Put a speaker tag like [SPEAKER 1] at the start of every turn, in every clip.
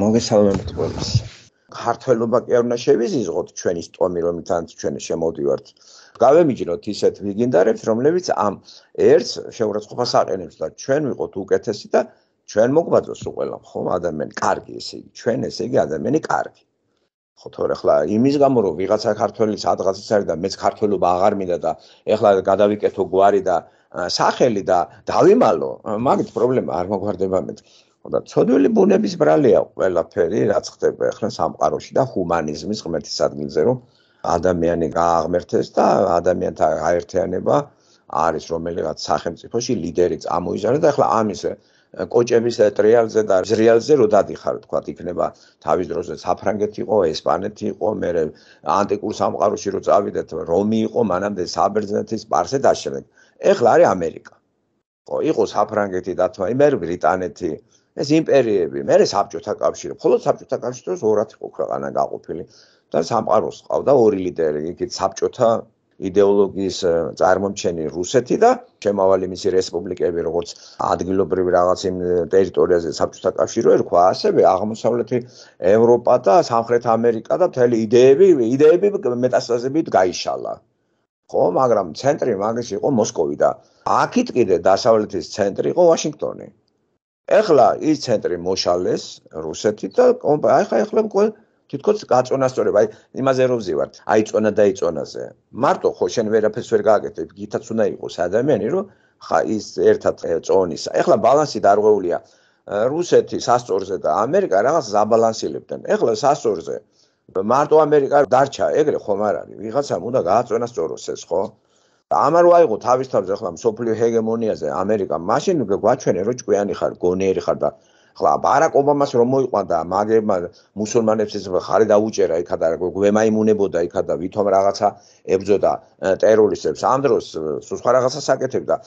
[SPEAKER 1] მოგესალმებით ყველას. ქართველობა კი არ უნდა შევიზიზღოთ ჩვენი სტომი, რომელთან ჩვენ შემოვდივართ. გავემიჯნოთ ისეთ ვიგინდარებს, რომლებიც ამ ერთს შეურაცხყოფას აყენებს და ჩვენ ვიყოთ უკეთესი და ჩვენ მოგვაძოს უquela, ხო, ადამიანი კარგი ესე იგი, ჩვენ ესე იგი ადამიანი კარგი. ხო, თორე ახლა იმის გამო რომ ვიღაცა ქართველიც ადღაცის არის და მეც ქართველობა აღარ მინდა და ახლა გადავიკეთო გვარი და სახელი და დავიმალო, მაგით პრობლემა არ მოგვარდება მეთქი. ხოდა ცოდვილი ბუნების ბრალია ყველაფერი რაც ხდება ახლა სამყაროში და ჰუმანიზმის ღმერთის ადგილზე რომ ადამიანი გააღმერთეს და ადამიანთა აერთიანება არის რომელიღაც სახელმწიფოში ლიდერი წამოიზარდა და ახლა ამის კოჭების ტრიალზე და ზრიალზე რო დადიხარ თქვა იქნება თავის დროზე საფრანგეთი იყო ესპანეთი იყო მე ანტიკურ სამყაროში რო წავიდეთ რომი იყო მანამდე საბერძნეთის პარსე დაშლეგ ეხლა არის ამერიკა იყო საფრანგეთი და თმა იმერ ბრიტანეთი ეს იმპერიები, მე საბჭოთა კავშირი, ხოლო საბჭოთა კავშირის 200 იყო ქვეყანა გაყופილი და სამყაროს ყავდა ორი ლიდერი, იქით საბჭოთა იდეოლოგიის წარმომჩენი რუსეთი და შემავალი მისი რესპუბლიკები, როგორც ადგილობრივი რაღაც იმ ტერიტორიაზე საბჭოთა კავშირი ერქვა, ასევე აღმოსავლეთი ევროპა და სამხრეთ ამერიკა და მთელი იდეები, იდეები მეტასტაზებით გაიშალა. ხო, მაგრამ ცენტრი მაგაში იყო მოსკოვი და აქით კიდე დასავლეთის ცენტრი იყო ვაშინგტონი. ეხლა ის ცენტრი მოშალეს რუსეთი და ახლა ახლა უკვე თითქოს გაწონასწორება, აი იმაზე რო ვზივართ, აი წონა და აი წონაზე. მარტო ხო შენ ვერაფერს ვერ გააკეთებ, გითაც უნდა იყოს ადამიანი, რომ ხა ის ერთად წონისა. ეხლა ბალანსი დარღვეულია. რუსეთი სასწორზე და ამერიკა რაღაც დაბალანსილებდნენ. ეხლა სასწორზე მარტო ამერიკა დარჩა, ეგრე ხომ არ არის? ვიღაცამ უნდა გააწონასწოროს ეს, ხო? ამ არ ვაიღო თავისთავად ახლა მსოფლიო ჰეგემონიაზე ამერიკა მაშინ უკვე გვაჩვენე რომ ჭკვიანი ხარ გონიერი ხარ და ხლა ბარაკ ობამას რომ მოიყვანდა მაგებმა მუსულმანებს ეს ხარი დაუჭერა იქადა გვემაიმუნებოდა იქადა ვითომ რაღაცა ებძოდა ტერორისტებს ამ დროს სულ სხვა რაღაცა საკეთებდა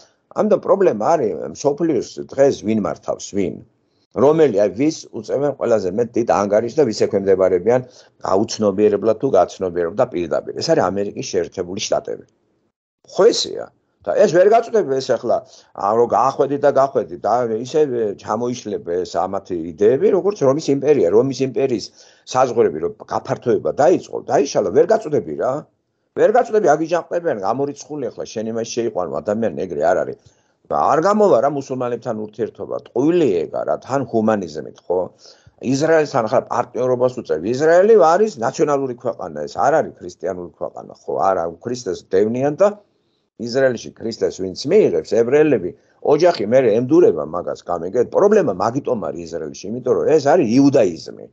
[SPEAKER 1] ამიტომ პრობლემა არის მსოფლიოს დღეს ვინ მართავს ვინ რომელი აი ვის უწევენ ყველაზე მეტ დიდ ანგარიშს და ვის ექვემდებარებიან აუცნობიერებლად თუ გაცნობიერებლად და პირდაპირ ეს არის ამერიკის შეერთებული შტატები ხო ესეა და ეს ვერ გაწდება ეს ახლა ამ რო გაახვედი და გაახვედი და ისე ჩამოიშლება ეს ამათი იდეები როგორც რომის იმპერია რომის იმპერიის საზღვრები რომ გაფართოება დაიწყო დაიშალა ვერ გაწდები რა ვერ გაწდები აგიჯანყებიან გამორიცხული ახლა შენ იმას შეიყვანო ადამიანი ეგრე არ არის არ გამოვა რა მუსულმანებთან ურთიერთობა ტყვილი ეგა რა თან ჰუმანიზმით ხო ისრაელთან ხარ პარტნიორობას უწევ ისრაელი არის ნაციონალური ქვეყანა ეს არ არის ქრისტიანული ქვეყანა ხო არა ქრისტეს დევნიან და ისრაელში ქრისტეს ვინც მიიღებს ებრაელები ოჯახი მე ემდურება მაგას გამეგეთ პრობლემა მაგიტომ არის ისრაელში იმიტომ რომ ეს არის იუდაიზმი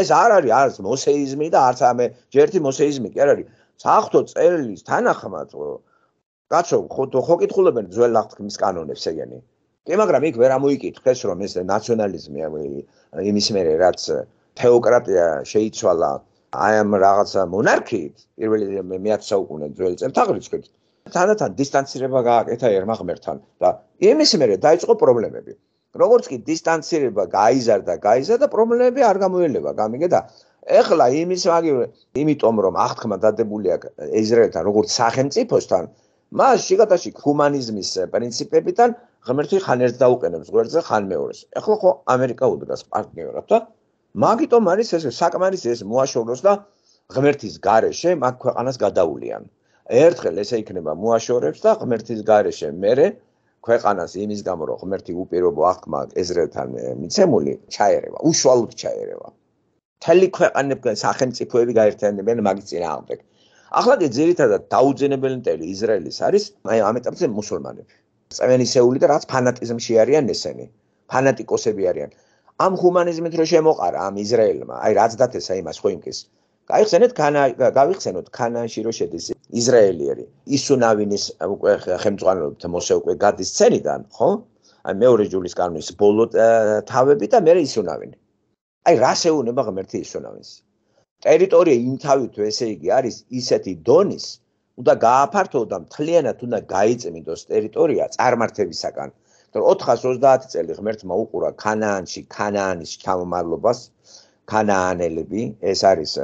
[SPEAKER 1] ეს არ არის არც მოსეიზმი და არც ამე ჯერთი მოსეიზმი კი არ არის საერთო წერილის თანახმად კაცო ხო ხო კითხულობენ ძველ ახთქმის კანონებს ეგენი კი მაგრამ იქ ვერ ამოიკითხეს რომ ეს ნაციონალიზმი იმის მერე რაც თეოკრატია შეიცვალა აი ამ რაღაცა მონარქიით პირველი მე მე-10 საუკუნე ძველ წელს თაღრიცხვით თანდათან დისტანცირება გააკეთა ერთმა ღმერთთან და იმის მერე დაიწყო პრობლემები. როგორც კი დისტანცირება გაიზარდა, გაიზარდა პრობლემები არ გამოელება, გამიგე და ეხლა იმის მაგივე, იმიტომ რომ აღთქმა დადებულია ისრაელთან როგორც სახელმწიფოსთან, მას შეგატაში ჰუმანიზმის პრინციპებიდან ღმერთი ხან ერთ დაუყენებს ღერძზე ხან მეორეს. ეხლა ხო ამერიკა უდგას პარტნიორად და მაგიტომ არის ეს საკმარის ეს მოაშორდოს და ღმერთის გარეშე მაგ ქვეყანას გადაულიან. ერთხელ ესე იქნება მოაშორებს და ღმერთის გარეშე მერე ქვეყანას იმის გამო რომ ღმერთი უპირობო აღქმა ეზრელთან მიცემული ჩაერევა უშუალოდ ჩაერევა თელი ქვეყანებიდან სახელმწიფოები გაერთიანებენ მაგის წინააღმდეგ ახლა კი ძირითადად დაუძენებელი მტელი ისრაელის არის აი ამ ეტაპზე მუსულმანები წვენ ისეული და რაც ფანატიზმში არიან ესენი ფანატიკოსები არიან ამ ჰუმანიზმით რო შემოყარა ამ ისრაელმა აი რაც დათესა იმას ხო იმკის გაიხსენეთ კანა გავიხსენოთ კანანში რო შედის ისრაელიერი ისუნავინის უკვე ხელმძღვანელობთ მოსე უკვე გადის წენიდან ხო აი მეორე ჯულის კანონის ბოლო თავები და მე ისუნავინი აი რას ეუნება ღმერთი ისუნავინს ტერიტორია იმ თავით ესე იგი არის ისეთი დონის უნდა გააფართოვ და მთლიანად უნდა გაიწმინდოს ტერიტორია წარმართებისაგან 430 წელი ღმერთმა უყურა კანაანში კანაანის ჩამომარლობას კანაანელები ეს არის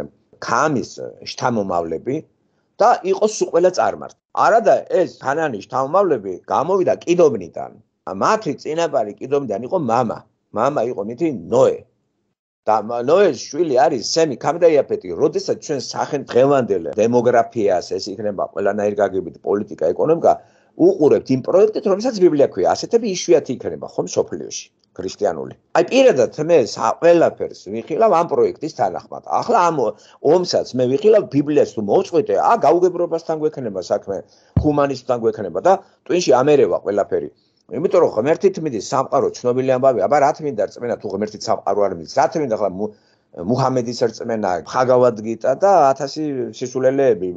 [SPEAKER 1] ქამის შთამომავლები და იყოს უყველა წარმართ. არადა ეს ქანანის შთამომავლები გამოვიდა კიდომნიდან. მათი წინაპარი კიდომნიდან იყო мама. мама იყო მითი ნოე. და ნოეს შვილი არის სემი კამდაიაფეტი. როდესაც ჩვენ სახელმწიფო დღევანდელ დემოგრაფიას ეს იქნება ყველანაირ გაგებით პოლიტიკა, ეკონომიკა უყურებთ იმ პროექტით, რომელსაც ბიბლია ქვია, ასეთები ისუათი იქნება ხომ სოფლიოში. ქრისტიანული. აი პირადად მე საყველაფერს ვიხილავ ამ პროექტის თანახმად. ახლა ამ ომსაც მე ვიხილავ ბიბლიას თუ მოვწყვეტე, ა გაუგებრობასთან გვექნება საქმე, ჰუმანიზმთან გვექნება და ტვინში ამერევა ყველაფერი. იმიტომ რომ ღმერთი თმის სამყარო ცნობილი ამბავი, აბა რა თმინდა წმენა თუ ღმერთი სამყარო არ მის, რა თმინდა ახლა მუჰამედის წმენა, ხაგავადგიტა და 1000 სისულელეები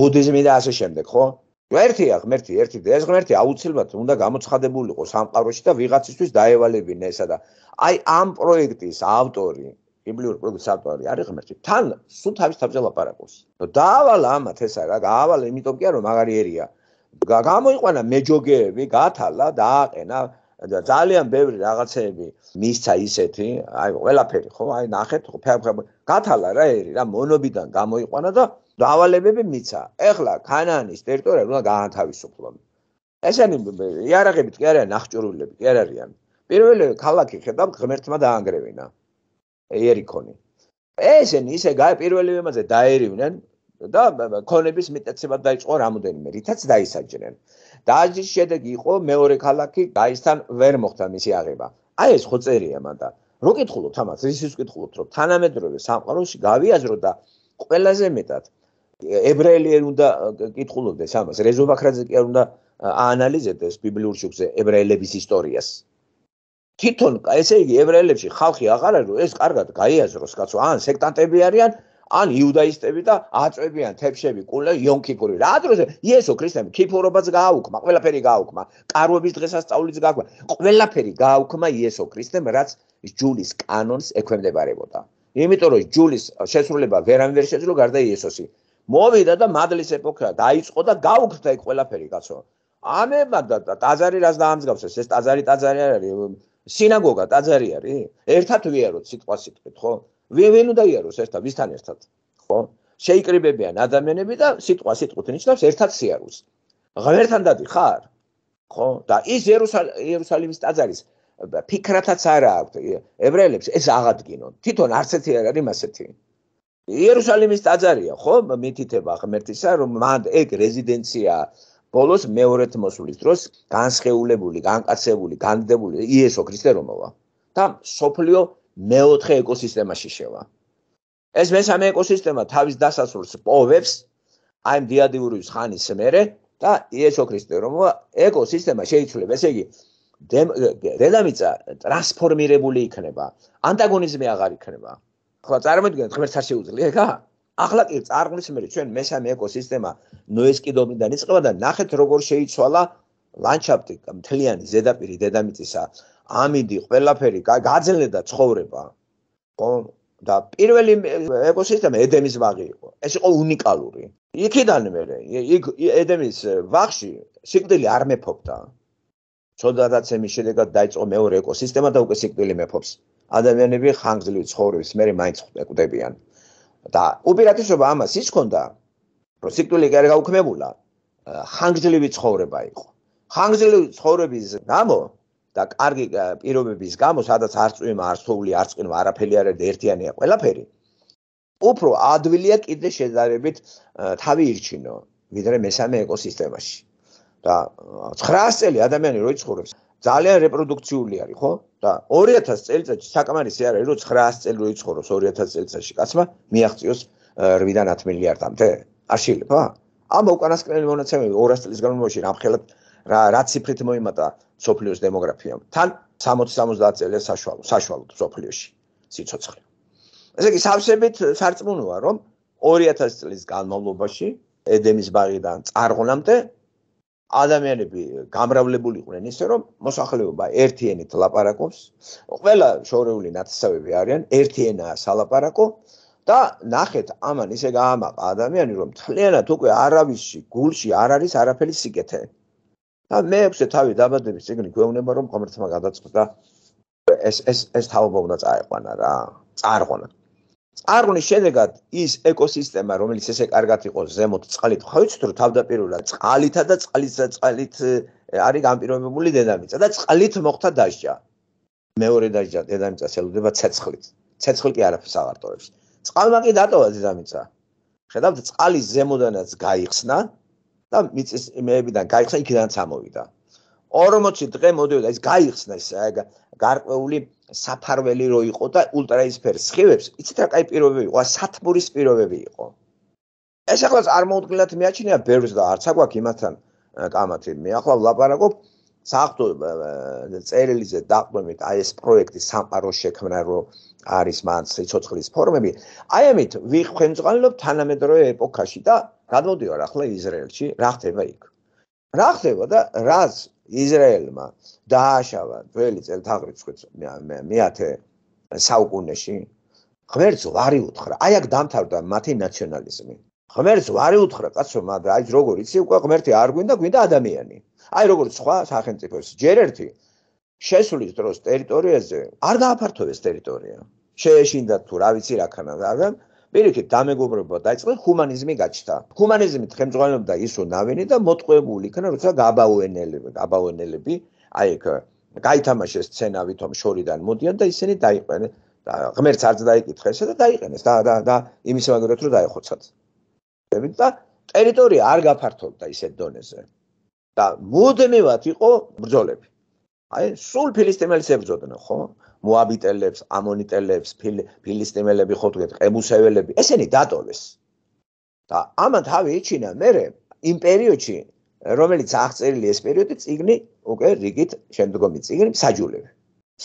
[SPEAKER 1] ბუდიზმი და ასე შემდეგ, ხო? ნუ ერთია ღმერთი ერთი და ეს ღმერთი აუცილებლად უნდა გამოცხადებულიყო სამყაროში და ვიღაცისთვის დაევალებინა ესა და აი ამ პროექტის ავტორი ბიბლიური პროექტის ავტორი არის ღმერთი თან სულ თავის თავზე ლაპარაკობს და დაავალ ამათ ესა რა გაავალ იმიტომ კი არა რომ მაგარი ერია გამოიყვანა მეჯოგეები გათალა დააყენა და ძალიან ბევრი რაღაცეები მისცა ისეთი, აი ყველაფერი ხო, აი ნახეთ ხო, ფერფერ გათალა რა ერი, რა მონობიდან გამოიყვანა და დავალებები მიცა. ეხლა ქანანის ტერიტორია უნდა გაანთავისუფლონ. ესენი იარაღებით კი არიან ნახჭურულები, კი არიან. პირველი ქალაქი ხედავ ღმერთმა დაანგრევინა. იერიქონი. ესენი ისე გაი პირველი ემაზე დაერივნენ და ქონების მიტაცება დაიწყო რამოდენიმე, რითაც დაისაჯნენ. და ამის შედეგი იყო მეორე ქალაქი გაისთან ვერ მოხდა მისი აღება. აი ეს ხო წერია მანდა. რო გითხულობთ ამას, ის ის გითხულობთ, რომ თანამედროვე სამყაროში გავიაზრო და ყველაზე მეტად ებრაელიერ უნდა გითხულობდეს ამას, რეზობაქრაძე კი არ უნდა აანალიზებდეს ბიბლიურ შუქზე ებრაელების ისტორიას. თვითონ ესე იგი ებრაელებში ხალხი აღარ არის, რომ ეს კარგად გაიაზროს, კაცო, ან სექტანტები არიან, ან იუდაისტები და აწვევიან თებშები კულა იონკიფური. რა დროზე იესო ქრისტემ ქიფორობაც გააუქმა, ყველაფერი გააუქმა, კარვების დღესასწაულიც გააქვა. ყველაფერი გააუქმა იესო ქრისტემ, რაც ჯულის კანონს ეკვემდებარებოდა. იმიტომ რომ ჯულის შესრულება ვერანდერ შეძლო გარდა იესოსი. მოვიდა და მადლის ეპოქა დაიწყო და გაუქმდა ეს ყველაფერი, კაცო. ამება და ტაზარი რას დაამსგავსებს? ეს ტაზარი ტაზარი არ არის? სინაგოგა ტაზარი არის? ერთად ვიაროთ სიტყვა სიტყვით, ხო? ვინ უნდა იაროს ერთად ვისთან ერთად ხო შეიკრიბებიან ადამიანები და სიტყვა სიტყვით ნიშნავს ერთად სიარულს ღმერთთან დადიხარ ხო და ის იერუსალიმის ტაძარის ფიქრათაც არა აქვთ ებრაელებს ეს აღადგინონ თვითონ არც ერთი არ არის მასეთი იერუსალიმის ტაძარია ხო მითითება ღმერთისა რომ მან ეგ რეზიდენცია ბოლოს მეორეთ მოსულის დროს განსხეულებული განკაცებული განდებული იესო ქრისტე რომ მოვა და სოფლიო მეოთხე ეკოსისტემაში შევა. ეს მესამე ეკოსისტემა თავის დასასრულს პოვებს აი დიადიურის ხანის მერე და იესო ქრისტე რომ ეკოსისტემა შეიცვლება, ესე იგი დედამიწა ტრანსფორმირებული იქნება, ანტაგონიზმი აღარ იქნება. ხო წარმოიდგინეთ ღმერთს არ შეუძლია ეგა? ახლა კი წარმოიდგინეთ ჩვენ მესამე ეკოსისტემა ნოეს კიდობიდან იწყება და ნახეთ როგორ შეიცვალა ლანდშაფტი მთლიანი ზედაპირი დედამიწისა ამიდი ყველაფერი გაძლედა ცხოვრება ხო და პირველი ეკოსისტემა ედემის ბაღი იყო ეს იყო უნიკალური იქიდან მე იქ ედემის ბაღში სიკვდილი არ მეფობდა ცოდადაც ამის შედეგად დაიწყო მეორე ეკოსისტემა და უკვე სიკვდილი მეფობს ადამიანები ხანგრძლივი ცხოვრების მე მაინც ხვდებიან და უპირატესობა ამას ის ქონდა რომ სიკვდილი კი არ გაუქმებულა ხანგრძლივი ცხოვრება იყო ხანგრძლივი ცხოვრების გამო და კარგი პირობების გამო, სადაც არ წვიმა, არ სოული, არ წყინვა, არაფერი არ არის, ერთიანია ყველაფერი. უფრო ადვილია კიდე შეძარებით თავი ირჩინო, ვიდრე მესამე ეკოსისტემაში. და 900 წელი ადამიანი როი ცხოვრობს, ძალიან რეპროდუქციული არის, ხო? და 2000 წელიწადში საკმარისი არ არის, რომ 900 წელი როი ცხოვრობს 2000 წელიწადში კაცმა მიაღწიოს 8-დან 10 მილიარდამდე. არ შეიძლება? ამ უკანასკნელი მონაცემები 200 წლის განმავლობაში რამხელად რა რა ციფრით მოიმატა სოფლიოს დემოგრაფიამ? თან 60-70 წელია საშუალო, საშუალო სოფლიოში სიცოცხლე. ესე იგი, სამსებით სარწმუნოა, რომ 2000 წლის განმავლობაში ედემის ბაღიდან წარღვნამდე ადამიანები გამრავლებული იყვნენ ისე, რომ მოსახლეობა ერთიენით ლაპარაკობს. ყველა შორეული ნაცისავები არიან ერთიენაა სალაპარაკო და ნახეთ ამან ისე გაამაყა ადამიანი, რომ მთლიანად უკვე არავისში გულში არ არის არაფერი სიკეთე. ან მეექვსე თავი დაბადების წიგნი გვეუბნება რომ კომერცმა გადაწყდა ეს ეს ეს თავობა წაეყვანა რა წარღონა წარღონის შედეგად ის ეკოსისტემა რომელიც ესე კარგად იყო ზემოთ წყალით ხა ვიცით რომ თავდაპირველად წყალითა და წყალით და წყალით არის გამ ピ რომებული დედამიწა და წყალით მოხდა დაშჯა მეორე დაშჯა დედამიწა შეიძლება ცეცხლით ცეცხლი კი არაფერს აღარ ტოვებს წყალმა კი დატოვა დედამიწა ხედავთ წყალის ზემოდანაც გაიხსნა და მიწის მეებიდან გაიხსნა იქიდან ამოვიდა 40 დღე მოდიოდა ის გაიხსნა ეს გარკვეული საფარველი რო იყო და ულტრაისფერ სხივებს იცით რა кай პიროვები იყო სათბურის პიროვები იყო ეს ახლაც არ მოუდგილათ მეაჩინია ბერვის და არც აგვაქვს იმასთან კამათი მე ახლა ვლაპარაკობ საერთო წერილიზე დაყმებით აი ეს პროექტი სამყაროს შექმნა რო არის მან სიცოცხლის ფორმები აი ამით ვიხვენწყალობ თანამედროვე ეპოქაში და გადმოდივარ ახლა ისრაელში, რა ხდება იქ? რა ხდება და რაც ისრაელმა დააშავა ძველი წელთაღრიცხვის მე-10 საუკუნეში, ღმერთს ვარი უთხრა, აი აქ დამთავრდა მათი ნაციონალიზმი. ღმერთს ვარი უთხრა, კაცო, მაგრამ აი როგორ იცი უკვე ღმერთი არ გვინდა, გვინდა ადამიანი. აი როგორ სხვა სახელმწიფოებს, ჯერ ერთი შესulis დროს ტერიტორიაზე არ დააფართოვეს ტერიტორია. შეეშინდა თუ რა ვიცი რა ქანა, მაგრამ პირიქით დამეგობრობა დაიწყეს ჰუმანიზმი გაჩნდა ჰუმანიზმი ხელმძღვანელობდა ისო ნავენი და მოტყუებული იქნა როცა გაბაუენელები გაბაუენელები აი ეგ გაითამაშეს სცენავითომ შორიდან მოდიან და ისინი დაიყვნენ და ღმერთს არ დაიკითხეს და დაიყენეს და და და იმის მაგალითად რომ დაეხოცათ და ტერიტორია არ გაფართოვდა ისეთ დონეზე და მოდენევად იყო ბრძოლები აი სულ ფილისტიმელს ებრძოდნენ ხო მოაბიტელებს, ამონიტელებს, ფილისტიმელები ხო თქვით, ყებუსეველები. ესენი დატოვეს. და ამან თავი ეჩინა მე იმ პერიოდში, რომელიც აღწერილი ეს პერიოდი ციგნი, უკვე რიგით შემდგომი ციგნი საჯულები.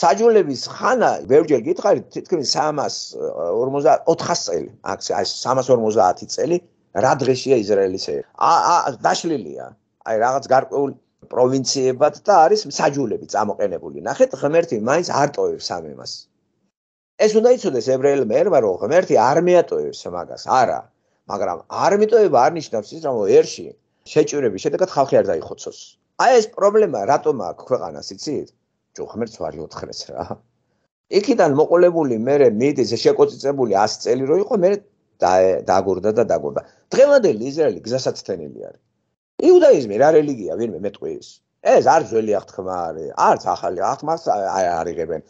[SPEAKER 1] საჯულების ხანა ბევრჯერ გითხარით, თითქმის 350 წელი, აქ 350 წელი რა დღეშია ისრაელის ეს. აა დაშლილია. აი რაღაც გარკვეული პროვინციებად და არის საჯულები წამოყენებული. ნახეთ, ღმერთი მაინც არტოებს ამ იმას. ეს უნდა იცოდეს ებრაელმა, ერმა რომ ღმერთი არ მეატოებს მაგას, არა, მაგრამ არ მეტოება არნიშნავს ის რომ ერში შეჭურების შედეგად ხალხი არ დაიხოცოს. აი ეს პრობლემა რატომ აქვს ქვეყანას, იცით? ჯო ღმერთს ვარი ოთხრეს რა. იქიდან მოყოლებული მე მედის შეკოწიწებული 100 წელი რო იყო, მე დააგორდა და დაგორდა. დღევანდელი ისრაელი გზასაცდენელი არის. იუდაიზმი რა რელიგია ვინმე მეტყვი ის ეს არ ძველი აღთქმა არის არც ახალი აღთქმას არიღებენ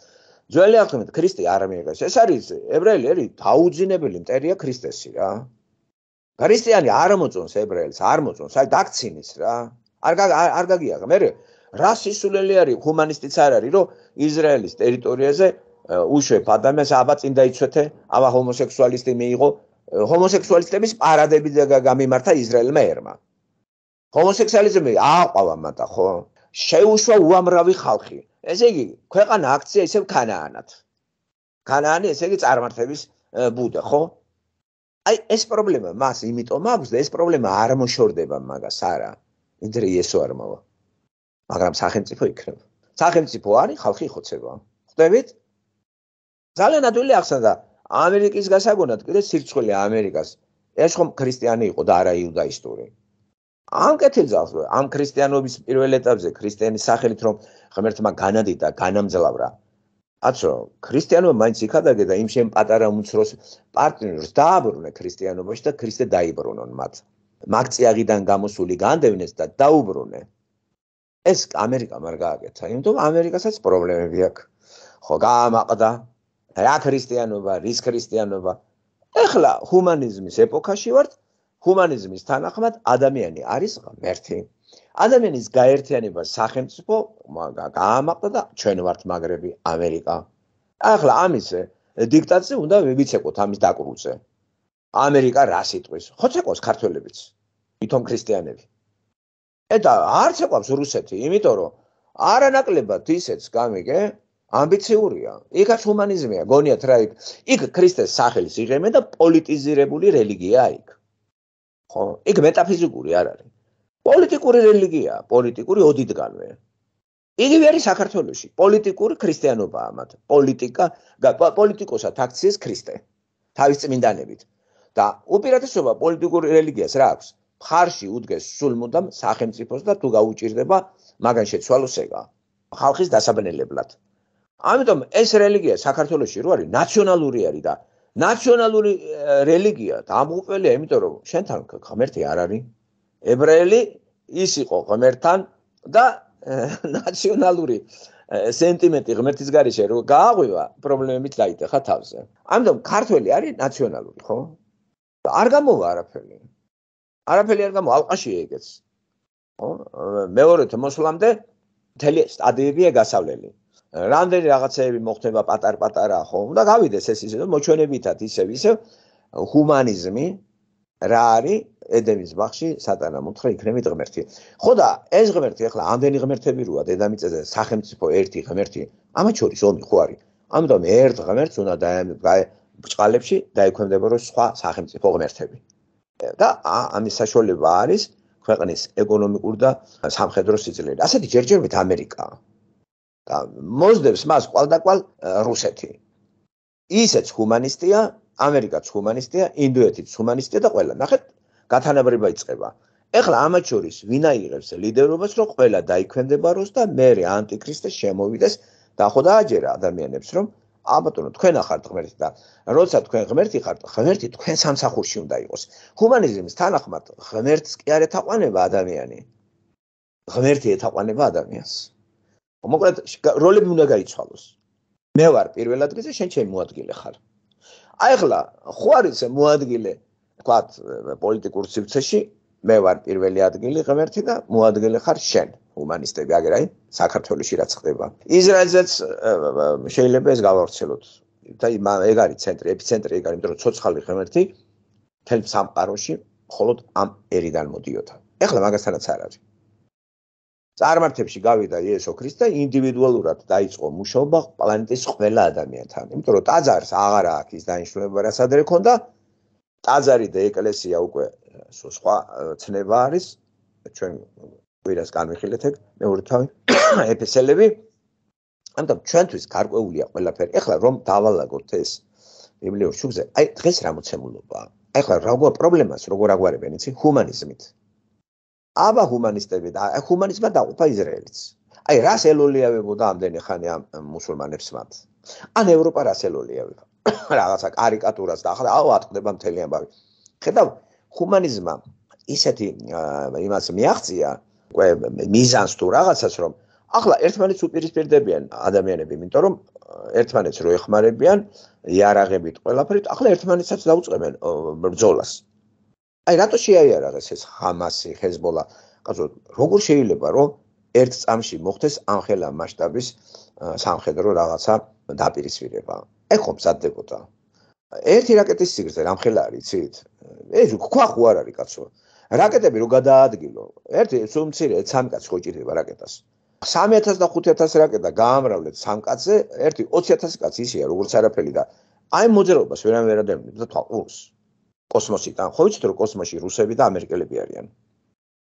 [SPEAKER 1] ძველი აღთქმა ქრისტე არ მიიღეს ეს არის ებრაელი ერი დაუძინებელი მტერია ქრისტესი რა ქრისტიანი არ მოწონს ებრაელს არ მოწონს აი დაქცინის რა არ არ გაგიაღა მე რასისულელი არის ჰუმანიستიც არ არის რომ ისრაელის ტერიტორიაზე უშვებ ადამიანს აბა წინ დაიცვეთე აბა ჰომოსექსუალისტი მიიღო ჰომოსექსუალისტების პარადები გამიმართა ისრაელმა ერმა ჰომოსექსუალიზმი ააყვავა მათ ხო? შეუშვა უამრავი ხალხი. ესე იგი, ქვეყანა აქცია ისევ ქანაანად. ქანაანი ესე იგი წარმართების ბუდა, ხო? აი ეს პრობლემა მას იმიტომ აქვს და ეს პრობლემა არ მოშორდება მაგას არა. ვიდრე ესო არ მოვა. მაგრამ სახელმწიფო იქნება. სახელმწიფო არის ხალხი ხოცება. ხდებით? ძალიან ადვილი ახსნა ამერიკის გასაგონად კიდე სირცხვილი ამერიკას ეს ხომ ქრისტიანი იყო და არა იუდაისტური ამ კეთილზავს ამ ქრისტიანობის პირველ ეტაპზე ქრისტიანის სახელით რომ ღმერთმა განადიდა განამძლავრა აცო ქრისტიანობა მაინც იქადაგე და იმ შენ პატარა უმცროს პარტნიორს დააბრუნე ქრისტიანობაში და ქრისტე დაიბრუნონ მათ მაგციაღიდან გამოსული განდევნეს და დაუბრუნე ეს ამერიკამ არ გააკეთა იმიტომ ამერიკასაც პრობლემები აქვს ხო გაამაყდა რა ქრისტიანობა რის ქრისტიანობა ეხლა ჰუმანიზმის ეპოქაში ვართ ჰუმანიზმის თანახმად ადამიანი არის ღმერთი. ადამიანის გაერთიანება სახელმწიფო გაამაყდა და ჩვენ ვართ მაგრები ამერიკა. ახლა ამის დიქტატზე უნდა ვიბიცეკოთ ამის დაკრულზე. ამერიკა რა სიტყვის? ხო ცეკვავს ქართველებიც, თვითონ ქრისტიანები. ედა არ ცეკვავს რუსეთი, იმიტომ რომ არანაკლებად ისეც გამიგე, ამბიციურია. იქაც ჰუმანიზმია, გონიათ რა იქ. იქ ქრისტეს სახელს იღებენ და პოლიტიზირებული რელიგიაა იქ. ხო ეგ მეტაფიზიკური არ არის პოლიტიკური რელიგია პოლიტიკური ოდიდგანვე იგივე არის საქართველოსი პოლიტიკური ქრისტიანობა ამათ პოლიტიკა პოლიტიკოსად აქციეს ქრისტე თავის წმინდანებით და უპირატესობა პოლიტიკური რელიგიას რა აქვს ხარში უდგეს სულ მომდამ სახელმწიფოს და თუ გაუჭirdება მაგან შეცვალოს ეგა ხალხის დასაბნელებლად ამიტომ ეს რელიგია საქართველოსში რო არის ნაციონალური არის და ნაციონალური რელიგია დამღუპველია, იმიტომ რომ შენთან ღმერთი არ არის. ებრაელი ის იყო ღმერთთან და ნაციონალური სენტიმენტი ღმერთის გარშე რომ გააღვივა, პრობლემებით დაიტეხა თავზე. ამიტომ ქართველი არის ნაციონალური, ხო? არ გამოვა არაფერი. არაფერი არ გამო ალყაში ეგეც. ხო? მეორე თემოსლამდე მთელი სტადიებია გასავლელი. რამდენი რაღაცეები მოხდება პატარ-პატარა ხო? უნდა გავიდეს ეს ისე, რომ მოჩვენებითად ისე ისე ჰუმანიზმი რა არის ედემის ბახში სატანამ უთხრა იქნები ღმერთი. ხო და ეს ღმერთი ახლა ამდენი ღმერთები როა დედამიწაზე სახელმწიფო ერთი ღმერთი. ამა შორის ომი ხო არის? ამიტომ ერთ ღმერთს უნდა დაემბჭყალებში დაიქვემდებარო სხვა სახელმწიფო ღმერთები. და ამის საშუალება არის ქვეყნის ეკონომიკურ და სამხედრო სიძლიერე. ასეთი ჯერჯერობით ამერიკაა და მოძდებს მას ყალდაყალ რუსეთი. ისეც ჰუმანიסטיა, ამერიკაც ჰუმანიסטיა, ინდოეთიც ჰუმანიסטיა და ყველა. ნახეთ, გათანაბრება იწება. ეხლა ამათ შორის ვინ აიღებს ლიდერობას, რომ ყველა დაიქვემდება რუსს და მეორე ანტიქრისტე შემოვიდეს და ხო დააჯერა ადამიანებს, რომ ა ბატონო თქვენ ახართ ღმერთი და როცა თქვენ ღმერთი ხართ ღმერთი თქვენ სამსახურში უნდა იყოს ჰუმანიზმის თანახმად ღმერთს კი არ ეთაყვანება ადამიანი ღმერთი ეთაყვანება ადამიანს მოკლედ როლები უნდა გაიცვალოს მე ვარ პირველ ადგილზე შენ ჩემი მოადგილე ხარ აი ახლა ხო არის მოადგილე თქვა პოლიტიკურ სივრცეში მე ვარ პირველი ადგილი ღმერთი და მოადგილე ხარ შენ ჰუმანისტები აგერაი საქართველოსი რაც ხდება ისრაელზეც შეიძლება ეს გავავრცელოთ და ეგ არის ცენტრი ეპიცენტრი ეგ არის იმიტომ რომ ცოცხალი ღმერთი თელ სამყაროში მხოლოდ ამ ერიდან მოდიოდა ეხლა მაგასთანაც არ არის წარმართებში გავიდა იესო ქრისტე ინდივიდუალურად დაიწყო მუშაობა პლანეტის ყველა ადამიანთან. იმიტომ რომ ტაძარს აღარ აქვს ის დანიშნულება, რაც ადრე ჰქონდა. ტაძარი და ეკლესია უკვე სხვა ცნება არის. ჩვენ ვირას განვიხილეთ ეგ მეორე თავი ეფესელები. ამიტომ ჩვენთვის გარკვეულია ყველაფერი. ეხლა რომ დავალაგოთ ეს ბიბლიურ შუქზე, აი დღეს რა მოცემულობაა? ეხლა რა გვა პრობლემას როგორ აგვარებენ იცი? ჰუმანიზმით. აბა ჰუმანისტები და ჰუმანიზმა დაყופה ისრაელიც. აი რას ელოლიავებოდა ამდენი ხანი ამ მუსულმანებს მათ. ან ევროპა რას ელოლიავებდა. რაღაცა კარიკატურას და ახლა აუ ატყდება მთელი ამბავი. ხედავ ჰუმანიზმა ისეთი იმას მიაღწია ყვე მიზანს თუ რაღაცას რომ ახლა ერთმანეთს უპირისპირდებიან ადამიანები, იმიტომ რომ ერთმანეთს როეხმარებიან, იარაღებით ყველაფერით, ახლა ერთმანეთსაც დაუწყებენ ბრძოლას. აი რატო შეაიარაღეს ეს ჰამასი, ჰეზბოლა? ანუ როგორ შეიძლება რომ ერთ წამში მოხდეს ამხელა მასშტაბის სამხედრო რაღაცა დაპირისპირება? ეხო მზადდებოდა. ერთი რაკეტის სიგრძე ამხელა არის, იცით? ეს ქვა ხო არ არის, კაცო? რაკეტები რო გადაადგილო, ერთი სულ მცირე 3 კაცს ხოჭირდება რაკეტას. 3000 და 5000 რაკეტა გაამრავლეთ 3 კაცზე, ერთი 20000 კაცი ისეა, როგორც არაფერი და აი მოძრაობას ვერ ამერადებდნენ და თვალყურს. კოსმოსიდან. ხო ვიცით რომ კოსმოსში რუსები და ამერიკელები არიან.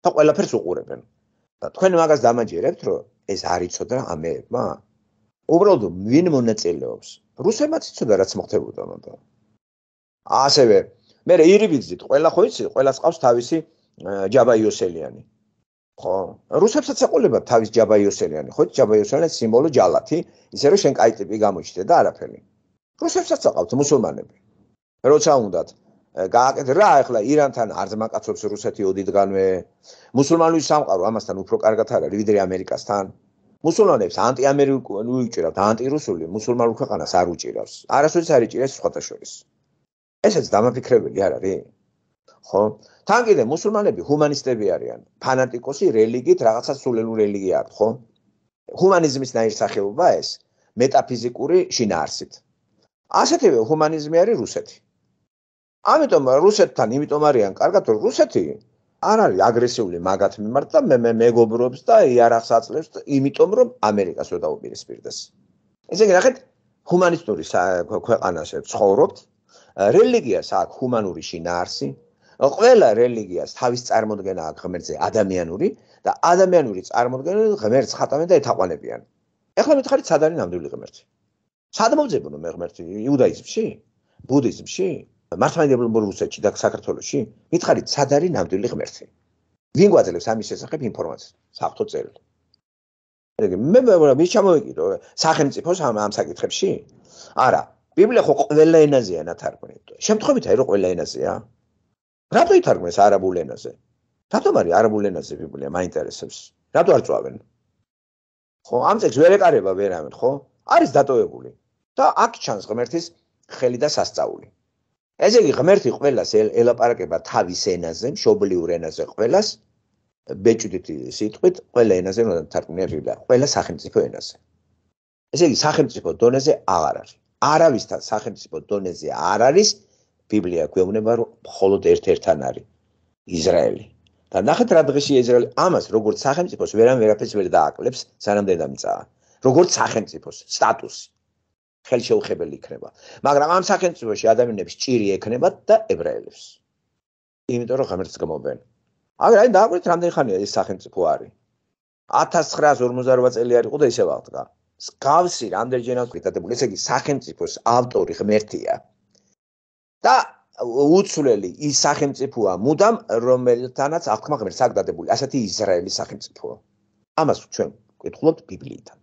[SPEAKER 1] და ყველაფერს უყურებენ. და თქვენ მაგას დამაჯერებთ, რომ ეს არის ცოდა ამერიკა? უბრალოდ ვინ მონაწილეობს? რუსებმაც ცოდა რაც მოხდებოდა მანდა. ასევე მე ირიბიძით, ყველა ხო ვიცი, ყველა სწავს თავისი ჯაბაიოსელიანი. ხო, რუსებსაც ეყოლება თავის ჯაბაიოსელიანი, ხო, ჯაბაიოსელიანი სიმბოლო ჯალათი, ისე რომ შენ კაი ტიპი გამოჩნდა და არაფერი. რუსებსაც აყავთ მუსულმანები. როცა უნდათ, გააკეთე რა ახლა ირანთან არ ზმაკაცობს რუსეთი ოდითგანვე მუსულმანური სამყარო ამასთან უფრო კარგად არის ვიდრე ამერიკასთან მუსულმანებს ანტიამერიკული უჭირავთ ანტირუსული მუსულმანურ ქვეყანას არ უჭირავს არასოდეს არ იჭირავს სხვათა შორის ესეც დამაფიქრებელი არ არის ხო თან კიდე მუსულმანები ჰუმანისტები არიან ფანატიკოსი რელიგიით რაღაცა სულელური რელიგია აქვთ ხო ჰუმანიზმის ნაირი სახეობაა ეს მეტაფიზიკური შინაარსით ასეთვე ჰუმანიზმი არის რუსეთი ამიტომ რუსეთთან იმიტომ არიან კარგად რომ რუსეთი არ არის აგრესიული მაგათ მიმართ და მე მე მეგობრობს და იარაღს აწლევს იმიტომ რომ ამერიკას ვერ დაუპირისპირდეს ესე იგი ნახეთ ჰუმანი スト ური ქვეყანაში ცხოვრობთ რელიგიას აქვს ჰუმანური შინაარსი ყველა რელიგიას თავის წარმოდგენა აქვს ღმერთზე ადამიანური და ადამიანური წარმოდგენა ღმერთს ხატავენ და ეთაყვანებიან ეხლა მითხარით სად არის ნამდვილი ღმერთი სად მოძებნო მე ღმერთი იუდაიზმში ბუდიზმში მართლმადიდებლობა რუსეთში და საქართველოსში მითხარით სად არის ნამდვილი ღმერთი ვინ გვაძლევს ამის შესახებ ინფორმაციას საფთო წერილი რეგ მე მე ჩამოვიკიდო სახელმწიფოს ამ ამ საკითხებში არა ბიბლია ხო ყველა ენაზეა ნათარგმნი შემთხვევით აი რომ ყველა ენაზეა რატო ითარგმნეს არაბულ ენაზე რატომ არის არაბულ ენაზე ბიბლია მაინტერესებს რატო არ წვავენ ხო ამ წელს ვერ ეკარება ვერ ამენ ხო არის დატოვებული და აქ ჩანს ღმერთის ხელი და სასწაული ესე იგი ღმერთი ყველას ელაპარაკება თავის ენაზე, მშობლიურ ენაზე ყველას ბეჭდით სიტყვით, ყველა ენაზე უნდა თარგმნილია, ყველა სახელმწიფო ენაზე. ესე იგი სახელმწიფო დონეზე აღარ არის. არავისთან სახელმწიფო დონეზე არ არის ბიბლია გვეუბნება რომ მხოლოდ ერთ-ერთთან არის ისრაელი. და ნახეთ რა დღეში ისრაელი ამას როგორც სახელმწიფოს ვერან ვერაფერს ვერ დააკლებს სანამდე დამწაა. როგორც სახელმწიფოს სტატუსი. ხელშეუხებელი იქნება. მაგრამ ამ სახელმწიფოში ადამიანებს ჭირი ექნებათ და ებრაელებს. იმიტომ რომ ღმერთს გმობენ. აგერ აი დააკვირეთ რამდენი ხანია ეს სახელმწიფო არის. 1948 წელი არ იყო და ისევ აღდგა. გავსი რამდენჯერაც ვითარდებული, ესე იგი სახელმწიფოს ავტორი ღმერთია. და უცვლელი ის სახელმწიფოა მუდამ რომელთანაც აღქმა ღმერთს აკდადებული. ასეთი ისრაელის სახელმწიფოა. ამას ჩვენ კითხულობთ ბიბლიიდან.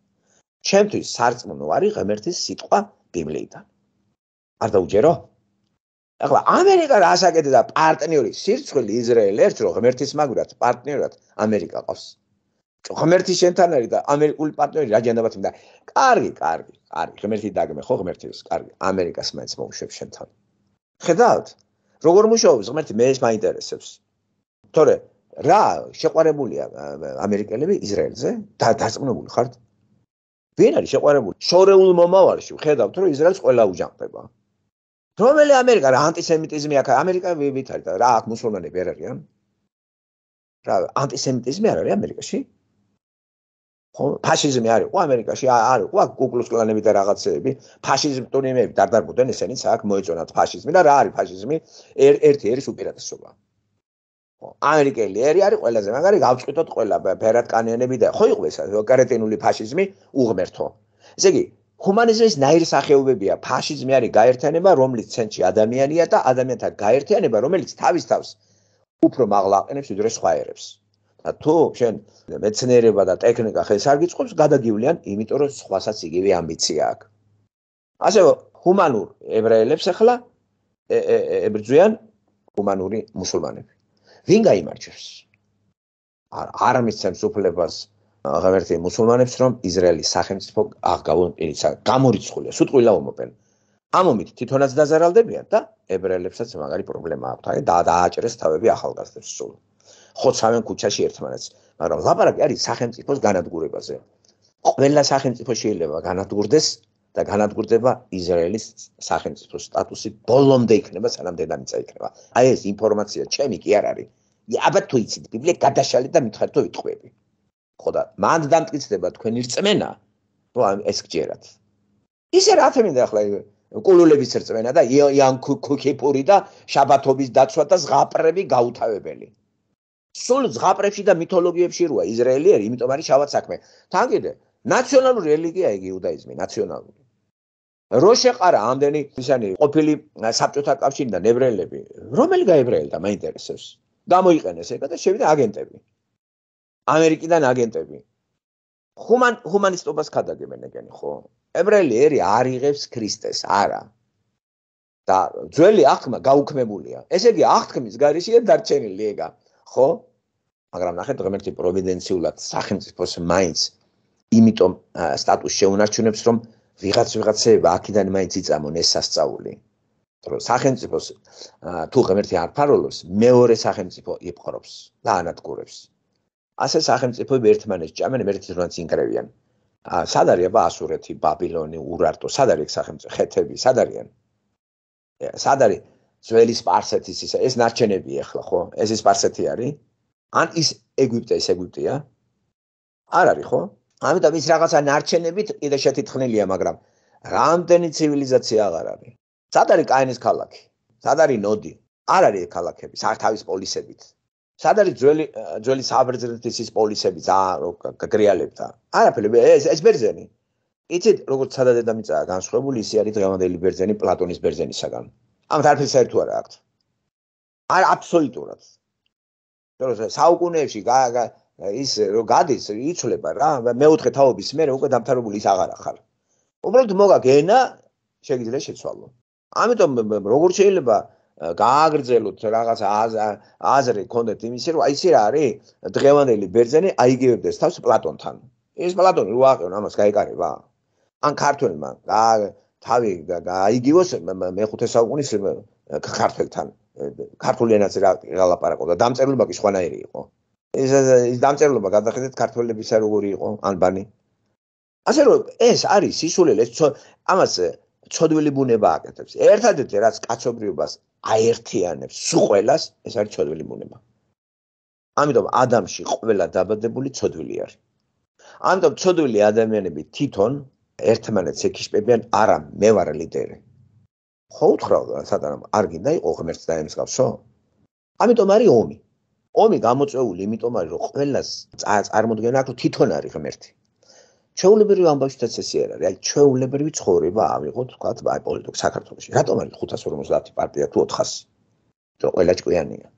[SPEAKER 1] ჩემთვის სარწმუნო არის ღმერთის სიტყვა ბიბლიიდან. არ დაუჯერო? ახლა ამერიკა რასაკეთებს და პარტნიორი სირცხვილი ისრაელი ერთ რო ღმერთის მაგვრად პარტნიორად ამერიკა ყავს. ღმერთის შენთან არის და ამერიკული პარტნიორი რაჯანდაბაც მინდა. კარგი, კარგი, კარგი. ღმერთი დაგმე ხო ღმერთის, კარგი. ამერიკას მაინც მოუშვებ შენთან. ხედავთ? როგორ მუშაობს ღმერთი მე ის მაინტერესებს. თორე რა შეყარებულია ამერიკელები ისრაელზე და დაწმუნებული ხართ ვერ არის შეყვარებული შორეულ მომავალში ხედავთ რომ ისრაელს ყველა უჯანყდება რომელი ამერიკა რა ანტისემიტიზმი აქვს ამერიკა ვით არის და რა აქ მუსულმანები ვერ არიან რა ანტისემიტიზმი არ არის ამერიკაში ხო ფაშიზმი არის ყო ამერიკაში არის ყო კუკლუს კლანები და რაღაცეები ფაშიზმი თუნიმეები დარდაგუდნენ ესენიც აქ მოეწონათ ფაშიზმი და რა არის ფაშიზმი ერთი არის უპირატესობა ამერიკელი ერი არის ყველაზე მაგარი გავჭიტოთ ყველა ფერატკანიანები და ხო იყო ეს კარეტინული ფაშიზმი უღმერთო ესე იგი ჰუმანიზმის ნაირსახეობებია ფაშიზმი არის გაერთიანება რომელიც ცენტრი ადამიანია და ადამიანთა გაერთიანება რომელიც თავის თავს უფრო მაღლა აყენებს ვიდრე სხვა ერებს და თუ შენ მეცნიერება და ტექნიკა ხელს არ გიწყობს გადაგივლიან იმიტომ რომ სხვასაც იგივე ამბიცია აქვს ასე ჰუმანურ ებრაელებს ახლა ებრძვიან ჰუმანური მუსულმანები ვინ გამოიმარჯვებს? არ არამისცემს უფლებას ღმერთი მუსულმანებს რომ ისრაელის სახელმწიფო აღგავონ პირიცა გამორიცხულიეს უტყვილა ომობენ. ამომით თვითონაც დაზარალდებიან და ებრაელებსაც მაგარი პრობლემა აქვთ. აი და დააჭერეს თავები ახალგაზრდებს სულ. ხოცავენ ქუჩაში ერთმანეთს, მაგრამ ლაპარაკი არის სახელმწიფოს განადგურებაზე. ყველა სახელმწიფო შეიძლება განადგურდეს და განადგურდება ისრაელის სახელმწიფო სტატუსი ბოლომდე იქნება სანამ დედამიწა იქნება. აი ეს ინფორმაცია ჩემი კი არ არის. იაბათ თუ იცით ბიბლია გადაშალეთ და მითხარით თუ ვიტყვები. ხო და მანდ დამტკიცდება თქვენი რწმენა, რომ აი ეს გჯერათ. ისე რა თქმა ახლა კულულების რწმენა და იან კუკიპური და შაბათობის დაცვა და ზღაპრები გაუთავებელი. სულ ზღაპრებში და მითოლოგიებში როა ისრაელი არის, იმიტომ არის შაბათ საქმე. თან კიდე ნაციონალური რელიგია იგი უდაიზმი, ნაციონალური. რო შეყარა ამდენი ისანი ყოფილი საბჭოთა კავშირი და ნებრელები რომელი გაებრაელდა მაინტერესებს გამოიყენეს ეგა და შევიდა აგენტები ამერიკიდან აგენტები ჰუმან ჰუმანი スト ობას ხადაგებენ ეგენი ხო ებრაელი ერი არიღებს ქრისტეს არა და ძველი აღთქმა გაუქმებულია ესე იგი აღთქმის გარშია დარჩენილი ეგა ხო მაგრამ ნახეთ ღმერთი პროვიდენციულად სახელმწიფოს მაინც იმიტომ სტატუს შეუნარჩუნებს რომ ვიღაც ვიღაცეება აქედან მაინც იწამონ ეს სასწაული. რომ სახელმწიფოს თუ ღმერთი არ ფარულობს, მეორე სახელმწიფო იყყრობს და ანადგურებს. ასე სახელმწიფოები ერთმანეთს ჭამენ, ერთის რანს ინგრევიან. ა სად არის აბა ასურეთი, ბაბილონი, ურარტო, სად არის სახელმწიფო ხეთები, სად არიან? სად არის ძველი სპარსეთის ისა, ეს ნარჩენები ახლა ხო? ეს ის სპარსეთი არის? ან ის ეგვიპტე, ეს ეგვიპტეა? არ არის ხო? ამიტომ ის რაღაცა ნარჩენებით კიდე შეთითხნილია, მაგრამ რამდენი ცივილიზაცია აღარ არის? სად არის კაინის ქალაქი? სად არის ნოდი? არ არის ქალაქები, არ თავის პოლისებით. სად არის ძველი ძველი საბერძნეთის ის პოლისები ძა გრეალებთან? არაფერი, ეს ეს ბერძენი. იცით, როგორც სადა დედამიწაა განსხვავებული, ისე არის დღევანდელი ბერძენი პლატონის ბერძენისაგან. ამათ არაფერი საერთო არ აქვს. არ აბსოლუტურად. ეს საუკუნეებში გა ის რომ გადის, იცლება რა, მეუთხე თაობის მერე უკვე დამთავრებული ის აღარა ხარ. უბრალოდ მოგა გენა, შეიძლება შეცვალო. ამიტომ როგორ შეიძლება გააგრძელოთ რაღაც აზრი კონდეთ იმისი, რომ აი ეს რა არის? დღევანდელი ბერძენი აიგივებდეს თავს პლატონთან. ეს პლატონი რა აღიარებს ამას გაიკარება? ან ქართველმა თავი გააიგივოს მეხუთე საუკუნის ქართველთან. ქართული ენაზე რა ლაპარაკობდა? დამწერლობა კი სხვანაირი იყო. ეს ეს დამწერლობა გადახედეთ ქართველებისა როგორი იყო ალბანი ასე რომ ეს არის სისულელე ამას ჩოდველი ბუნება აკეთებს ერთადერთი რაც კაცობრიობას აერთიანებს სულელას ეს არის ჩოდველი ბუნება ამიტომ ადამიანში ყველა დაბადებული ჩოდველი არის ანუ ჩოდველი ადამიანები თვითონ ერთმანეთს ეკიშპებიან არა მე ვარ ლიდერი ხო უთხრა სატანამ არ გინდა იყო ღმერთს დაემსგავსო ამიტომ არის ომი ომი გამოწეული იმიტომ არის რომ ყველას წარმოდგენა აქვს რომ თვითონ არის ღმერთი ჩეულებრივი ამბავშიც ესე არის აი ჩეულებრივი ცხოვრება ავიღო თქვა აი პოლიტიკ საქართველოს რატომ არის 550 პარტია თუ 400 რომ ყველა ჭკვიანია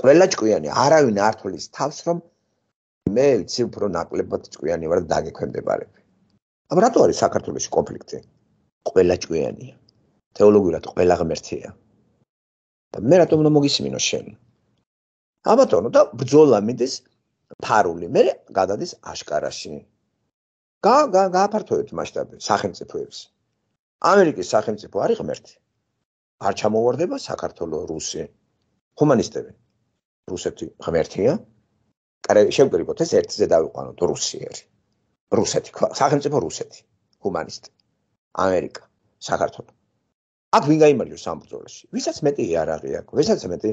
[SPEAKER 1] ყველა ჭკვიანია არავინ არ თვლის თავს რომ მე ვიცი უფრო ნაკლებად ჭკვიანი ვარ და დაგეკვემდებარები ამ რატო არის საქართველოს კონფლიქტი ყველა ჭკვიანია თეოლოგიურად ყველა ღმერთია და მე რატომ უნდა მოგისმინო შენ ამიტომ და ბძოლა მიდის ფარული მე გადადის აშკარაში გა გააფართოვეთ მასშტაბი სახელმწიფოებს ამერიკის სახელმწიფო არის ღმერთი არ ჩამოواردება საქართველოს რუსი ჰუმანისტები რუსეთი ღმერთია კარე შევკრიბოთ ეს ერთზე დავიყვანოთ რუსიერი რუსეთი სახელმწიფო რუსეთი ჰუმანისტი ამერიკა საქართველოს აქ ვინ გამიმარჯვებს ამ ბრძოლაში? ვისაც მეტი იარაღი აქვს, ვისაც მეტი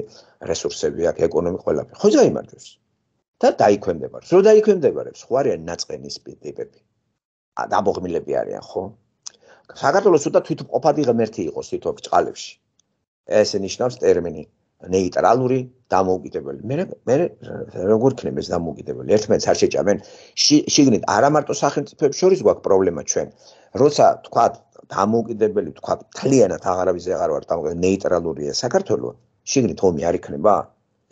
[SPEAKER 1] რესურსები აქვს, ეკონომიკური ყველაფერი. ხო გამიმარჯვებს? და დაიქვემდებარებს. რო დაიქვემდებარებს, ხო არიან ნაწყენის პიპები. ა დაბოღმილები არიან, ხო? საქართველოს უდა თვითმყოფადი ღმერთი იყოს თვითონ ბჭყალებში. ეს ნიშნავს ტერმინი ნეიტრალური დამოუკიდებელი. მე მე როგორ ქნება ეს დამოუკიდებელი? ერთმანეთს არ შეჭამენ. შიგნით არა მარტო სახელმწიფოებს შორის გვაქვს პრობლემა ჩვენ. როცა თქვა დამოუკიდებელი თქვა თლიანად აღარავის აღარ ვარ დამოკიდებელი ნეიტრალურია საქართველოს შიგნით ომი არ იქნება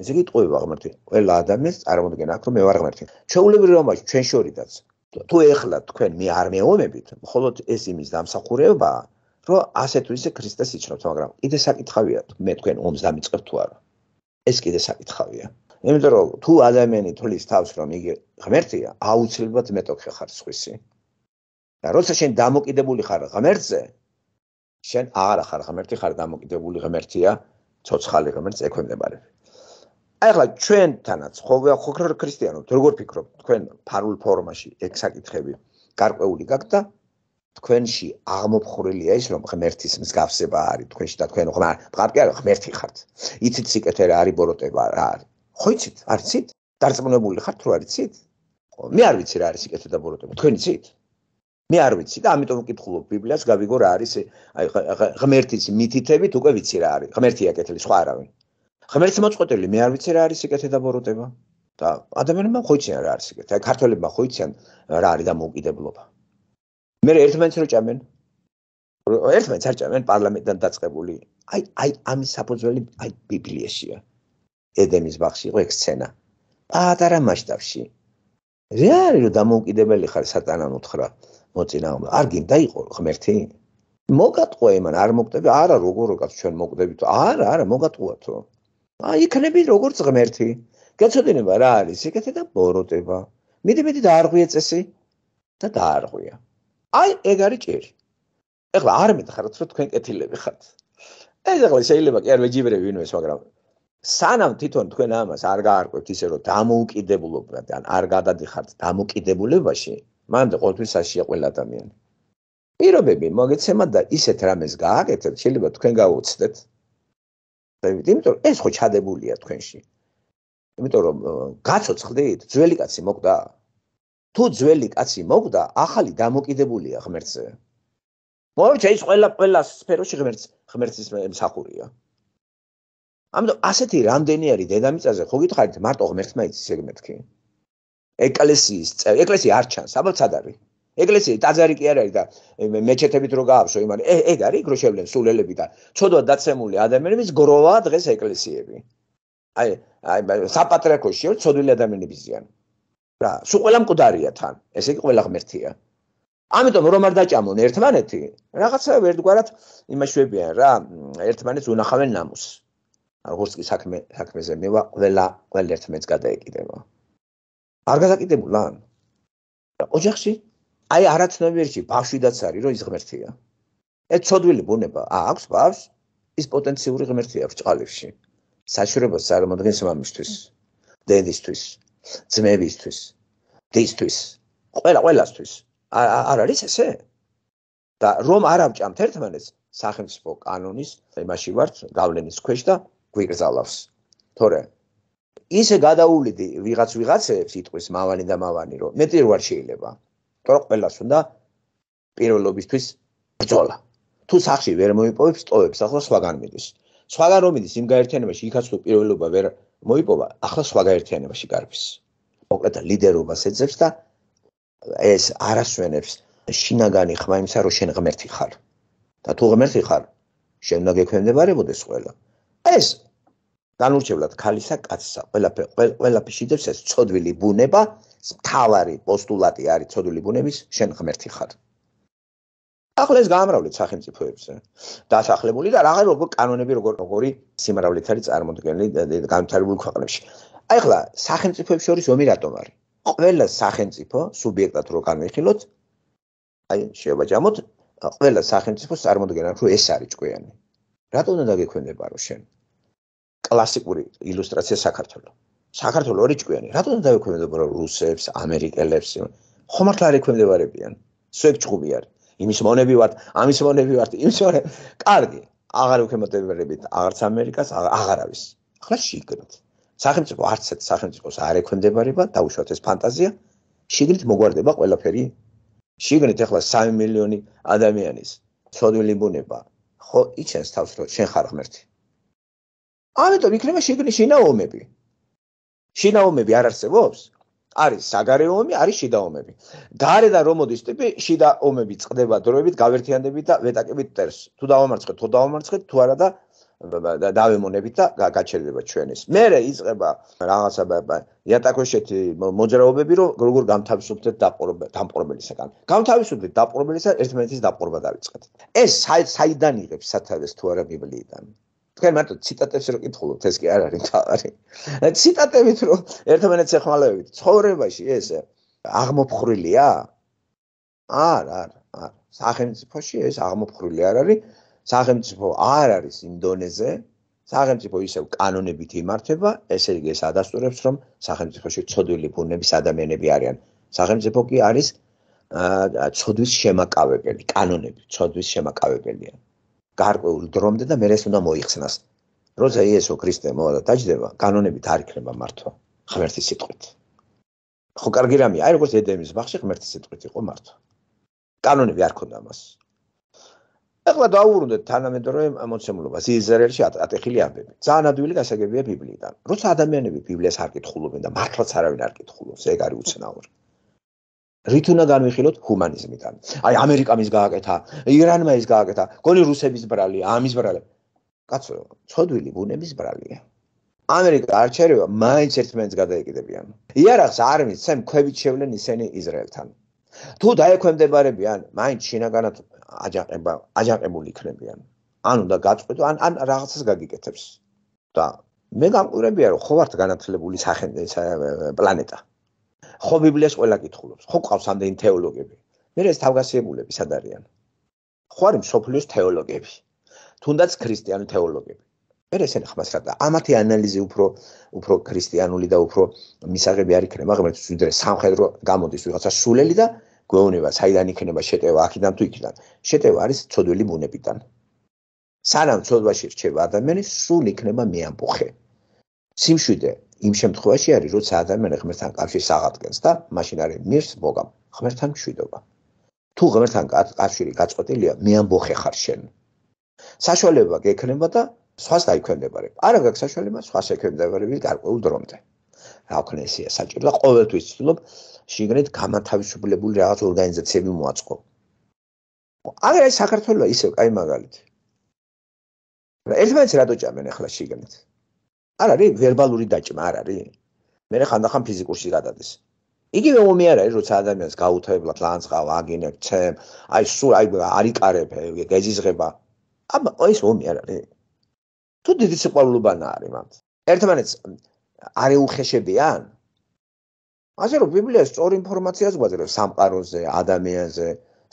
[SPEAKER 1] ესე იგი ტყვება ღმერთი ყველა ადამიანს წარმოგდგენაქ რომ მე ვარ ღმერთი ჩეულები რომ მაშ ჩვენ შორიდაც თუ ეხლა თქვენ მე არ მეომებით მხოლოდ ეს იმის დამსახურება რომ ასეთ ისე ქრისტეს იჩნობთ მაგრამ კიდე საკითხავია მე თქვენ ომს დამიწყებ თუ არა ეს კიდე საკითხავია იმიტომ რომ თუ ადამიანი თulis თავს რომ იგი ღმერთია აუცილებლად მეტოქე ხარ სხვისი და როცა შენ დამოკიდებული ხარ ღმერთზე შენ აღარ ხარ ღმერთი ხარ დამოკიდებული ღმერთია ცოცხალი ღმერთს ეკვემდებარები აიხლა ჩვენთანაც ხო ხო ქრისტიანო როგორ ფიქრობ თქვენ ფარულ ფორმაში ექსაკითხები გარკვეული გაქვთ და თქვენში აღმოფხრილია ის რომ ღმერთის მსგავსება არის თქვენში და თქვენ ხარ ღმერთი არ ღმერთი ხართ იცით სიკეთე რა არის ბოროტება რა არის ხო იცით არ იცით დარწმუნებული ხართ რომ არ იცით მე არ ვიცი რა არის სიკეთე და ბოროტება თქვენ იცით მე არ ვიცი და ამიტომ ვკითხულობ ბიბლიას, გავიგო რა არის, აი ღმერთის მითითებით უკვე ვიცი რა არის. ღმერთია კეთილი, სხვა არავინ. ღმერთის მოწყვეტილი, მე არ ვიცი რა არის ეკეთე დაბოროტება და ადამიანებმა ხო იციან რა არის ეკეთე. აი ქართველებმა ხო იციან რა არის დამოუკიდებლობა. მე ერთმანეთს რო ჭამენ. ერთმანეთს არ ჭამენ პარლამენტთან დაწყებული. აი აი ამის საფუძველი აი ბიბლიაშია. ედემის ბაღში იყო ეს სცენა. პატარა მასშტაბში. რა არის რომ დამოუკიდებელი ხარ სატანამ უთხრა? მოწინააღმდეგე. არ გინდა იყო ღმერთი? მოგატყუე იმან, არ მოგტები, არა როგორ როგორც ჩვენ მოგდებით. არა, არა, მოგატყუათო. აი, იქნები როგორც ღმერთი. გეცოდინება რა არის ეგეთი და ბოროტება. მიდი მიდი დაარღვია წესი და დაარღვია. აი, ეგ არის ჭირი. ეხლა არ მითხარ, თქო თქვენ კეთილები ხართ. ეს ეხლა შეიძლება კი არ ვეჯიბრები ვინმეს, მაგრამ სანამ თვითონ თქვენ ამას არ გაარკვევთ ისე რომ დამოუკიდებლობა და არ გადადიხართ დამოუკიდებლობაში, მანდა ყოველთვის საშია ყველა ადამიანი. პირობები მოგეცემათ და ისეთ რამეს გააკეთებთ, შეიძლება თქვენ გაუცდეთ. იმიტომ რომ ეს ხო ჩადებულია თქვენში. იმიტომ რომ გაцоცხდით, ძველი კაცი მოკდა. თუ ძველი კაცი მოკდა, ახალი დამოკიდებულია ღმერთზე. მოიჩა ის ყველა ყველა სფეროში ღმერთს ღმერთის მსახურია. ამიტომ ასეთი რამდენი არის დედამიწაზე, ხო გითხარით მარტო ღმერთმა იცის ეგ მეთქი? ეკლესიის წევრი. ეკლესია არ ჩანს, ალბათ სად არის? ეკლესია ტაძარი კი არ არის და მეჩეთებით რო გააფსო იმან ეგ არის გროშევლებს სულელები და ცოდვა დაცემული ადამიანების გროვა დღეს ეკლესიები. აი აი საპატრიარქოში რო ცოდვილი ადამიანები ზიან. რა, სულ ყველა მკვდარია თან, ესე იგი ყველა ღმერთია. ამიტომ რომ არ დაჭამონ ერთმანეთი, რაღაცა ერთგვარად იმაშვებიან რა, ერთმანეთს უნახავენ ნამუს. როგორც კი საქმე საქმეზე მევა ყველა ყველა ერთმანეთს გადაეკიდება. არ გასაკიდებულან ოჯახში აი არაცნობიერში ბავშვიდაც არის რომ ის ღმერთია ეს ცოდვილი ბუნება აქვს ბავშვს ის პოტენციური ღმერთი აქვს ყალიფში საშურებას წარმოადგენს მამისთვის დედისთვის ძმებისთვის დისთვის ყველა ყველასთვის არ არის ესე და რომ არ ამჭამთ ერთმანეთს სახელმწიფო კანონის იმაში ვართ გავლენის ქვეშ და გვიგრძალავს თორე ისე გადაულიდი ვიღაც ვიღაცებს იტყვის მავანი და მავანი რომ მეტი რა შეიძლება იმიტომ რომ ყველას უნდა პირველობისთვის ბრძოლა თუ სახში ვერ მოიპოვებს ტოვებს ახლა სხვაგან მიდის სხვაგან რომ მიდის იმ გაერთიანებაში იქაც თუ პირველობა ვერ მოიპოვა ახლა სხვა გაერთიანებაში გარბის მოკლედ ლიდერობას ეძებს და ეს არასვენებს შინაგანი ხმა იმსა რომ შენ ღმერთი ხარ და თუ ღმერთი ხარ შენ უნდა გეკვენდებარებოდეს ყველა ეს დანურჩევლად ქალისა კაცსა ყველაფე ყველაფე შეიძლება ეს ცოდვილი ბუნება მთავარი პოსტულატი არის ცოდვილი ბუნების შენ ღმერთი ხარ ახლა ეს გამრავლეთ სახელმწიფოებზე დასახლებული და რაღაც როგორი კანონები როგორი როგორი სიმრავლეთ არის წარმოდგენილი განვითარებულ ქვეყნებში აი ახლა სახელმწიფოებს შორის ომი რატომ არის ყველა სახელმწიფო სუბიექტად რო განვიხილოთ აი შევაჯამოთ ყველა სახელმწიფო წარმოდგენა რომ ეს არის ჭკვიანი რატომ უნდა გეკვენდება რო შენ კლასიკური ილუსტრაცია საქართველოს. საქართველოს ორიჭკიანი. რატომ დაეკვემდებარ რუსებს, ამერიკელებს? ხომ ახლა არ ეკვემდებარებიან? სვეტ ჭუბი არის. იმის მონები ვართ, ამის მონები ვართ, იმის მონები. კარგი, აღარ ეკვემდებარებით აღარც ამერიკას, აღარავის. ახლა შეიგნოთ. სახელმწიფო არცეთ სახელმწიფოს არ ეკვემდებარება, დაუშვათ ეს ფანტაზია. შეგრით მოგვარდება ყველაფერი. შეგრით ახლა 3 მილიონი ადამიანის ცოდვილი ბუნება. ხო, იჩენს თავს რომ შენ ხარ ღმერთი. ამიტომ იქნება შეგნი შინაომები. შინაომები არ არსებობს? არის საგარეომი, არის შიდაომები. გარე და რომოდის ტიპი შიდაომები წდება დროებით, გავერთიანდებით და ვეტაკებით წერს. თუ დავამარცხეთ, თუ დავამარცხეთ, თუ არა და და დავემონებით და გაჩერდება ჩვენის. მერე იწება რაღაცა იატაკოშეთი მოძრაობები, რომ როგორ გამთავისუფლდეთ დამპყრობელისგან. გამთავისუფლდეთ დამპყრობელისგან, ერთმანეთის დაპყრობა დაიწყეთ. ეს საიდან იღებს სათავეს თუ არა ბიბლიიდან? თქვენ მარტო ციტატებს რო კითხულობთ ეს კი არ არის თავარი ციტატებით რო ერთმანეთს ეხმალებით ცხოვრებაში ეს აღმოფხრილია არ არ არ სახელმწიფოში ეს აღმოფხრილი არ არის სახელმწიფო არ არის ინდონეზე სახელმწიფო ისევ კანონებით იმართება ესე იგი ეს ადასტურებს რომ სახელმწიფოში ცოდვილი ბუნების ადამიანები არიან სახელმწიფო კი არის ცოდვის შემაკავებელი კანონები ცოდვის შემაკავებელია გარკვეულ დრომდე და მერეს უნდა მოიხსნას. როცა იესო ქრისტე მოვა დაჯდება, კანონებით არ იქნება მართვა ღმერთის სიტყვით. ხო კარგი რამე, აი როგორც ედემის ბახში ღმერთის სიტყვით იყო მართვა. კანონები არ ქონდა მას. ახლა დავურდეთ თანამედროვე ემოციონულობას. იზრაელში ატეხილი ამბები. ძალიან ადვილი გასაგებია ბიბლიიდან. როცა ადამიანები ბიბლიას არ კითხულობენ და მართლაც არავინ არ კითხულობს, ეგ არის უცნაური. რით უნდა განვიხილოთ ჰუმანიზმიდან? აი ამერიკამ ის გააკეთა, ირანმა ის გააკეთა, გონი რუსების ბრალია, ამის ბრალია. კაცო, ცოდვილი ბუნების ბრალია. ამერიკა არ ჩერება, მაინც ერთმანეთს გადაეკიდებიან. იარაღს არ მისცემ ქვევით შევლენ ისინი ისრაელთან. თუ დაეკვემდებარებიან, მაინც შინაგანად აჯანყება, აჯანყებული იქნებიან. ან უნდა გაწყვეტო, ან ან რაღაცას გაგიკეთებს. და მე გამყურებია რომ ხო ვართ განათლებული სახელმწიფო პლანეტა. ხო ბიბლიას ყველა კითხულობს ხო ყავს ამდენ თეოლოგები მე ეს თავგასებულები სად არიან ხო არის სოფლიოს თეოლოგები თუნდაც ქრისტიანული თეოლოგები მე ესენ ხმას რა და ამათი ანალიზი უფრო უფრო ქრისტიანული და უფრო მისაღები არ იქნება მაგრამ ეს ვიდრე სამხედრო გამოდის ვიღაცა სულელი და გვეუბნება საიდან იქნება შეტევა აქედან თუ იქიდან შეტევა არის ცოდვილი ბუნებიდან სანამ ცოდვაში რჩება ადამიანი სულ იქნება მეამპოხე სიმშვიდე იმ შემთხვევაში არის, როცა ადამიანი ღმერთთან კავშირს აღადგენს და მაშინ არის მის მოგამ ღმერთთან მშვიდობა. თუ ღმერთთან კავშირი გაწყვეტილია, მე ამბოხე ხარ შენ. საშუალება გექნება და სხვას დაიქვემდებარე. არა გაქვს საშუალება, სხვას ექვემდებარე გარკვეულ დრომდე. რა ქნა ისია საჭირო და ყოველთვის ვცდილობ შიგნით გამათავისუფლებელი რაღაც ორგანიზაციები მოაწყო. აგერ საქართველოს ისევ კაი მაგალითი. ერთმანეთს რა დოჭამენ ახლა შიგნით? არ არის ვერბალური დაჭმა არ არის მე რა ხანდახან ფიზიკურში გადადის იგივე მომი არ არის როცა ადამიანს გაუთავებლად ლანძღავ აგინებ ცემ აი სულ აი არიკარებ გეძიზღება ამ ეს მომი არ არის თუ დიდი სიყვარულობანა არის მართ ერთმანეთს არეუხეშებიან ასე რომ ბიბლიას სწორ ინფორმაციას გვაძლევს სამყაროზე ადამიანზე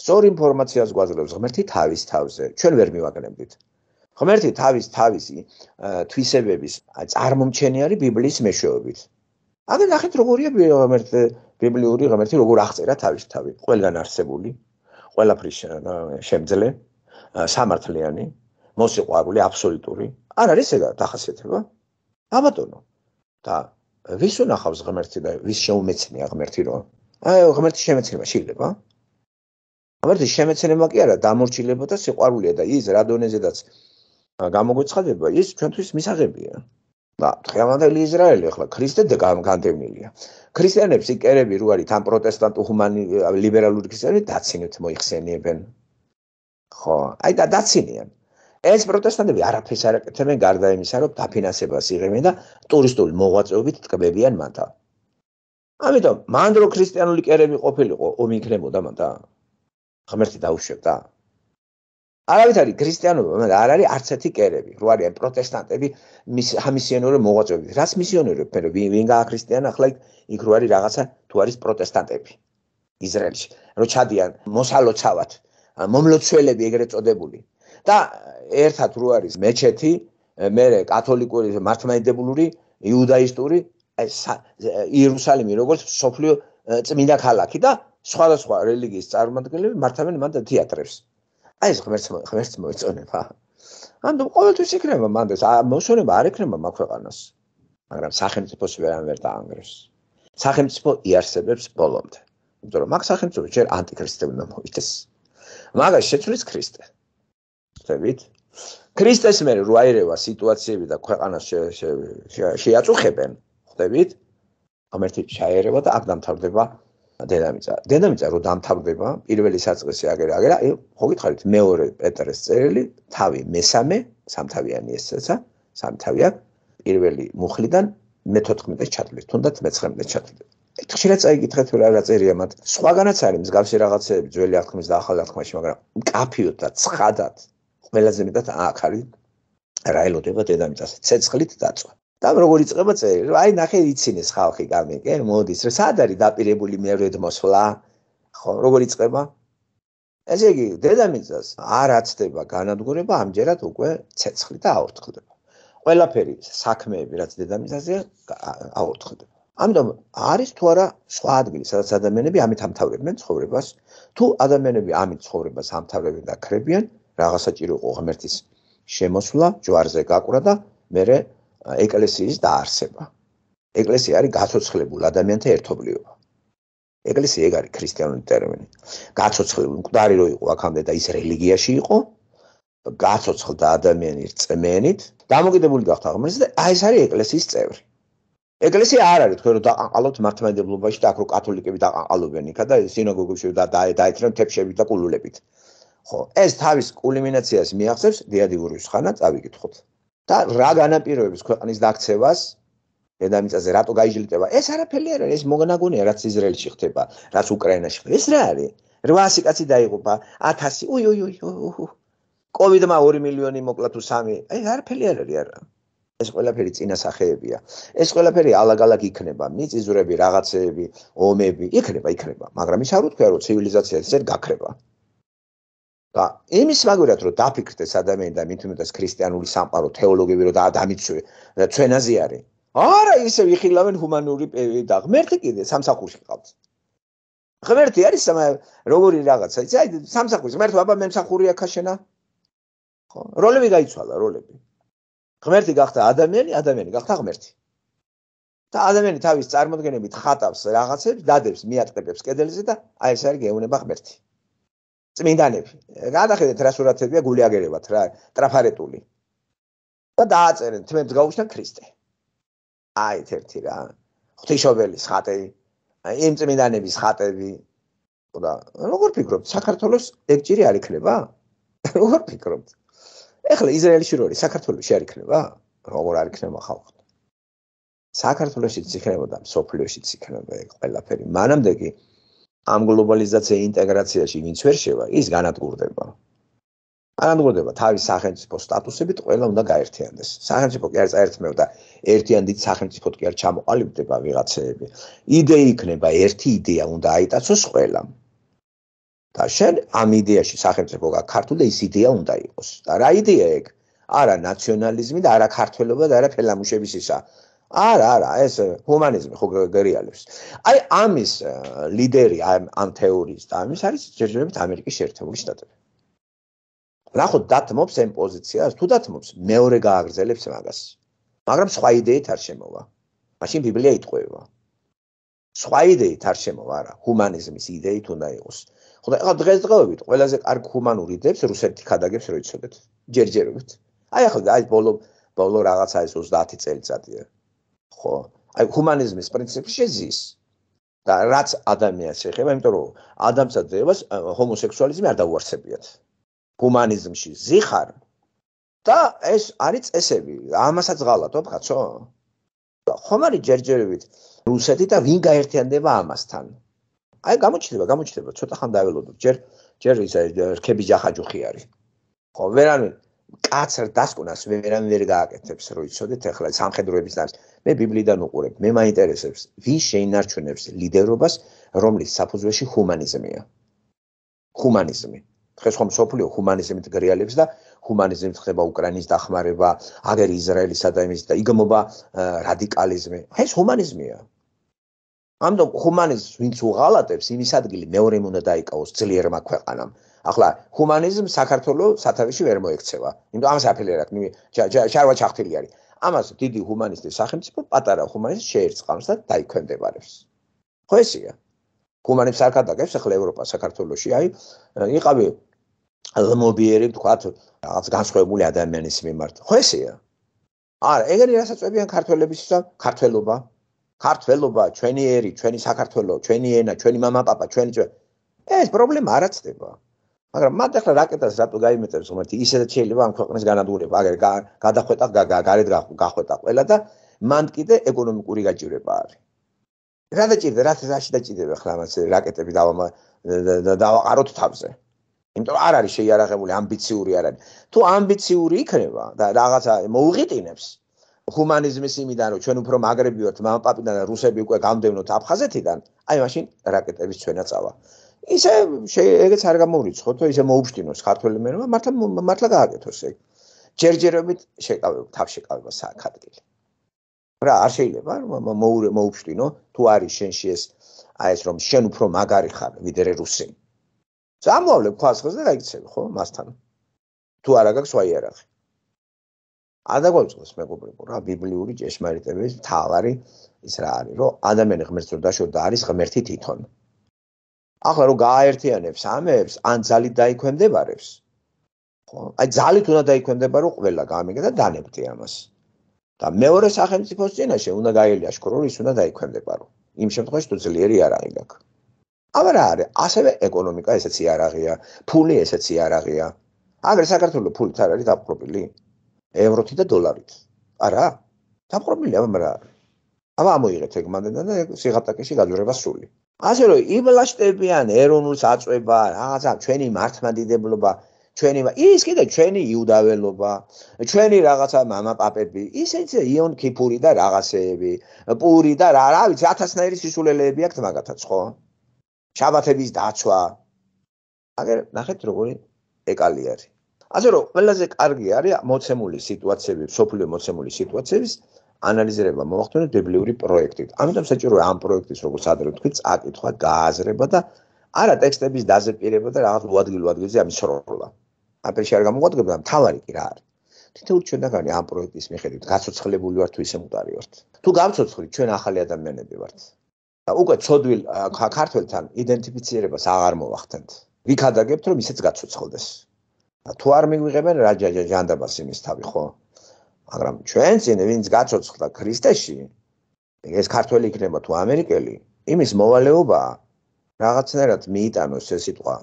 [SPEAKER 1] სწორ ინფორმაციას გვაძლევს ღმერთი თავის თავზე ჩვენ ვერ მივაგნებდით ღმერთი თავის თავისი თვისებების წარმომჩენი არის ბიბლიის მეშვეობით. აგენ ნახეთ როგორია ღმერთი ბიბლიური ღმერთი როგორ აღწერა თავის თავი. ყველგან არსებული, ყველაფრის შემძლე, სამართლიანი, მოსიყვარული, აბსოლუტური. არ არის ეგა დახასიათება? ამატონო. და ვის უნახავს ღმერთი და ვის შეუმეცნია ღმერთი რო? აი ღმერთი შემეცნება შეიძლება? ღმერთი შემეცნება კი არა, დამორჩილება და სიყვარულია და ის რადონეზედაც გამოგვეცხადება ის ჩვენთვის მისაღებია. და თქვენამდე ისრაელი ახლა ქრისტე განდევნილია. ქრისტიანებს იკერები რო არის თან პროტესტანტ უჰუმანი ლიბერალური ქრისტიანები დაცინეთ მოიხსენიებენ. ხო, აი და დაცინიან. ეს პროტესტანტები არაფერს არ აკეთებენ გარდა იმისა, რომ დაფინანსებას იღებენ და ტურისტული მოღვაწეობით ტკბებიან მათა. ამიტომ მანდ რო ქრისტიანული კერები ყოფილიყო, ომი იქნებოდა მანდა? ღმერთი დაუშვებდა? არავით არის ქრისტიანობა, მაგრამ არ არის არცეთი კერები. რო არიან პროტესტანტები, მისიონერო მოღვაწეები. რაც მისიონერო ფერო ვინ გააქრისტიანა, ხლა იქ რო არის რაღაცა თუ არის პროტესტანტები ისრაელში, რო ჩადიან მოსალოცავად, მომლოცველები ეგრეთ წოდებული. და ერთად რო არის მეჩეთი, მეორე კათოლიკური მართლმადიდებლური, იუდაისტური, იერუსალიმი როგორც სოფლიო წმინდა ქალაქი და სხვადასხვა რელიგიის წარმომადგენლები მართავენ მანდ თეატრებს. აი ეს ღმერთს ღმერთს მოეწონება. ანუ ყოველთვის იქნება მანდეს მოსვენება არ იქნება მაგ ქვეყანას. მაგრამ სახელმწიფოს ვერ ამერ დაანგრევს. სახელმწიფო იარსებებს ბოლომდე. იმიტომ რომ მაგ სახელმწიფოს შეიძლება ანტიქრისტე უნდა მოიწეს. მაგას შეცვლის ქრისტე. ხდებით? ქრისტეს მერე რო აირევა სიტუაციები და ქვეყანას შეაწუხებენ, ხდებით? ამერთი ჩაერევა და აქ დამთავრდება დედამიწა. დედამიწა რო დამთავრდება, პირველი საწყისი აგერა, აგერა, ხო გითხარით, მეორე პეტრეს წერილი, თავი მესამე, სამთავიანი ესეცა, სამთავია პირველი მუხლიდან მე14-ის ჩათვლით, თუნდაც მე19-ის ჩათვლით. ეს ხშირად წაიგითხეთ რა რაწერია მათ. სხვაგანაც არის მსგავსი რაღაცეები ძველი აღთქმის და ახალი აღთქმაში, მაგრამ კაფიოთ და ცხადად ყველაზე მეტად აქ არის რაილოდება დედამიწაზე, ცეცხლით დაწვა. და როგორ იწება წერი? აი ნახე იცინეს ხალხი გამიკე, მოდის, რა სად არის დაპირებული მეერეთ მოსვლა? ხო, როგორ იწება? ესე იგი, დედამიწას არ აცდება განადგურება ამჯერად უკვე ცეცხლი და აორთქლება. ყველაფერი საქმეები, რაც დედამიწაზეა, აორთქლება. ამიტომ არის თუ არა სხვა ადგილი, სადაც ადამიანები ამით ამთავრებენ ცხოვრებას, თუ ადამიანები ამით ცხოვრებას ამთავრებენ და ქრებიან, რაღაცა ჭირო ყო ღმერთის შემოსვლა, ჯვარზე გაკვრა და მერე ეკლესიის დაარსება. ეკლესია არის გაცოცხლებულ ადამიანთა ერთობლიობა. ეკლესია ეგ არის ქრისტიანული ტერმინი. გაცოცხლებული მკვდარი რო იყო აქამდე და ის რელიგიაში იყო, გაცოცხლდა ადამიანის წმენით, დამოკიდებული გახდა ღმერთზე და აი ეს არის ეკლესიის წევრი. ეკლესია არ არის თქვენ რო დააყალობთ მართლმადიდებლობაში და აქ რო კათოლიკები დააყალობენ იქა და სინაგოგებში და დაეთრენ თეფშებით და კულულებით. ხო, ეს თავის კულმინაციას მიაღწევს დიადიგურის ხანა, წავიკითხოთ. და რა განაპირობებს ქვეყნის დაქცევას დედამიწაზე რატო გაიჟლიტება ეს არაფერი არ არის ეს მოგნაგონია რაც ისრაელში ხდება რაც უკრაინაში ხდება ეს რა არის 800 კაცი დაიღუპა 1000 უი უი უი კოვიდმა 2 მილიონი მოკლა თუ 3 აი არაფერი არ არის არა ეს ყველაფერი წინასახეებია ეს ყველაფერი ალაგ-ალაგ იქნება მიწიზურები რაღაცეები ომები იქნება იქნება მაგრამ ის არ უთქვია რომ ცივილიზაცია ეს ზერ გაქრება და იმის მაგურად რომ დაფიქრდეს ადამიანი და მითუმეტეს ქრისტიანული სამყარო თეოლოგიები რომ დაამიწვე და ჩვენაზე არის არა ისე ვიხილავენ ჰუმანური და ღმერთი კიდე სამსახურში ყავს ღმერთი არის როგორი რაღაცა იცი აი სამსახურში ღმერთო აბა მე მსახურია ქაშენა ხო როლები გაიცვალა როლები ღმერთი გახდა ადამიანი ადამიანი გახდა ღმერთი და ადამიანი თავის წარმოდგენებით ხატავს რაღაცებს დადებს მიატყებებს კედელზე და აი ეს არის გეუბნება ღმერთი წმინდანები. გადახედეთ რა სურათებია გულიაგერებათ რა, ტრაფარეტული. და დააწერენ თმებს გაუშენ ქრისტე. აი ეს ერთი რა. ღვთიშობელის ხატები, იმ წმინდანების ხატები. და როგორ ფიქრობთ, საქართველოს ეგჭირი არ იქნება? როგორ ფიქრობთ? ეხლა ისრაელში როლი საქართველოს არ იქნება? როგორ არ იქნება ხალხო? საქართველოსიც იქნებოდა, სოფლიოშიც იქნებოდა ეგ ყველაფერი. მანამდე კი ამ გლობალიზაციის ინტეგრაციაში ვინც ვერ შევა, ის განადგურდება. განადგურდება თავის სახელმწიფო სტატუსებით ყველა უნდა გაერთიანდეს. სახელმწიფო კი არ წაერთმევდა, ერთიანდით სახელმწიფოდ კი არ ჩამოყალიბდება ვიღაცეები. იდეა იქნება, ერთი იდეა უნდა აიტაცოს ყველა. და შენ ამ იდეაში სახელმწიფო გაქართულ და ის იდეა უნდა იყოს. და რა იდეა ეგ? არა ნაციონალიზმი და არა ქართველობა და არა ფელამუშების ისა. არა არა ეს ჰუმანიზმი ხო გერიალებს აი ამის ლიდერი ამ ამ თეორიის და ამის არის ჯერჯერობით ამერიკის შეერთებული შტატები ნახოთ დათმობს ამ პოზიციას თუ დათმობს მეორე გააგრძელებს მაგას მაგრამ სხვა იდეით არ შემოვა მაშინ ბიბლია იტყვება სხვა იდეით არ შემოვა რა ჰუმანიზმის იდეით უნდა იყოს ხოდა ახლა დღესდღეობით ყველაზე კარგ ჰუმანურ იდეებს რუსეთი ხადაგებს როიცოდეთ ჯერჯერობით აი ახლა აი ბოლო ბოლო რაღაცა ეს 30 წელიწადია ხო? აი ჰუმანიზმის პრინციპში ზის. და რაც ადამიანს ეხება, იმიტომ რომ ადამიანსა და ძებას ჰომოსექსუალიზმი არ დაუარსებიათ. ჰუმანიზმში ზიხარ და ეს არის წესები. ამასაც ღალატობ, ხაცო? ხომ არის ჯერჯერობით რუსეთი და ვინ გაერთიანდება ამასთან? აი გამოჩნდება, გამოჩნდება, ცოტა ხან დაველოდოთ. ჯერ ჯერ ისე რქები ჯახაჯუხი არის. ხო, ვერ ამი კაცერ დასკვნას ვერან ვერ გააკეთებს რო იცოდეთ ახლა სამხედროების და მე ბიბლიიდან უყურებ მე მაინტერესებს ვის შეინარჩუნებს ლიდერობას რომლის საფუძველში ჰუმანიზმია ჰუმანიზმი დღეს ხომ სოფლიო ჰუმანიზმით გრიალებს და ჰუმანიზმით ხდება უკრაინის დახმარება აგერ ისრაელისა და იმის და იგმობა რადიკალიზმი ეს ჰუმანიზმია ამიტომ ჰუმანიზმს ვინც უღალატებს იმის ადგილი მეორემ უნდა დაიკავოს ძლიერმა ქვეყანამ ახლა ჰუმანიზმ საქართველოს სათავეში ვერ მოექცევა. იმიტომ ამას აფილერაკ ნი ჩარვა ჩახთილი არის. ამას დიდი ჰუმანიზმი სახელმწიფო პატარა ჰუმანიზმი შეერწყამს და დაიქვემდებარებს. ხო ესეა. ჰუმანიზმს არ გადაგებს ახლა ევროპა საქართველოში, აი იყავი ლმობიერი თქვათ რაღაც განსხვავებული ადამიანის მიმართ. ხო ესეა. არა, ეგენი რასაცებიან ქართველების და ქართველობა. ქართველობა, ჩვენი ერი, ჩვენი საქართველო, ჩვენი ენა, ჩვენი мама-папа, ჩვენი ეს პრობლემა არ აწდება. მაგრამ მათ ახლა რაკეტას რატო გაიმეტებს უმეტეს ისედაც შეიძლება ამ ქვეყნის განადგურება აგერ გადახვეტა გარეთ გახვეტა ყველა და მან კიდე ეკონომიკური გაჭირება არის რა დაჭირდა რა რაში დაჭირდება ახლა მას რაკეტები დავამა დავაყაროთ თავზე იმიტომ არ არის შეიარაღებული ამბიციური არ არის თუ ამბიციური იქნება და რაღაცა მოუღიტინებს ჰუმანიზმის იმიდან რომ ჩვენ უფრო მაგრები ვართ მამაპაპიდან და რუსები უკვე გამდევნოთ აფხაზეთიდან აი მაშინ რაკეტების ჩვენა წავა ისე ეგეც არ გამომრიცხოთ, ისე მოუშტინოს ქართველი მერმა, მართლა მართლა გააკეთოს ეგ. ჯერჯერობით შეკავე თავშეკავება საქართველოს. რა არ შეიძლება მოურე მოუშტინო თუ არის შენში ეს აი ეს რომ შენ უფრო მაგარი ხარ ვიდრე რუსი. წამოვლებ ფასხზე და გაიქცევი ხო მასთან. თუ არა გაქვს ვაიარაღი. ადაგვაწყოს მეგობრებო რა ბიბლიური ჭეშმარიტების თავარი ის რა არის რომ ადამიანი ღმერთს რო დაშორდა არის ღმერთი თვითონ. ახლა რო გააერთიანებს ამებს, ან ძალით დაიქვემდებარებს. ხო? აი ძალით უნდა დაიქვემდებარო ყველა გამიგე და დანებდი ამას. და მეორე სახელმწიფო წინაშე უნდა გაიელიაშ კრონის უნდა დაიქვემდებარო. იმ შემთხვევაში თუ ძლიერი არაღი გაქვს. აბარა არის, ასევე ეკონომიკა ესეც იარაღია, ფული ესეც იარაღია. აგრე საქართველოს ფულით არ არის დაპყრობილი? ევროთი და დოლარით. არა? დაპყრობილია, მაგრამ არა. აბა მოიღეთ ეგ მანდ და სიღატაკეში გაძვრება სული. ასე რომ იბლაშტებიან ეროვნულ საწება, რაღაცა ჩვენი მართლმადიდებლობა, ჩვენი ის კიდე ჩვენი იუდაველობა, ჩვენი რაღაცა მამაპაპები, ისეც იონ კიფური და რაღაცეები, პური და რა, რა ვიცი, ათასნაირი სისულელეები აქვს მაგათაც, ხო? შაბათების დაცვა. აგერ ნახეთ როგორი ეკალიარი. ასე რომ ყველაზე კარგი არის მოცემული სიტუაციები, სოფლიო მოცემული სიტუაციების ანალიზირება მოახდინოთ ბიბლიური პროექტით. ამიტომ საჭიროა ამ პროექტის როგორც ადრე ვთქვი, წაკითხვა, გააზრება და არა ტექსტების დაზეპირება და რაღაც უადგილო ადგილზე ამის შროლა. აფერში არ გამოვადგენ, მაგრამ თავარი კი რა არის? თითოეულ ჩვენგანი ამ პროექტის მიხედვით გაცოცხლებული ვართ თუ ისე მყარი ვართ. თუ გამოცოცხლი ჩვენ ახალი ადამიანები ვართ. და უკვე ცოდვილ ქართველთან იდენტიფიცირებას აღარ მოახდენთ. ვიქადაგებთ რომ ისეც გაცოცხლდეს. თუ არ მიგვიღებენ რა ჯანდაბას იმის თავი ხო? მაგრამ ჩვენ წინ ვინც გაწოცხლა ქრისტეში ეს ქართველი იქნება თუ ამერიკელი იმის მოვალეობა რაღაცნაირად მიიტანოს ეს სიტყვა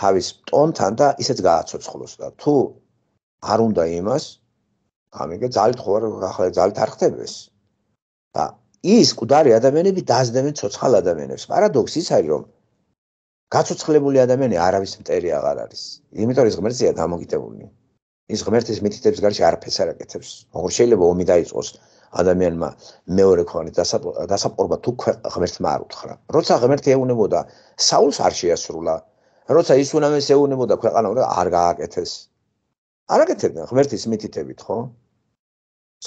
[SPEAKER 1] თავის პონთან და ისეც გააცოცხლოს და თუ არ უნდა იმას ამიგე ძალით ხوار ახლა ძალით არ ხდებს და ის მკვდარი ადამიანები დაძდნენ ცოცხალ ადამიანებს პარადოქსიც არის რომ გაცოცხლებული ადამიანი არავის მტერი აღარ არის იმიტომ ის ღმერთია დამოკიდებული ის ღმერთის მითითებს გარშე არაფერს არ აკეთებს. როგორ შეიძლება ომი დაიწყოს ადამიანმა მეორე ქონით დასაპყრობა თუ ღმერთმა არ უთხრა. როცა ღმერთი ეუნებოდა საულს არ შეასრულა. როცა ის უნამეს ეუნებოდა ქვეყანა უნდა არ გააკეთეს. არ აკეთებდა ღმერთის მითითებით, ხო?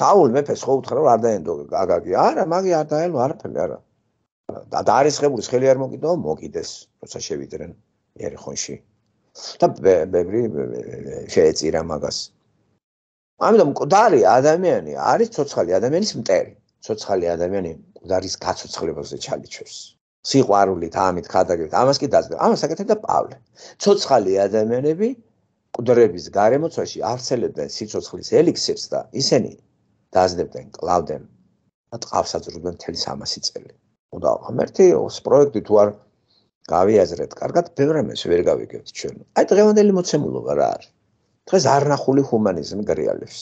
[SPEAKER 1] საულ მეფეს ხო უთხრა რომ არ დაენდო გაგაგი. არა, მაგი არ დაელო არაფერი, არა. და დაარისხებული ხელი არ მოკიდო, მოკიდეს, როცა შევიდნენ იერიხონში. და ბევრი შეეწირა მაგას. ამიტომ მკვდარი ადამიანი არის ცოცხალი ადამიანის მტერი. ცოცხალი ადამიანი მკვდარის გაცოცხლებაზე ჩალიჩვევს. სიყვარულით, ამით ხადაგებს, ამას კი დაძლევს. ამას აკეთებდა პავლე. ცოცხალი ადამიანები მკვდრების გარემოცვაში არცელებდნენ სიცოცხლის ელიქსირს და ისინი დაძლებდნენ კლავდენ და ყავსაძრუდნენ თელი სამასი წელი. უდავ ამერთი ეს პროექტი თუ არ გავიაზრეთ კარგად, ბევრი მეც ვერ გავიგებთ ჩვენ. აი დღევანდელი მოცემულობა რა არის? დღეს არნახული ჰუმანიზმი გრიალებს.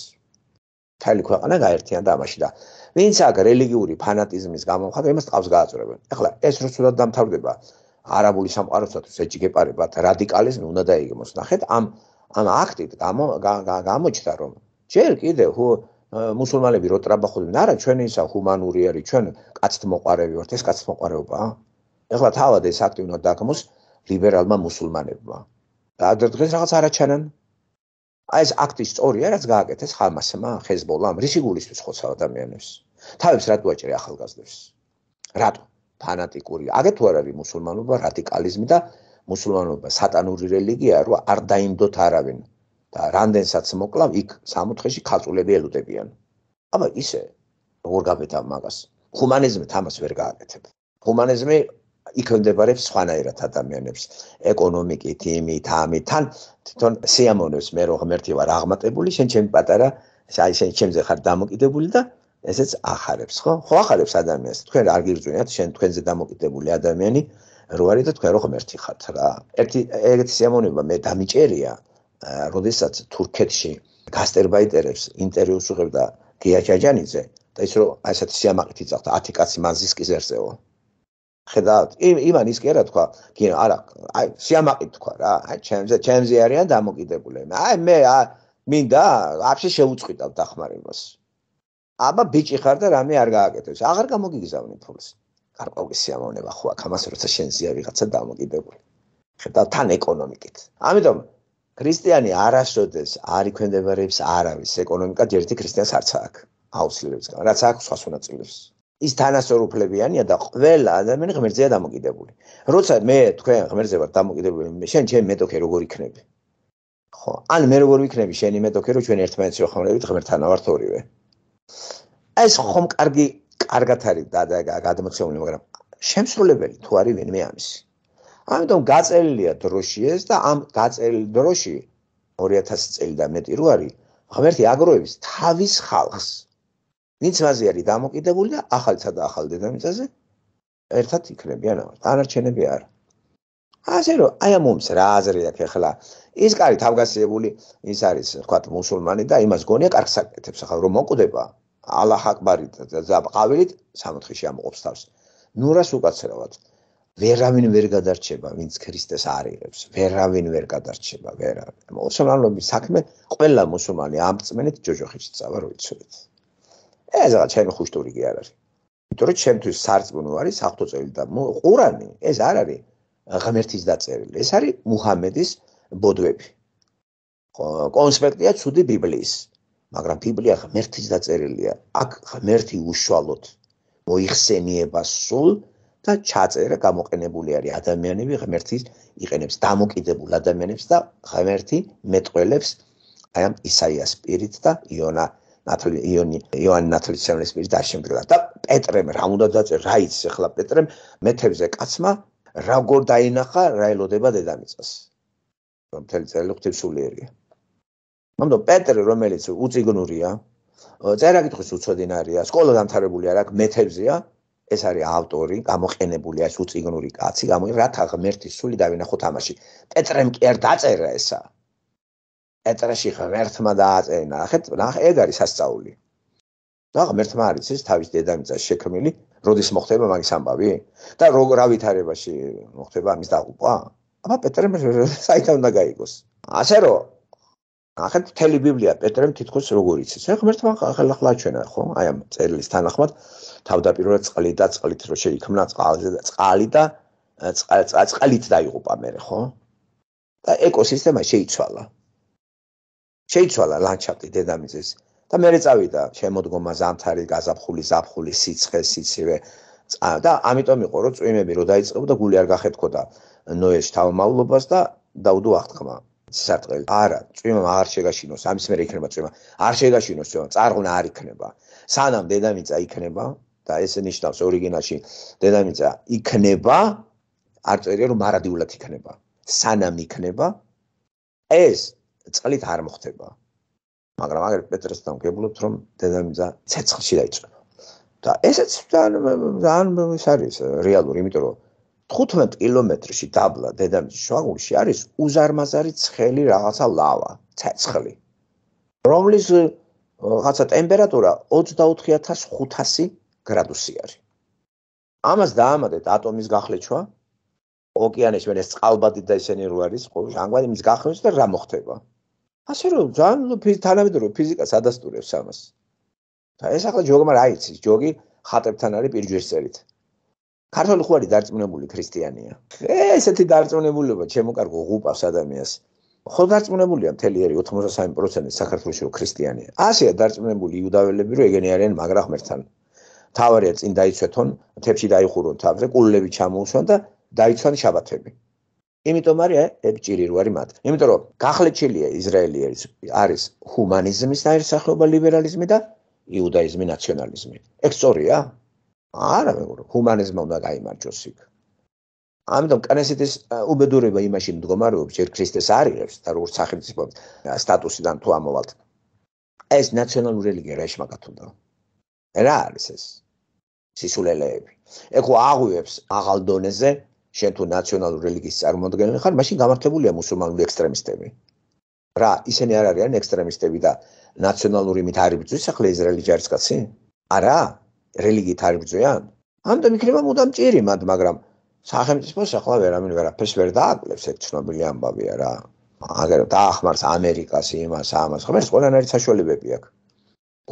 [SPEAKER 1] თალი ქვეყანა გაერთიანდა ამაში და ვინც აქ რელიგიური ფანატიზმის გამომხატა, იმას ყავს გააჭრებენ. ეხლა ეს რო თუდად დამთავრდება არაბული სამყაროსთვის ეჭიგებარებად რადიკალიზმი უნდა დაიგმოს. ნახეთ, ამ ამ აქტით გამოჩნდა რომ ჯერ კიდე ჰუ მუსულმანები რო ტრაბახობენ, არა ჩვენ ისა ჰუმანური არის, ჩვენ კაცთმოყარეები ვართ, ეს კაცთმოყარეობაა. ეხლა თავად ეს აქტიურად დაგმოს ლიბერალმა მუსულმანებმა. ადრდღეს რაღაც არაჩანან. აი ეს აქტის სწორია, რაც გააკეთეს ხამასმა, ხეზბოლამ, რისი გულისთვის ხო ცალ ადამიანებს. თავებს რატო აჭრი ახალგაზრდებს? რატო? ფანატიკური. აგეთ თუ არ არის მუსულმანობა, რადიკალიზმი და მუსულმანობა სატანური რელიგია, რო არ დაიმდოთ არავინ. და რამდენსაც მოკლავ იქ სამოთხეში ქალწულები ელოდებიან. აბა ისე როგორ გაგეთავ მაგას? ჰუმანიზმით ამას ვერ გააკეთებ. ჰუმანიზმი იქონდებარებს სხვანაირად ადამიანებს ეკონომიკით, იმით, ამითან თვითონ სიამონებს მე რო ღმერთი ვარ აღმატებული, შენ ჩემი პატარა, აი შენ ჩემზე ხარ დამოკიდებული და ესეც ახარებს, ხო? ხო ახარებს ადამიანს. თქვენ არ გიძვენათ, შენ თქვენზე დამოკიდებული ადამიანი რო არის და თქვენ რო ღმერთი ხართ რა. ერთი ეგეთი სიამონება მე დამიჭერია, როდესაც თურქეთში გასტერბაიტერებს ინტერვიუს უღებდა გია ჯაჯანიძე და ის რომ ასეთ სიამაყით იცახდა 10 კაცი მაზისკის ერზეო. ხედავთ იმ ივანის კი არა თქვა კი არა აი სიამაყი თქვა რა აი ჩემზე ჩემზე არიან დამოკიდებულები აი მე მინდა აფში შეუწყვიტავ დახმარებას აბა ბიჭი ხარ და რამე არ გააკეთებს აღარ გამოგიგზავნი ფულს გარკვეული სიამოვნება ხო აქ ამას როცა შენზია ვიღაცა დამოკიდებული ხედავ თან ეკონომიკით ამიტომ ქრისტიანი არასოდეს არ იქნებარებს არავის ეკონომიკა ჯერ ერთი ქრისტიანს არც აქვს აუცილებლად რაც აქვს სხვა სხვა წილებს ის თანასწორუფლებიანია და ყველა ადამიანი ღმერთზეა დამოკიდებული. როცა მე თქვენ ღმერთზე ვარ დამოკიდებული, შენ ჩემ მეტოქე როგორ იქნები? ხო, ან მე როგორ ვიქნები შენი მეტოქე, რომ ჩვენ ერთმანეთს ვეხმარებით ღმერთთან ვართ ორივე. ეს ხომ კარგი, კარგად არის და გადმოცემული, მაგრამ შემსრულებელი თუ არის ვინმე ამის? ამიტომ გაწელილია დროში ეს და ამ გაწელილ დროში 2000 წელი და მეტი რო არის ღმერთი აგროვებს თავის ხალხს ვინც მასე არის დამოკიდებული და ახალცა და ახალ დედამიწაზე ერთად იქნებიან ამას. არარჩენები არა. ასე რომ აი ამ მომს რა აზრი აქვს ახლა? ის კარი თავგასიებული ის არის ვთქვათ მუსულმანი და იმას გონია კარგ საკეთებს ახლა რომ მოკვდება ალაჰ აკბარი და ყავილით სამოთხეში ამოყვს თავს. ნუ რას უკაცრავად? ვერავინ ვერ გადარჩება, ვინც ქრისტეს არ იღებს. ვერავინ ვერ გადარჩება, ვერა. მუსულმანობის საქმე ყველა მუსულმანი ამწმენით ჯოჯოხეთში წავა როიცურეთ. ეს რა ჩემი ხუშტური კი არ არის იტორე ჩემთვის სარწმუნო არის საფთოწელი და ყურანი ეს არ არის ღმერთის დაწერილი ეს არის მუჰამედის ბოდვები კონსპექტია ცუდი ბიბლიის მაგრამ ბიბლია ღმერთის დაწერილია აქ ღმერთი უშუალოდ მოიხსენიება სულ და ჩაწერა გამოყენებული არის ადამიანები ღმერთის იყენებს დამოკიდებულ ადამიანებს და ღმერთი მეტყველებს აი ამ ისაიას პირით და იონა ნათლი იონი იოანი ნათლისმცემლის პირ დაშიმბრლა და პეტრემ რა უნდა დაწე რა იცი ახლა პეტრემ მეთევზე კაცმა როგორ დაინახა რა ელოდება დედამიწას რომ მთელი წელი ღთისულიერია მამდო პეტრე რომელიც უციგნურია წერა კითხვის უცოდინარია სკოლა დამთავრებული არ აქვს მეთევზეა ეს არის ავტორი, გამოყენებული ეს უციგნური კაცი, გამოიღე რათა ღმერთის სული დავინახოთ ამაში. პეტრემ კი არ დაწერა ესაა. ეტრაში ხა ერთმა დააწერინა. ახეთ ნახ ეგ არის სასწაული. ნახ ერთმა არის ეს თავის დედამიწაზე შექმნილი, როდის მოხდება მაგის ამბავი? და როგორ რავითარებაში მოხდება ამის დაღუპვა? აბა პეტრემ საითა უნდა გაიგოს. ასე რომ ახეთ მთელი ბიბლია პეტრემ თითქოს როგორ იცის. ახ ერთმა ახლა ახლა ჩვენა ხო აი ამ წერილის თანახმად თავდაპირველად წყლი და წყლით რო შეიქმნა წყალზე და წყალი და წყალი წყალით დაიღუპა მერე ხო? და ეკოსისტემა შეიცვალა. შეიცვალა ლანდშაფტი დედამიწის და მეორე წავიდა შემოდგომა ზამთარი გაზაფხული ზაფხული სიცხე სიცივე და ამიტომ იყო რომ წვიმები რო დაიწყებ და გული არ გახეთქოდა ნოეს თავმავლობას და დაუდო აღთქმა საერთოდ არა წვიმა არ შეგაშინოს ამის მერე იქნება წვიმა არ შეგაშინოს წვიმა წარღვნა არ იქნება სანამ დედამიწა იქნება და ესე ნიშნავს ორიგინალში დედამიწა იქნება არ წერია რომ მარადიულად იქნება სანამ იქნება ეს წყლით არ მოხდება. მაგრამ აგერ პეტრესთან გებულობთ რომ დედამიწა ცეცხლში დაიწყება. და ესეც ძალიან ის არის რეალური, იმიტომ რომ 15 კილომეტრში დაბლა დედამიწის შუაგულში არის უზარმაზარი ცხელი რაღაცა лава, ცეცხლი. რომლის რაღაცა ტემპერატურა 24500 გრადუსი არის. ამას დაამატეთ ატომის გახლეჩვა ოკეანეში, მაგრამ ეს წყალბადი და ისენი რო არის, ხო, ჟანგვანი მის გახლეჩვა და რა მოხდება? ასე რომ ძალიან თანამედროვე ფიზიკა სადასტურებს ამას. და ეს ახლა ჯოგმა რა იცის? ჯოგი ხატებთან არის პირჯვერსერით. ქართული ხوარი დარწმუნებული ქრისტიანია. ე ესეთი დარწმუნებულობა ჩემო კარგო ღუპავს ადამიანს. ხო დარწმუნებულია მთელი ერი 83% საქართველოს ქრისტიანია. ასეა დარწმუნებული იუდაველები, რომ ეგენი არიან მაგრა ღმერთთან. თავარია წინ დაიცვეთონ, თებში დაიხურონ თავზე, კულლები ჩამოუსვან და დაიცვან შაბათები. იმიტომ არის ებჭირი როარი მათ. იმიტომ რომ გახლეჩილია ისრაელი არის არის ჰუმანიზმის დაერსახობა ლიბერალიზმი და იუდაიზმი ნაციონალიზმი. ეგ სწორია? არა მეგობრო, ჰუმანიზმი უნდა გამოიმარჯოს იქ. ამიტომ კანესიტის უბედურება იმაში მდგომარეობს, ჯერ ქრისტეს არიღებს და როგორც სახელმწიფო სტატუსიდან თუ ამოვალთ. ეს ნაციონალური რელიგია რა შემაკათ უნდა? რა არის ეს? სისულელეები. ეხო აღვივებს აღალ დონეზე შენ თუ ნაციონალური რელიგიის წარმომადგენელი ხარ, მაშინ გამართებულია მუსულმანური ექსტრემისტები. რა, ისინი არ არიან ექსტრემისტები და ნაციონალური მით არ იბრძვის ახლა ისრაელი ჯარისკაცი? არა, რელიგიით არ იბრძვიან. ამიტომ იქნება მუდამ ჭირი მათ, მაგრამ სახელმწიფოს ახლა ვერამინ ვერაფერს ვერ დააკლებს ეს ცნობილი ამბავია რა. აგერ დაახმარს ამერიკას იმას, ამას, ხომ ეს ყველანაირი საშუალებები აქვს.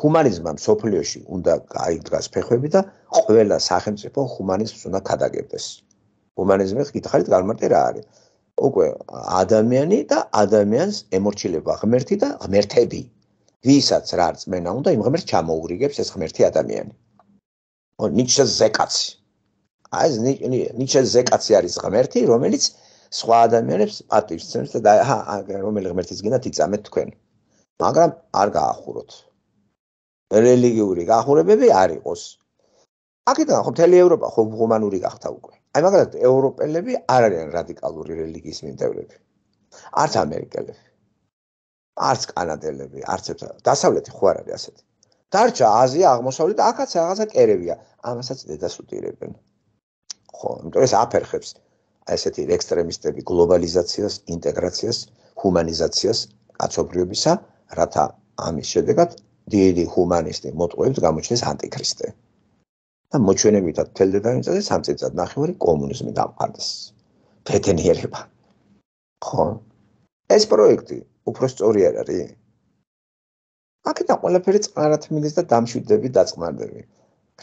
[SPEAKER 1] ჰუმანიზმმა სოფლიოში უნდა გაიძგას ფეხები და ყველა სახელმწიფო ჰუმანიზმს უნდა გადაგებდეს. ჰუმანიზმი ხითხარით გამარტე რა არის? უკვე ადამიანი და ადამიანს ემორჩილება ღმერთი და ღმერთები. ვისაც რა რწმენა უნდა იმ ღმერთს ჩამოურიგებს ეს ღმერთი ადამიანი. ო ნიჩე ზეკაცი. აი ეს ნიჩე ზეკაცი არის ღმერთი, რომელიც სხვა ადამიანებს პატივს ცემს და აა რომელი ღმერთის გინდათ იწამეთ თქვენ. მაგრამ არ გაახუროთ. რელიგიური გაახურებები არ იყოს. აქეთან ხო მთელი ევროპა ხო ჰუმანური გახდა უკვე. აი მაგალითად ევროპელები არ არიან რადიკალური რელიგიის მიმდევრები. არც ამერიკელები. არც კანადელები, არც ერთ დასავლეთი ხო არ არის ასეთი. დარჩა აზია, აღმოსავლეთ და აქაც რაღაცა კერებია, ამასაც დედასუტირებენ. ხო, იმიტომ ეს აფერხებს ესეთი ექსტრემისტები გლობალიზაციას, ინტეგრაციას, ჰუმანიზაციას, კაცობრიობისა, რათა ამის შედეგად დიდი ჰუმანიზმი მოტყუებს გამოჩნდეს ანტიქრისტე. და მოჩვენებითად თელდედამიწაზე სამწეცად ნახევარი კომუნიზმი დამყარდეს. თეთენიერება. ხო? ეს პროექტი უფრო სწორი არ არის? აკეთებ ყველაფერი წარათმილის და დამშვიდები დაწყნარდები.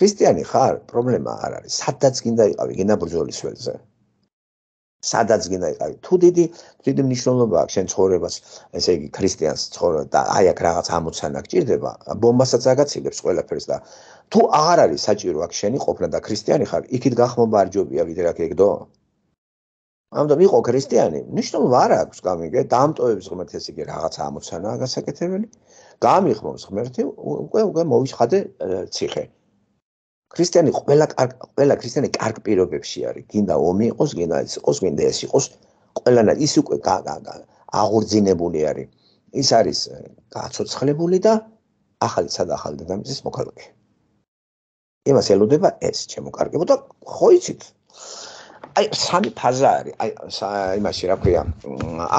[SPEAKER 1] ქრისტიანი ხარ, პრობლემა არ არის. სადაც გინდა იყავი, გინდა ბრძოლის ველზე. სადაც გინდა იყავი თუ დიდი დიდი მნიშვნელობა აქვს შენ ცხოვრებას ესე იგი ქრისტიანს ცხოვრება და აი აქ რაღაც ამოცანა გჭირდება ბომბასაც აგაცილებს ყველაფერს და თუ აღარ არის საჭირო აქ შენი ყოფნა და ქრისტიანი ხარ იქით გახმობა არ ჯობია ვიდრე რა გეკდო ამიტომ იყო ქრისტიანი მნიშვნელობა არ აქვს გამიგე დაამტოვებს ღმერთ ეს იგი რაღაც ამოცანაა გასაკეთებელი გამიხმობს ღმერთი უკვე უკვე მოვიშხადე ციხე ქრისტიანი ყველა ყველა ქრისტიანი კარგ პირობებში არის. გინდა ომი იყოს, გინდა ის იყოს, გინდა ეს იყოს, ყველანაირად ის უკვე აღორძინებული არის. ის არის გაცოცხლებული და ახალი სად ახალი დამზის მოქალაქე. იმას ელოდება ეს ჩემო კარგებო და ხო იცით? აი სამი ფაზა არის. აი იმაში რა ქვია?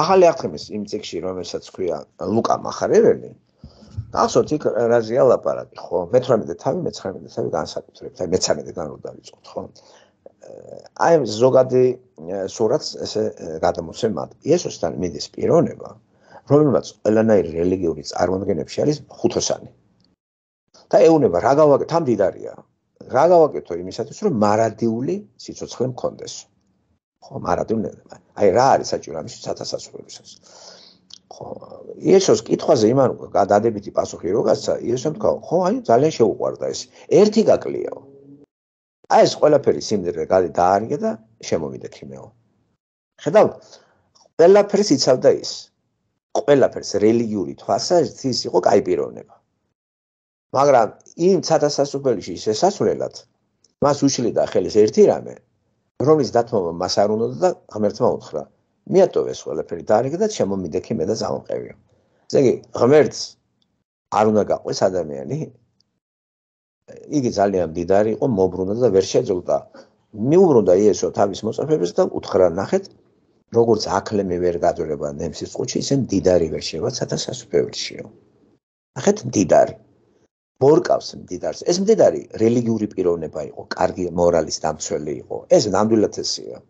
[SPEAKER 1] ახალი აღთქმის იმ ციკში რომელსაც ქვია ლუკა მახარებელი. აა დავსოთ იქ რაზეა ლაპარაკი, ხო? მე-18 თავი, მე-19 თავი განსაკუთრებით, აი მე-19-დან რომ დავიწყოთ, ხო? აი ზოგადი სურათ ესე გადმოსვე მათ. იესოსთან მიდის პიროვნება, რომელმაც ყველანაირი რელიგიური წარმოადგენებში არის ხუთოსანი. და ეუნება რა გავაკეთო, თან დიდარია. რა გავაკეთო იმისათვის, რომ მარადიული სიცოცხლე მქონდეს. ხო, მარადიული. აი რა არის საჭირო ამის სათასაცურებისთვის? ხო იესოს კითხვაზე იმან გადადებითი პასუხი როგაცა იესო თქვა ხო აი ძალიან შეუყვარდა ეს ერთი გაკლიაო აი ეს ყველაფერი სიმდრე გადი დაარიგე და შემოვიდა ქიმეო ხედავთ ყველაფერს იცავდა ის ყველაფერს რელიგიური თვალსაზრისით იყო кай პიროვნება მაგრამ იმ ცათა სასუფეველში ისე სასულელად მას უშლიდა ხელის ერთი რამე რომლის დათმობა მას არ უნდა და ამერთმა უთხრა მეატოვეს ყველაფერი დაარიგა და შემომიდა კი მე და დავყევი. ესე იგი ღმერთს არ უნდა გაყვეს ადამიანი. იგი ძალიან მდიდარი იყო, მოbrunდა და ვერ შეძლდა. მიუბრუნდა იესო თავის მოწაფებს და უთხრა ნახეთ, როგორც აკლემი ვერ გაძლება ნემსის ყუჩი, ისე მდიდარი ვერ შევა სათა სასუფეველშიო. ნახეთ მდიდარი. ბორკავს მდიდარს. ეს მდიდარი რელიგიური პიროვნება იყო, კარგი მორალის დამცველი იყო. ეს ნამდვილად წესია.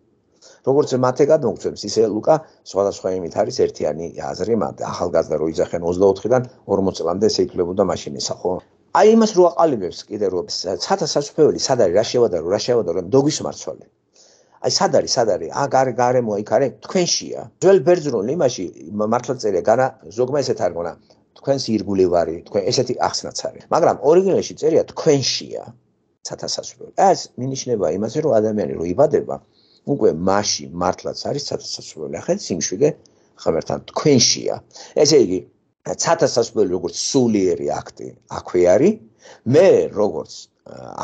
[SPEAKER 1] როგორც მათე გადმოგვცემს ისე ლუკა სხვადასხვა იმით არის ერთიანი აზრი მათ ახალგაზრდა რო იძახენ 24-დან 40 წლამდე ესე იქლებოდა მაშინ ისა ხო აი იმას რო აყალიბებს კიდე რო ცათა საცფეველი სად არის რა შევადა რო რა შევადა რომ დოგის მარცვალე აი სად არის სად არის აა გარ გარემო იქ არის თქვენშია ძველ ბერძნულ იმაში მართლა წერია განა ზოგმა ესეთ არგონა თქვენს ირგული ვარი თქვენ ესეთი ახსნაც არის მაგრამ ორიგინალში წერია თქვენშია ცათა საცფეველი ეს მინიშნება იმაზე რომ ადამიანი რო იბადება უკვე მასი მართლაც არის სათავსასწავლო. ახლა სიმშვიდე ხმერთან თქვენშია. ესე იგი, სათავსასწავლო როგორც სულიერი აქტი, აქვე არის. მე როგორც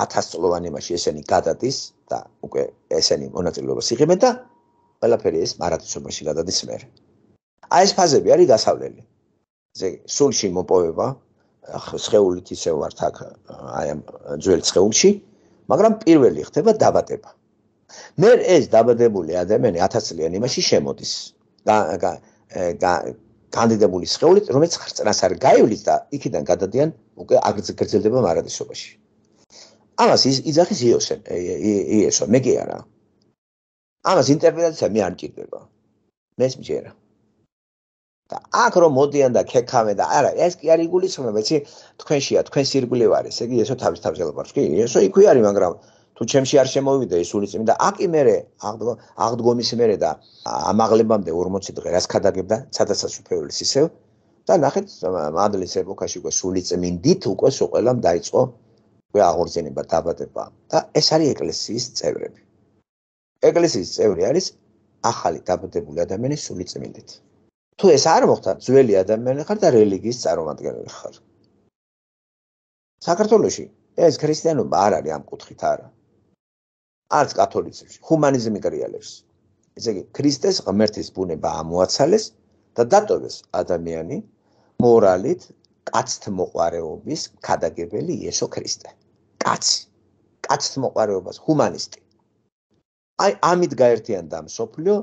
[SPEAKER 1] 1000 წლოვანი მასი ესენი გადადის და უკვე ესენი მონაწილეობას იღებენ და ყველაფერი ეს მარათონში გადადის მე. აი ეს ფაზები არის გასავლელი. ესე იგი, სულში მოპოვება, შეეულით ისე ვართ აქ აი ამ ძველ შეეულში, მაგრამ პირველი ხდება დაბადება. მე ეს დაბადებული ადამიანი 1000 წლიან იმაში შემოდის და კანდიდებული სწავლით რომელიც ხრწნას არ გაივლის და იქიდან გადადიან უკვე აგრძელდება მარადისობაში ამას იძახის იოსენ იესო მე კი არა ამას ინტერპრეტაცია მე არ მჭირდება მე მჭირა და აქ რომ მოდიან და ქეკავენ და არა ეს კი არ იგულისხმება იცი თქვენშია თქვენ სირგული ვარ ესე იგი ესო თავის თავზე ლაპარაკი ესო იქვი არის მაგრამ თუ ჩემში არ შემოვიდა ეს სულიწმიდა აკი მე აღდგომის მე და ამაღლებამდე 40 დღე რას ქადაგებდა სადაცაც უფევლის ისევ და ნახეთ მადლის ეპოქაში უკვე სულიწმინდით უკვე სულელამ დაიწყო უკვე აღორძინება დაბადება და ეს არის ეკლესიის წევრები ეკლესიის წევრი არის ახალი დაბადებული ადამიანის სულიწმინდით თუ ეს არ მოხდა ძველი ადამიანი ხარ და რელიგიის წარმომადგენელი ხარ საქართველოში ეს ქრისტიანობა არ არის ამ კუთხით არა არც კათოლიციზმში ჰუმანიზმი კრიალებს ესე იგი ქრისტეს ღმერთის ბუნება ამოაცალეს და დატოვეს ადამიანი მორალით კაცთმოყარეობის ხადაგებელი იესო ქრისტე კაცი კაცთმოყარეობას ჰუმანიستي აი ამით გაერთიანდა მსოფლიო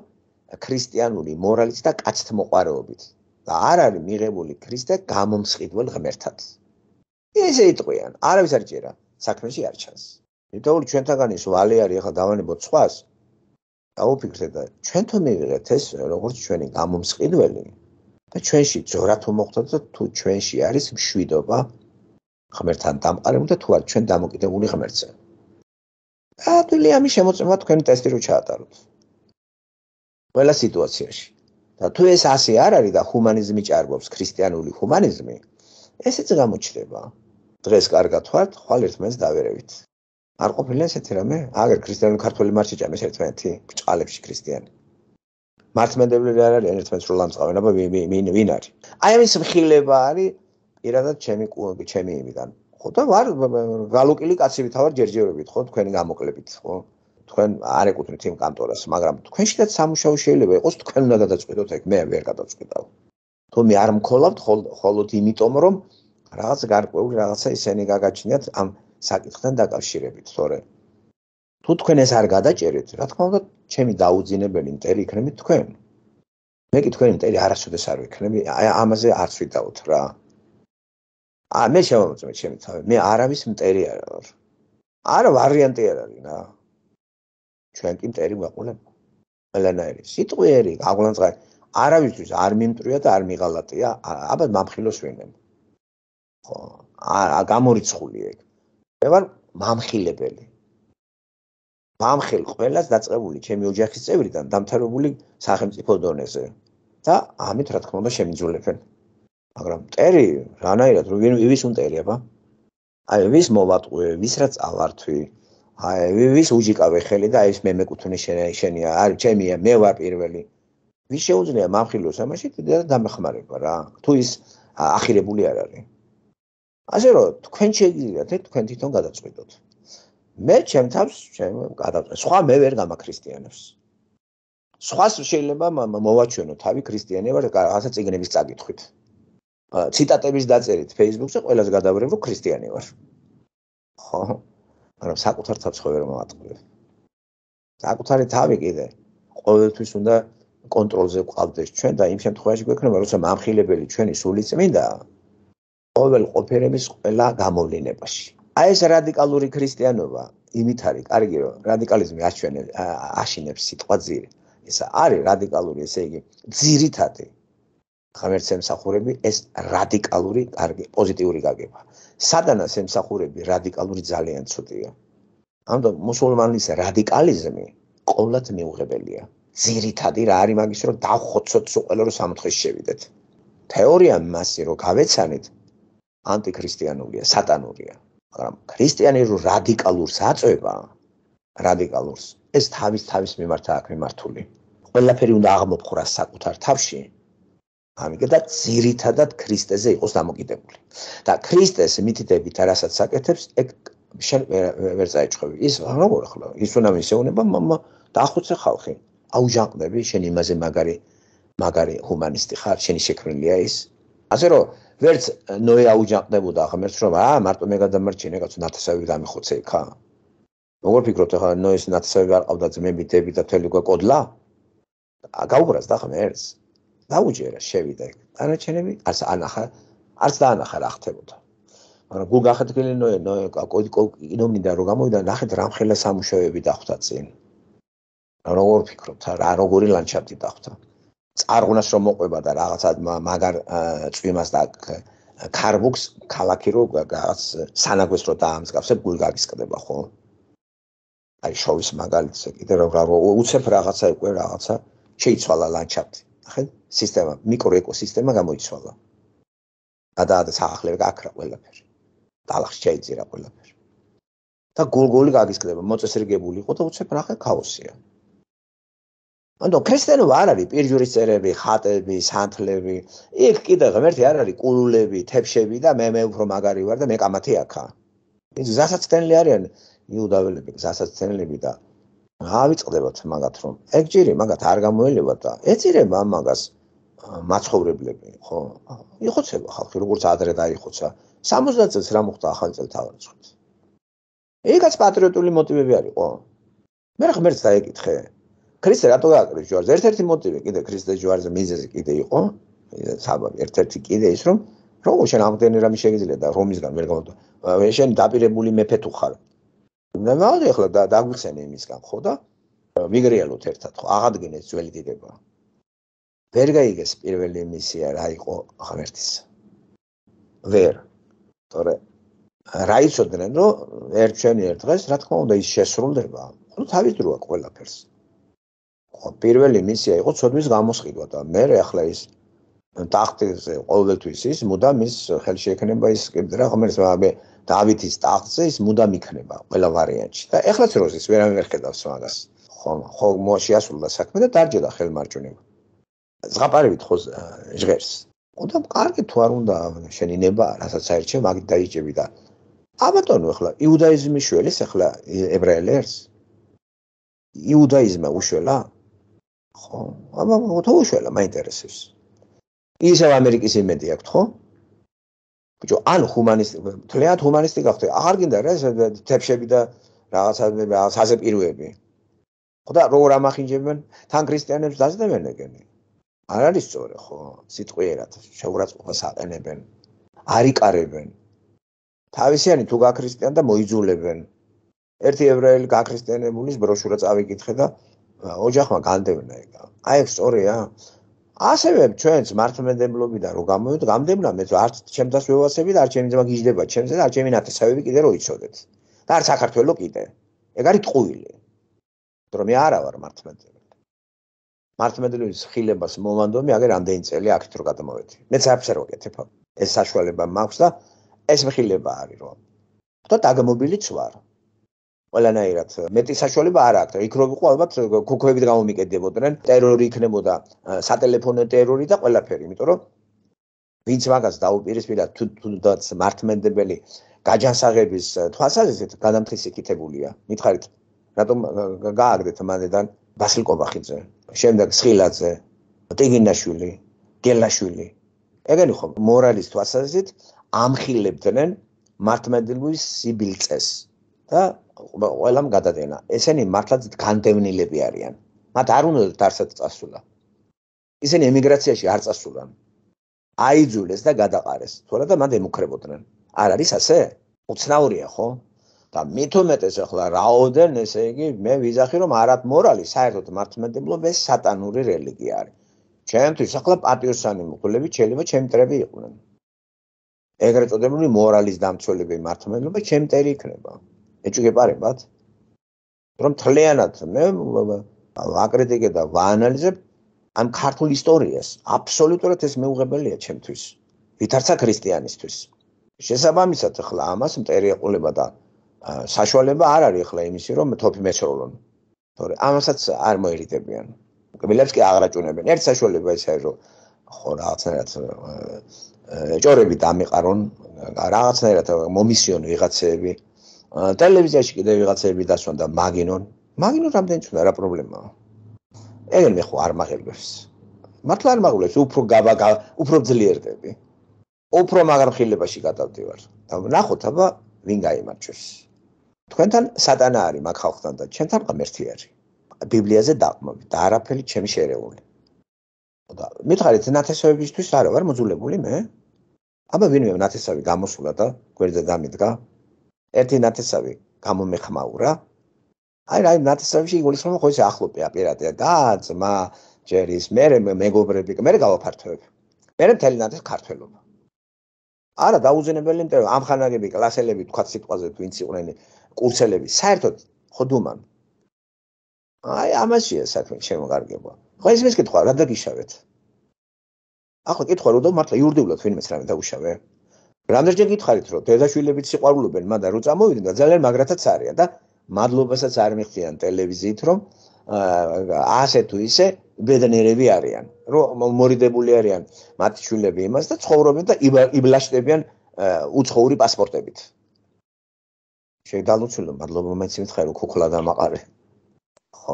[SPEAKER 1] ქრისტიანული მორალით და კაცთმოყარეობით და არ არის მიღებული ქრისტე გამომსყიდველ ღმერთად ესე იტყვიან არავის არ ჯერა საქმეში არ ჩანს იმიტომ რომ ჩვენთანგან ის ვალი არის ახლა დავანებოთ სხვას დაუფიქრეთ და ჩვენ თუ მივიღეთ ეს როგორც ჩვენი გამომსყიდველი და ჩვენში ძორა თუ მოხდა და თუ ჩვენში არის მშვიდობა ღმერთთან დამყარებული და თუ არ ჩვენ დამოკიდებული ღმერთზე და ადვილი ამის შემოწმება თქვენი ტესტი რო ჩაატაროთ ყველა სიტუაციაში და თუ ეს ასე არ არის და ჰუმანიზმი ჭარბობს ქრისტიანული ჰუმანიზმი ესეც გამოჩდება დღეს კარგად ვართ ხვალ ერთმანეს დავერევით არ ყოფილან ესეთი რამე? აგერ ქრისტიანული ქართული მარცხი ჭამ ეს ერთმანეთი ბჭყალებში ქრისტიანი. მართმენდებლები არ არის ერთმანეთს რომ ლამწავენ, აბა ვინ ვინ არის? აი ამის მხილება არის პირადად ჩემი კუნგი, ჩემი იმიდან. ხო და ვარ გალოკილი კაცები თავად ჯერჯერობით, ხო თქვენი გამოკლებით, ხო? თქვენ არ ეკუთვნით იმ კანტორას, მაგრამ თქვენშიდაც სამუშაო შეიძლება იყოს, თქვენ უნდა გადაწყვეტოთ, მე ვერ გადაწყვეტავ. თუ მე არ მქოლავთ, ხოლო იმიტომ რომ რაღაც გარკვეული რაღაცა ისენი გაგაჩნიათ ამ საკითხთან დაკავშირებით, თორე თუ თქვენ ეს არ გადაჭერეთ, რა თქმა უნდა, ჩემი დაუძინებელი მტერი იქნება თქვენ. მე კი თქვენი მტერი არასოდეს არ ვიქნები, აი ამაზე არც ვიდაოთ რა. ა მე შევამოწმე ჩემი თავი, მე არავის მტერი არ ვარ. არა ვარიანტი არ არის რა. ჩვენ კი მტერი ვაყოლებ. ყველანაირი სიტყვიერი, აგულანძღარი, არავისთვის არ მიმტრია და არ მიღალატია, აბა მამხილოს ვინემ. ხო, აა გამორიცხული ეგ. მე ვარ მამხილებელი მამხილ ყველას დაწყებული ჩემი ოჯახის წევრიდან დამთავრებული სახელმწიფო დონეზე და ამით რა თქმა უნდა შემიძულებენ მაგრამ მტერი რანაირად რო ვის უნტერია ბა აი ვის მოვატყუე ვის რა წავართვი აი ვის უჯიკავე ხელი და ის მე მეკუთვნე შენია არის ჩემია მე ვარ პირველი ვის შეუძლია მამხილოს ამაში და დამეხმარება რა თუ ის ახირებული არ არის ასე რომ თქვენ შეგიძლიათ თქვენ თვითონ გადაწყვიტოთ. მე ჩემ თავს ჩემ გადავწე. სხვა მე ვერ გამაქრისტიანებს. სხვას შეიძლება მოვაჩვენო თავი ქრისტიანე ვარ, ასე წიგნების წაკითხვით. ციტატების დაწერით Facebook-ზე ყველას გადავრევ რომ ქრისტიანი ვარ. ხო? მაგრამ საკუთარ თავს ხო ვერ მოატყუებ. საკუთარი თავი კიდე ყოველთვის უნდა კონტროლზე ყავდეს ჩვენ და იმ შემთხვევაში გვექნება როცა მამხილებელი ჩვენი სული წმინდაა. ყოველ ყოფერების ყველა გამოვლენებაში. აი ეს რადიკალური ქრისტიანობა, იმით არის კარგი, რომ რადიკალიზმი აშენებს აშინებს სიტყვა ძირი. ესა არის რადიკალური, ესე იგი, ძირითადი ხმერცემ მსახურები ეს რადიკალური კარგი პოზიტიური გაგება. სადანაც მსახურები რადიკალური ძალიან ცუდია. ამიტომ მუსულმანის რადიკალიზმი ყოველთ მიუღებელია. ძირითადი რა არის მაგის რომ დახოცოთ სულ ყველა რომ სამთხეში შევიდეთ. თეორია მასი რომ გავეცანით, ანტიქრისტიანულია, სატანურია. მაგრამ ქრისტიანი რო რადიკალურს აწובה, რადიკალურს, ეს თავის თავის მიმართ აქ მიმართული. ყველაფერი უნდა აღმოფხვრას საკუთარ თავში. ამიტომაც ძირითადად ქრისტეზე იყოს დამოკიდებული. და ქრისტეს მითითებით რასაც საკეთებს, ეგ შენ ვერ წაეჭხები. ის როგორ ახლა? ის უნდა მისეუნება мама და ახოცე ხალხი. აუჟანყნები შენ იმაზე მაგარი მაგარი ჰუმანისტი ხარ, შენი შექმნილია ის. ასე რომ ვერც э, ნოე აუჯანყდებოდა ხო მერც რომ აა მარტო მე გადამარჩინე კაცო ნათესავი გამიხოცე ხა როგორ ფიქრობთ ხა ნოეს ნათესავი არ ყავდა ძმები დები და თელი გეკოდლა გაუბრაზდა ხა მერც დაუჯერა შევიდა დანარჩენები არც ანახა არც დაანახა რა ხდებოდა მაგრამ გუ გახეთქილი ნოე ნოე კინომინდა რომ გამოვიდა ნახეთ რამხელა სამუშოები დახვდა წინ როგორ ფიქრობთ რა როგორი ლანდშაფტი დახვდა წარღვნას რომ მოყვება და რაღაცა მაგარ წვიმას და ქარბუქს ქალაქი რო რაღაც სანაგვეს რო დაამსგავსებ გულ გაგისკდება ხო აი შოვის მაგალითზე კიდე რო რა უცებ რაღაცა იყო რაღაცა შეიცვალა ლანდშაფტი ხე სისტემა მიკროეკოსისტემა გამოიცვალა გადაადეს ახლები გაქრა ყველაფერი დაлахში შეიძლება ყველაფერი და გულგული გაგისკდება მოწესრიგებული იყო და უცებ რაღაცა ქაოსია ანუ ქრისტიანობა არ არის პირჯვრის წერები, ხატები, სანთლები. იქ კიდე ღმერთი არ არის კულულები, თეფშები და მე მე უფრო მაგარი ვარ და მე კამათი აქა. ეს ზასაცდენლი არიან იუდაველები, ზასაცდენლები და ავიწყდებათ მაგათ რომ ეგ ჯერი მაგათ არ გამოელებათ და ეცირება მაგას მაცხოვრებლები, ხო? იხოცება ხალხი, როგორც ადრე დაიხოცა. 70 წელს რა მოხდა ახალ წელს თავარჩხეთ. ეგაც პატრიოტული მოტივები არის, ხო? მე რა ღმერთს დაეკითხე? ქრისტე რატო გააკრის ჯვარზე? ერთ-ერთი მოტივი კიდე ქრისტე ჯვარზე მიზეზი კიდე იყო. საბაბი ერთ-ერთი კიდე ის რომ როგორ შენ ამდენი რამე შეიძლება და რომისგან ვერ გამოდო. შენ დაპირებული მეფე თუ ხარ. და მაგრამ ეხლა და დაგვიცენი იმისგან ხო და მიგრიალოთ ერთად ხო აღადგენეს ძველი დიდება. ვერ გაიგეს პირველი მისია რა იყო ღმერთის. ვერ. თორე რა იცოდნენ რომ ერთ ჩვენი ერთ დღეს რა თქმა უნდა ის შესრულდება. ну თავის დროა ყველაფერს. პირველი მისია იყო ცოდვის გამოსყიდვა და მე ახლა ის ტახტზე ყოველთვის ის მუდამ ის ხელში ექნება ის კიდე რა რომელს მე დავითის ტახტზე ის მუდამ იქნება ყველა ვარიანტში და ეხლაც როზის ვერ ამერხედავს მაგას ხო ხო მოშიასულა საქმე და დარჯდა ხელმარჯვნივა ზღაპარებით ხო ჟღერს უნდა კარგი თუ არ უნდა შენი ნება რასაც აერჩე მაგ დაიჭები და ა ბატონო ახლა იუდაიზმის შველის ახლა ებრაელებს იუდაიზმა უშველა ხო, აბა თოუშველა მაინტერესებს. ისევ ამერიკის იმედი აქვს, ხო? ბიჭო, ან ჰუმანისტი, თლიათ ჰუმანისტი გახდე. არ გინდა რა თეფშები და რაღაცები, ასე პირუები. ხო და როგორ ამახინჯებენ? თან ქრისტიანებს დაძდებენ ეგენი. არ არის სწორი, ხო? სიტყვიერად შეურაცხყოფას აყენებენ. არიკარებენ. თავისიანი თუ გაქრისტიან და მოიძულებენ. ერთი ებრაელი გაქრისტიანებულის ბროშურა წავიკითხე და ოჯახმა განდევნა ეგა. აი ეს სწორია. ასევე ჩვენც მართლმადებლობიდან რო გამოვიდეთ, გამდევნა მე არც ჩემთან შევასები და არ ჩემი ძმა გიждდება ჩემზე და არ ჩემი ნათესავები კიდე რო იცოდეთ. და არ საქართველოს კიდე. ეგ არის ტყუილი. რომ მე არა ვარ მართლმადებელი. მართლმადებლობის ხილებას მომანდომი აგერ რამდენი წელი აქეთ რო გადმოვედი. მეც არ ფსერ ვაკეთებ. ეს საშუალება მაქვს და ეს ხილება არის რომ. თქო დაგმობილიც ვარ. ყველანაირად მეტი საშუალება არ აქვს. იქ როგი ყოველთვის ქუქოებით გამომიკედებოდნენ, ტერორი იქნებოდა, სატელეფონო ტერორი და ყველაფერი, იმიტომ რომ ვინც მაგას დაუპირისპირა თუნდაც მართმენდებელი გაჯანსაღების თვალსაზრისით გადამთხისი ეკითებულია. მითხარით, რატომ გააგდეთ მანდედან ვასილ კობახიძე, შემდეგ სხილაძე, ტიგინაშვილი, გელაშვილი. ეგენი ხო მორალის თვალსაზრისით ამხილებდნენ მართმენდებლის სიბილწეს და ყველამ გადადენა. ესენი მართლაც განდევნილები არიან. მათ არ უნდა დასაც წასულა. ესენი ემიგრაციაში არ წასულან. აიძულეს და გადაყარეს. თორედ და მან დემოკრებოდნენ. არ არის ასე? უცნაურია, ხო? და მეთომეტეს ახლა რაოდენ ესე იგი მე ვიზახი რომ არათ მორალი საერთოდ მართლმადებლობა სატანური რელიგია არის. ჩემთვის ახლა პატიოსანი მოგლები შეიძლება ჩემტრები იყვნენ. ეგრეთ წოდებული მორალის დამცველები მართლმადებლობა ჩემტერი იქნება. ეჭიგებარებად რომ თლიანად მე აკრიტიკე და ვაანალიზებ ამ ქართულ ისტორიას აბსოლუტურად ეს მეუღებელია ჩემთვის ვითარცა ქრისტიანისთვის შესაბამისად ხლა ამას მტერიაყულება და საშუალება არ არის ხლა იმისი რომ თოფი მეცროლონ თორე ამასაც არ მოერიდებიან კბილებს კი აღრაჭუნებენ ერთ საშუალება ისაა რომ ხო რაღაცნაირად ჯორები დამიყარონ რაღაცნაირად მომისიონ ვიღაცეები ტელევიზიაში კიდე ვიღაცები დასვანდა მაგინონ. მაგინონ რამდენი ჩვენ რა პრობლემაა? ეგრე მე ხო არ მაგერებს. მართლა არ მაგულებს, უფრო გაბა უფრო ძლიერდები. უფრო მაგარ ხილებაში გადავდივარ. და ნახოთ აბა ვინ გამარჩევს. თქვენთან სატანა არის მაგ ხალხთან და ჩვენთან ღმერთი არის. ბიბლიაზე დაყმობი და არაფერი ჩემი შერეული. და მითხარით ნათესავებისთვის არა ვარ მოძულებული მე. აბა ვინმე ნათესავი გამოსულა და გვერდზე დამიდგა ერთი ნათესავი გამომეხმაურა. აი რა ნათესავში იგულისხმება ხო ეს ახლობე აპირატია და ძმა ჯერის მე მეგობრები მე გავაფართოებ. მე მთელი ნათესავი ქართველობა. არა დაუძენებელი მეტყვი ამხანაგები კლასელები თქვა სიტყვაზე ვინც იყვნენ კურსელები საერთოდ ხო დუმან აი ამაშია საქმე შემოგარგება ხო ეს მის კითხვა რა დაგიშავეთ ახლა კითხვა რომ და მართლა იურდიულად ვინმეც რამე დაუშავე რამდენჯერ გითხარით რომ დედაშვილებიც სიყვარულობენ მაგრამ რო წამოვიდნენ და ძალიან მაგრათაც არიან და მადლობასაც არ მიხდიან ტელევიზიით რომ ასე თუ ისე ბედნიერები არიან რომ მორიდებული არიან მათ შვილები იმას და ცხოვრობენ და იბლაშტებიან უცხოური პასპორტებით შეგდალოცულო მადლობა მეც მითხარ რომ ხუხლა დამაყარე ხო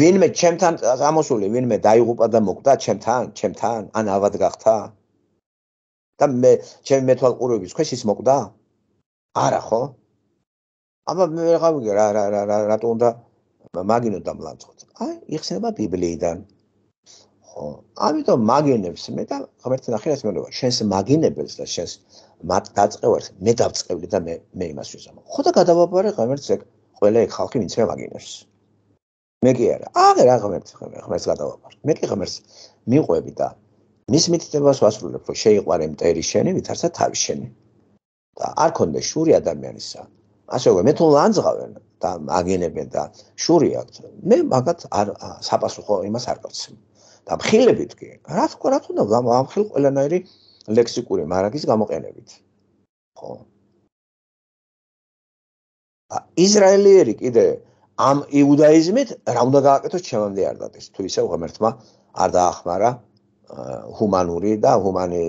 [SPEAKER 1] ვინმე ჩემთან გამოსული ვინმე დაიღუპა და მოკვდა ჩემთან ჩემთან ან ავად გახთა და მე ჩემი მეთვალყურეობის ქვეშ ის მოკვდა? არა ხო? ამა მე ვერ გავიგე რა რა რა რა რატო უნდა მაგინო და მლაწოთ. აი, იხსნება ბიბლიიდან. ხო, ამიტომ მაგინებს მე და ღმერთი ნახე რა შემოება. შენს მაგინებელს და შენს მათ დაწყევარს მე დავწყევლი და მე მე იმას ვიზამო. ხო და გადავაბარე ღმერთს ეგ ყველა ეგ ხალხი ვინც მე მაგინებს. მე კი არა. აი რა ღმერთს ხო, ღმერთს გადავაბარე. მე კი ღმერთს მიყვები და მის მითითებას ვასრულებ, რომ შეიყვარე მტერი შენი, ვითარცა თავი შენი. და არ ქონდა შური ადამიანისა. ასე რომ მე თუ ლანძღავენ და აგენებენ და შური აქვს, მე მაგათ არ საპასუხო იმას არ გავცემ. და მხილებით კი, რა თქვა, რა თქვა, ამხილ ყველანაირი ლექსიკური მარაგის გამოყენებით. ხო. აიზრაელიერი კიდე ამ იუდაიზმით რა უნდა გააკეთოს ჩემამდე არ დადეს თუ ისე უღმერთმა არ დაახმარა ჰუმანური და ჰუმანი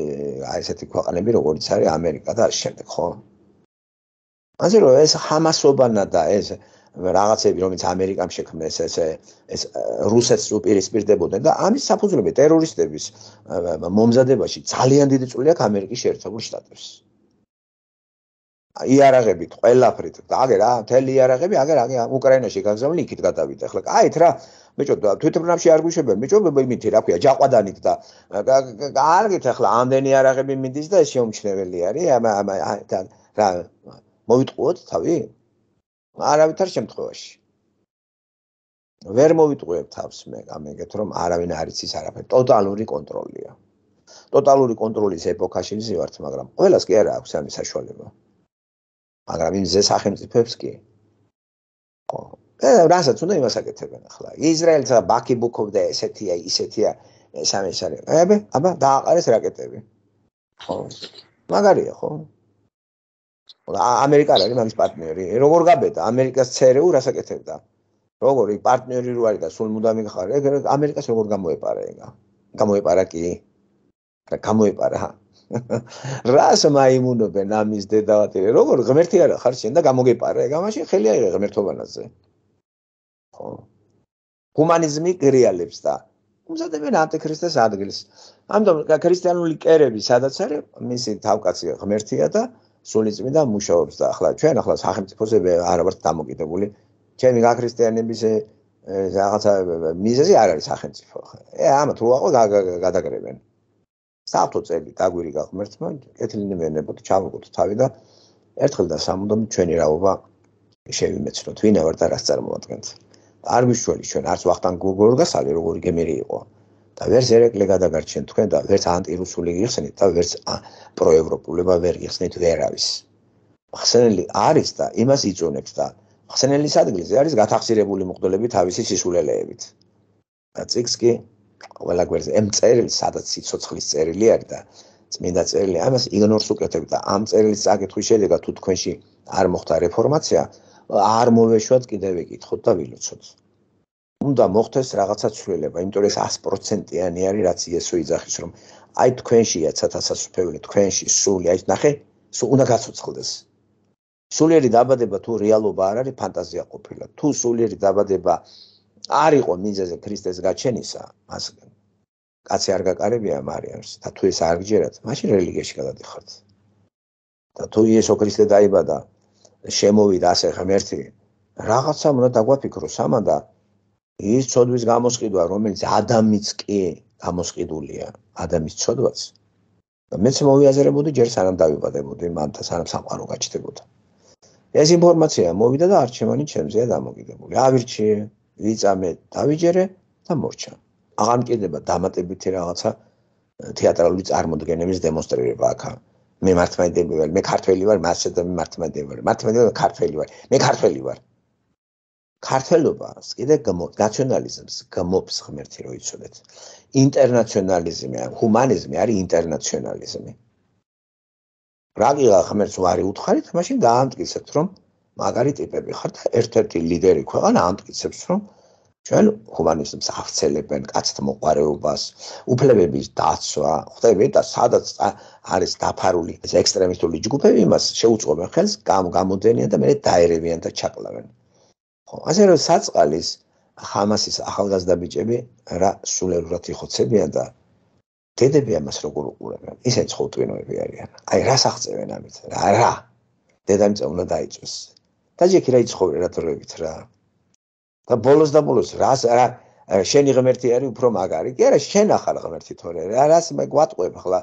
[SPEAKER 1] აი ესეთი ქვეყნები როგორც არის ამერიკა და შემდეგ ხო ასე რომ ეს ჰამასობანა და ეს რაღაცები რომელიც ამერიკამ შექმნეს ეს ეს რუსეთს უპირისპირდებოდნენ და ამის საფუძვლები ტერორისტების მომზადებაში ძალიან დიდი წვლილი აქვს ამერიკის შეერთებულ შტატებს იარაღებით ყველაფრით აგე რა მთელი იარაღები აგე რა უკრაინაში გაგზავნილი იქით გადავიდე ხოლმე აით რა ბიჭო თვითმფრინავში არ გუშებ ბიჭო იმითი რა ქვია ჯაყვადანით და გაარგით ახლა ამდენი იარაღები მიდის და შეუმჩნეველი არის ამა ამა რა მოვიტყუოთ თავი არავითარ შემთხვევაში ვერ მოვიტყუებ თავს მე ამეგეთ რომ არავინ არ იცის არაფერი ტოტალური კონტროლია ტოტალური კონტროლის ეპოქაში ვიზივართ მაგრამ ყოველას კი არა აქვს ამის საშუალება მაგრამ იმზე სახელმწიფოებს კი და რასაც უნდა იმას აკეთებენ ახლა ისრაელსა ბაკი ბუკობდა ესეთია ისეთია სამი სარი აბა აბა დააყარეს რაკეტები ხო მაგარია ხო ამერიკა არის მაგის პარტნიორი როგორ გაბედა ამერიკას ცერეუ რასაკეთებდა როგორი პარტნიორი რო არის და სულ მუდამი ხარ ეგ ამერიკას როგორ გამოეპარა ეგა გამოეპარა კი რა გამოეპარა რას მაიმუნობენ ამის დედავატირე? როგორ ღმერთი არა ხარ შენ და გამოგეპარე გამაში ხელი აიღე ღმერთობანაზე. ხო. ჰუმანიზმი გრიალებს და უმზადებენ ანტიქრისტეს ადგილს. ამიტომ ქრისტიანული კერები სადაც არის, მისი თავკაცი ღმერთია და სულიწმიდა მუშაობს და ახლა ჩვენ ახლა სახელმწიფოზე არ ვართ დამოკიდებული. ჩემი გაქრისტიანების რაღაცა მიზეზი არ არის სახელმწიფო. ე ამ თუ აყო გადაგრებენ. საათო წელი დაგვირი გაღმერთმა კეთილინე მენებოდი ჩამოგოთ თავი და ერთხელ და სამუდამოდ ჩვენი რაობა შევიმეცნოთ ვინ ვარ და რას წარმოადგენთ არ მიშველი ჩვენ არც ვახტანგ გორგასალი როგორი გემერი იყო და ვერც ერეკლე გადაგარჩენ თქვენ და ვერც ანტირუსული იხსნით და ვერც პროევროპულება ვერ იხსნით ვერ არის ხსენელი არის და იმას იწონებს და ხსენელის ადგილზე არის გათახსირებული მოყოლები თავისი სისულელეებით და წიგს კი ყველა გვერდზე ამ წერილს სადაც სიცოცხლის წერილი არის და წმინდა წერილი ამას იგნორს უკეთებ და ამ წერილის საკითხის შედეგად თუ თქვენში არ მოხდა რეფორმაცია არ მოვეშვათ კიდევ ეკითხოთ და ვილოცოთ უნდა მოხდეს რაღაცა ცვლილება იმიტომ რომ 100%-იანი არის რაც იესო იძახის რომ აი თქვენშია ცათასასუფეველი თქვენში სული აი ნახე უნდა გაცოცხლდეს სულიერი დაბადება თუ რეალობა არ არის ფანტაზია ყოფილა თუ სულიერი დაბადება არ იყო მიზეზე ქრისტეს გაჩენისა მას კაცი არ გაკარებია მარიამს და თუ ეს არ გჯერათ მაშინ რელიგიაში გადადიხართ და თუ იესო ქრისტე დაიბადა შემოვიდა ასე ღმერთი რაღაცა უნდა დაგვაფიქროს ამან და ის ცოდვის გამოსყიდვა რომელიც ადამიანს კი გამოსყიდულია ადამიანს ცოდვას და მეც მოვიაზრებოდი ჯერ სანამ დავიბადებოდი მანდა სანამ სამყარო გაჩდებოდა ეს ინფორმაცია მოვიდა და არჩევანი ჩემზეა დამოკიდებული ავირჩიე ვიწამე, დავიჯერე და მორჩა. აღარ მკიდება დამატებითი რაღაცა თეატრალური წარმოდგენების დემონსტრირება ახლა. მე მართმადიდებელი ვარ, მე ქართველი ვარ, მასზე და მე მართმადიდებელი. მართმადიდებელი ქართველი ვარ. მე ქართველი ვარ. ქართველობას კიდე გმოცნალიზმს, გმობს ღმერთი რო იცოდეთ. ინტერნაციონალიზმი, ჰუმანიზმი არის ინტერნაციონალიზმი. რაღიღა ღმერთს ვარი უთხარით, მაშინ დაამტკიცებთ რომ მაგარი ტიპები ხართ და ერთ-ერთი ლიდერი ქვეყანა ამტკიცებს რომ ჩვენ ჰუმანიზმს ახცელებენ კაცთა მოყარეობას, უფლებების დაცვა, ხდები და სადაც არის დაფარული ეს ექსტრემისტული ჯგუფები, იმას შეუწყობენ ხელს, გამოდენიან და მე დაერევიან და ჩაკლავენ. ხო, ასე რომ საწყალის ხამასის ახალგაზრდა ბიჭები რა სულელურად იხოცებიან და დედები ამას როგორ უყურებენ? ისე ცხოვტვინოები არიან. აი რას აღწევენ ამით? რა რა. დედამიწა უნდა დაიწეს. დაჯექი რა იცხოვრე რა დროებით რა და ბოლოს და ბოლოს რა რა შენი ღმერთი არის უფრო მაგარი კი არა შენ ახალ ღმერთი თორე რა რას მე გვატყვებ ხოლა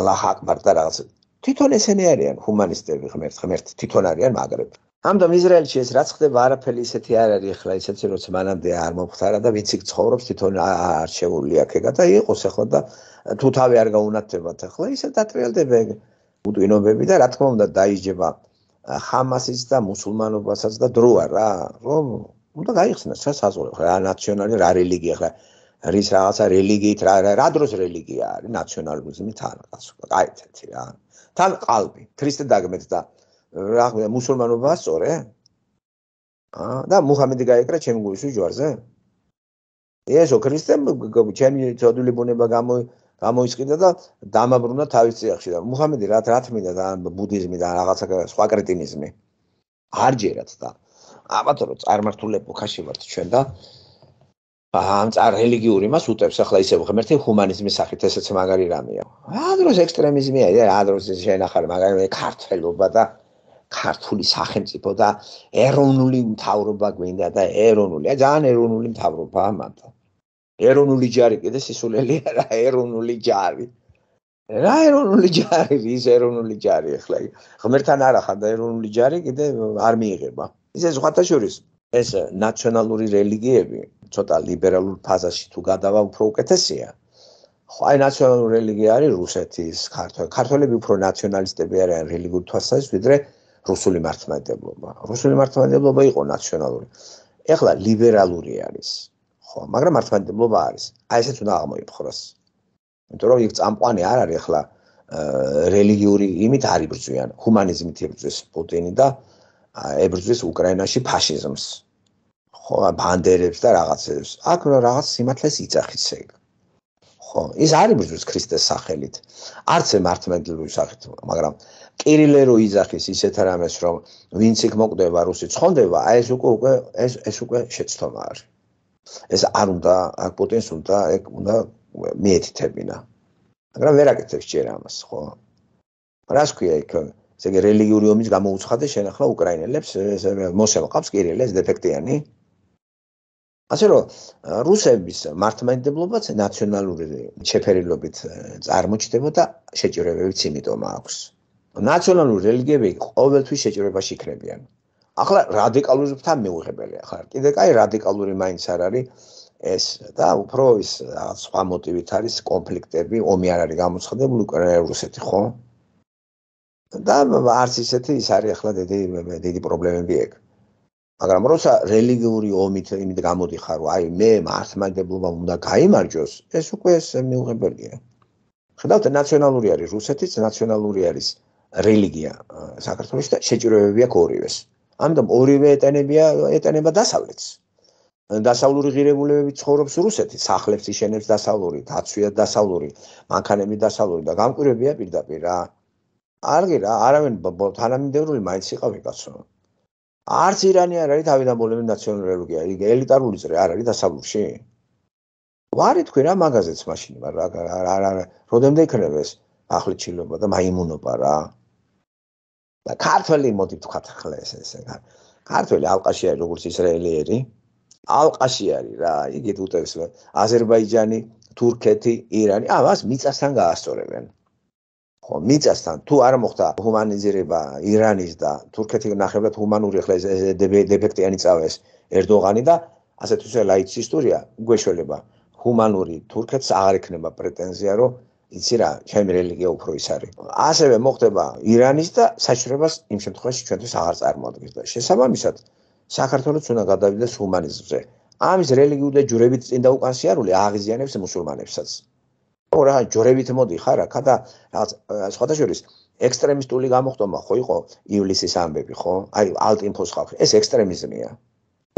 [SPEAKER 1] ალაჰ აკბარ და რაღაც თვითონ ესენი არიან ჰუმანისტები ღმერთ ღმერთ თვითონ არიან მაგრები ამდენ ისრაელში ეს რაც ხდება არაფერი ისეთი არ არის ახლა ისეთი როცა მანამდე არ მომხდარა და ვინც იქ ცხოვრობს თვითონ არჩეულია ქეგა და იყოს ახლა და თუ თავი არ გაუნათებათ ახლა ისე დაtrialდება ეგ უტვინობები და რა თქმა უნდა დაიჯება ჰამასის და მუსულმანობასაც და დროა რა რომ უნდა გაიხსნას რა საზღვრები რა ნაციონალი რა რელიგია ხა რის რაღაცა რელიგიით რა რა დროს რელიგია არის ნაციონალიზმი თან რაღაცა აი ესეთი რა თან ყალბი ქრისტე დაგმეთ და რა ხო მუსულმანობა სწორე ა და მუჰამედი გაიკრა ჩემი გულის ჯვარზე ესო ქრისტემ ჩემი ცოდვილი ბუნება გამოიწვია გამოიჭინდა და დამაბრუნა თავის ციხეში და მუჰამედი რა რა თმინდა და ბუდიზმი და რაღაცა სხვა კრიტინიზმი არჯერათ და ალბათო რომ წარმართულებო ხაში ვართ ჩვენ და ამ წარ რელიგიური მას უტევს ახლა ისევ ღმერთი ჰუმანიზმის სახით ესეც მაგარი რამეა რა დროს ექსტრემიზმია რა დროს შეენახარ მაგარი ქართველობა და ქართული სახელმწიფო და ეროვნული მთავრობა გვინდა და ეროვნული ძალიან ეროვნული მთავრობა მანდ ეროვნული ჯარი კიდე სისულელი არა ეროვნული ჯარი რა ეროვნული ჯარი ის ეროვნული ჯარი ახლა ღმერთთან არა ხარ და ეროვნული ჯარი კიდე არ მიიღება ესე ზღვათაშორის ეს ნაციონალური რელიგიები ცოტა ლიბერალურ ფაზაში თუ გადავა უფრო უკეთესია ხო აი ნაციონალური რელიგია არის რუსეთის ქართველი ქართველები უფრო ნაციონალისტები არიან რელიგიურ თვალსაზრისით ვიდრე რუსული მართლმადიდებლობა რუსული მართლმადიდებლობა იყო ნაციონალური ეხლა ლიბერალური არის ხო მაგრამ მართლმადიდებლობა არის აი ესეც უნდა აღმოიფხროს იმიტომ რომ იქ წამყვანი არ არის ახლა რელიგიური იმით არის ბრძვიან ჰუმანიზმით იბრძვის პუტინი და ებრძვის უკრაინაში ფაშიზმს ხო ბანდერებს და რაღაცებს აქ რაღაც სიმართლეს იძახის ეგ ხო ის არის ბრძვის ქრისტეს სახელით არც მართლმადიდებლობის სახით მაგრამ კირილე რო იძახის ისეთ რამეს რომ ვინც იქ მოკდება რუსი ცხონდება აი ეს უკვე უკვე ეს ეს უკვე შეცდომა არის ეს არ უნდა აქ პუტინს უნდა ეგ უნდა მეეთებინა მაგრამ ვერ აკეთებს ჯერ ამას ხო რას ქვია იქ ესე იგი რელიგიური ომის გამოუცხადე შენ ახლა უკრაინელებს ესე მოსელყავს კირილეს დეფექტიანი ასე რომ რუსების მართლმადიდებლობაც ნაციონალური შეფერილობით წარმოჩდებოდა შეჭრებებიც იმიტომ აქვს ნაციონალური რელიგიები ყოველთვის შეჭრებაში იქნებიან ახლა რადიკალურებთან მიუღებელი ახლა კიდე კაი რადიკალური მაინც არ არის ეს და უფრო ის სხვა მოტივით არის კონფლიქტები ომი არ არის გამოცხადებული უკრაინა რუსეთი ხო და არც ისეთი ის არის ახლა დიდი დიდი პრობლემები ეგ მაგრამ როცა რელიგიური ომით იმით გამოდიხარ რომ აი მე მართმადებლობა უნდა გამოიმარჯოს ეს უკვე ეს მიუღებელია ხედავთ ნაციონალური არის რუსეთის ნაციონალური არის რელიგია საქართველოს და შეჭიროებია ორივეს ამიტომ ორივე ეტენებია ეტენება დასავლეთს დასავლური ღირებულებები ცხოვრობს რუსეთში სახლებს იშენებს დასავლური დაცვია დასავლური მანქანები დასავლური და გამკვირებია პირდაპირ რა არგი რა არავინ თანამიმდევრული მაინც იყავი კაცო არც ირანი არ არის თავიდან ბოლომდე ნაციონალური რელიგია ელიტარული წრე არ არის დასავლურში ვარი თქვი რა მაღაზეთს მაშინ მაგრამ რა რა რა როდემდე იქნება ეს ახლი ჩილობა და მაიმუნობა რა და ქართველი მოდი თქვა ხოლმე ეს ესე და ქართველი ალყაში არის როგორც ისრაელიერი ალყაში არის რა იგი თუტეს აზერბაიჯანი თურქეთი ირანი ავას მიწასთან გაასწორებენ ხო მიწასთან თუ არ მოხდა ჰუმანიზირება ირანის და თურქეთი ნახევრად ჰუმანური ხლა ეს დეფექტიანი წავეს ერდოღანი და ასე თუ შეიძლება ლაიც ისტორია გვეშველება ჰუმანური თურქეთს აღარ ექნება პრეტენზია რომ იცი რა, ჩემი რელიგია უფრო ის არის. ასევე მოხდება ირანის და საჭიროებას იმ შემთხვევაში ჩვენთვის აღარ წარმოადგენს და შესაბამისად საქართველოს უნდა გადავიდეს ჰუმანიზმზე. ამის რელიგიურ და ჯურებით წინ დაუყან სიარული აღიზიანებს მუსულმანებსაც. ო რა, ჯურებით მოდი ხა რა, ხათა რაღაც სხვადასხვაურის ექსტრემისტული გამოხტომა ხო იყო ივლისის ამბები ხო? აი ალტინფოს ხალხი, ეს ექსტრემიზმია.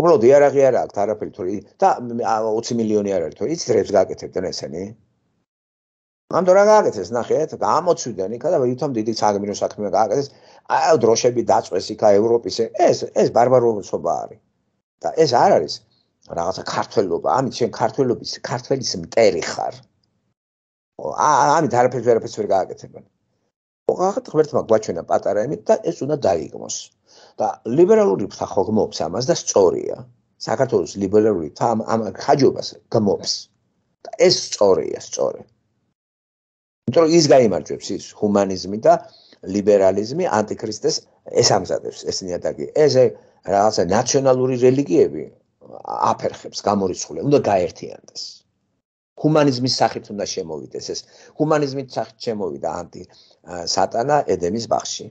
[SPEAKER 1] უბრალოდ იარაღი არა აქვს, არაფერი თორე და 20 მილიონი არ არის თორე, იცი რებს გააკეთებდნენ ესენი? ამიტომ რა გააკეთეს ნახეთ გამოცვიდნენ იქა და ვითომ დიდი საგმირო საქმე გააკეთეს აა დროშები დაწვეს იქა ევროპისე ეს ეს ბარბაროსობა არის და ეს არ არის რაღაცა ქართველობა ამით შენ ქართველობის ქართლის მტერი ხარ აა ამით არაფერს ვერაფერს ვერ გააკეთებენ ოღარ ღმერთმა გვაჩვენა პატარა ემით და ეს უნდა დაიგმოს და ლიბერალური ფთა ხო გმობს ამას და სწორია საქართველოს ლიბერალური ფთა ამ ხაჯობას გმობს და ეს სწორია სწორია იმიტომ რომ ის გამოიმარჯვებს ის ჰუმანიზმი და ლიბერალიზმი ანტიქრისტეს ეს ამზადებს ესენია და ესე რაღაცა ნაციონალური რელიგიები აფერხებს გამორიცხულე უნდა გაერთიანდეს ჰუმანიზმის სახით უნდა შემოვიდეს ეს ჰუმანიზმის სახით შემოვიდა ანტი სატანა ედემის ბაღში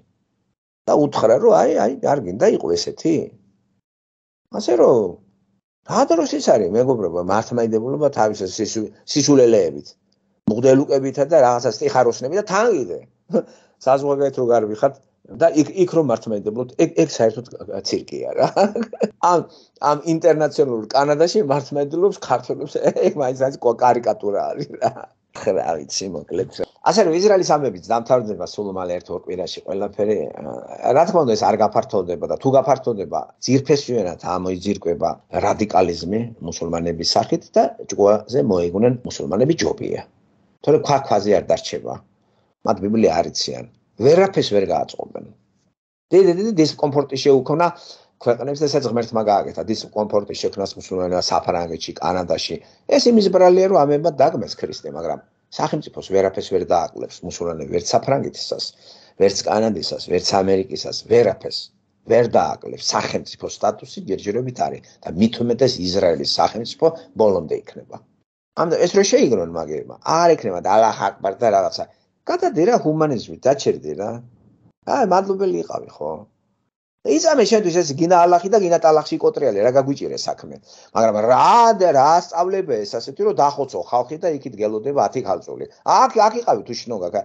[SPEAKER 1] და უთხრა რომ აი აი გარგინდა იყო ესეთი ასე რომ რა დროს ის არის მეგობრებო მართლმადიდებლობა თავის სისულელეებით მუღდელუკებითა და რაღაცა სტიხაროსნები და თან კიდე საზღვაგეთ როგარ ვიხარ და იქ იქ რომ მართმადებლოთ ეგ ეგ საერთოდ ცირკია რა ამ ამ ინტერნაციონალურ კანადაში მართმადებლობს ქართველებს ეგ მაინც არის კარიკატურა არის რა ხრა ვიცი მოკლებს ასე რომ ისრაელის ამბებიც დამთავრდება სულ მალე ერთ ორ კვირაში ყველაფერი რა თქმა უნდა ეს არ გაფართოვდება და თუ გაფართოვდება ძირფესვიანად ამოიძირკვება რადიკალიზმი მუსულმანების სახით და ჯგუაზე მოეგონენ მუსულმანები ჯობია თორე ქვა ქვაზე არ დარჩება მათ ბიბლია არ იციან ვერაფერს ვერ გააწყობენ დიდი დიდი დისკომფორტი შეუქონა ქვეყნებს ესე ღმერთმა გააკეთა დისკომფორტი შექმნა მსურველებმა საფრანგეთში კანადაში ეს იმის ბრალია რომ ამება დაგმეს ქრისტე მაგრამ სახელმწიფოს ვერაფერს ვერ დააკლებს მსურველები ვერც საფრანგეთისას ვერც კანადისას ვერც ამერიკისას ვერაფერს ვერ დააკლებს სახელმწიფო სტატუსი ჯერჯერობით არის და მით უმეტეს ისრაელის სახელმწიფო ბოლომდე იქნება ამ ეს რო შეიგრონ მაგერმა არ ექნება და ალაჰ აკბარ და რაღაცა გადადე რა ჰუმანიზმი დაჭერდი რა აი მადლობელი იყავი ხო იცამე შენთვის ეს გინა ალაჰი და გინა ტალახში კოტრიალე რა გაგვიჭირე საქმე მაგრამ რა რა სწავლებე ეს ასეთი რომ დახოცო ხალხი და იქით გელოდება 10 ქალწული აქ აქ იყავი თუ შნოგაქ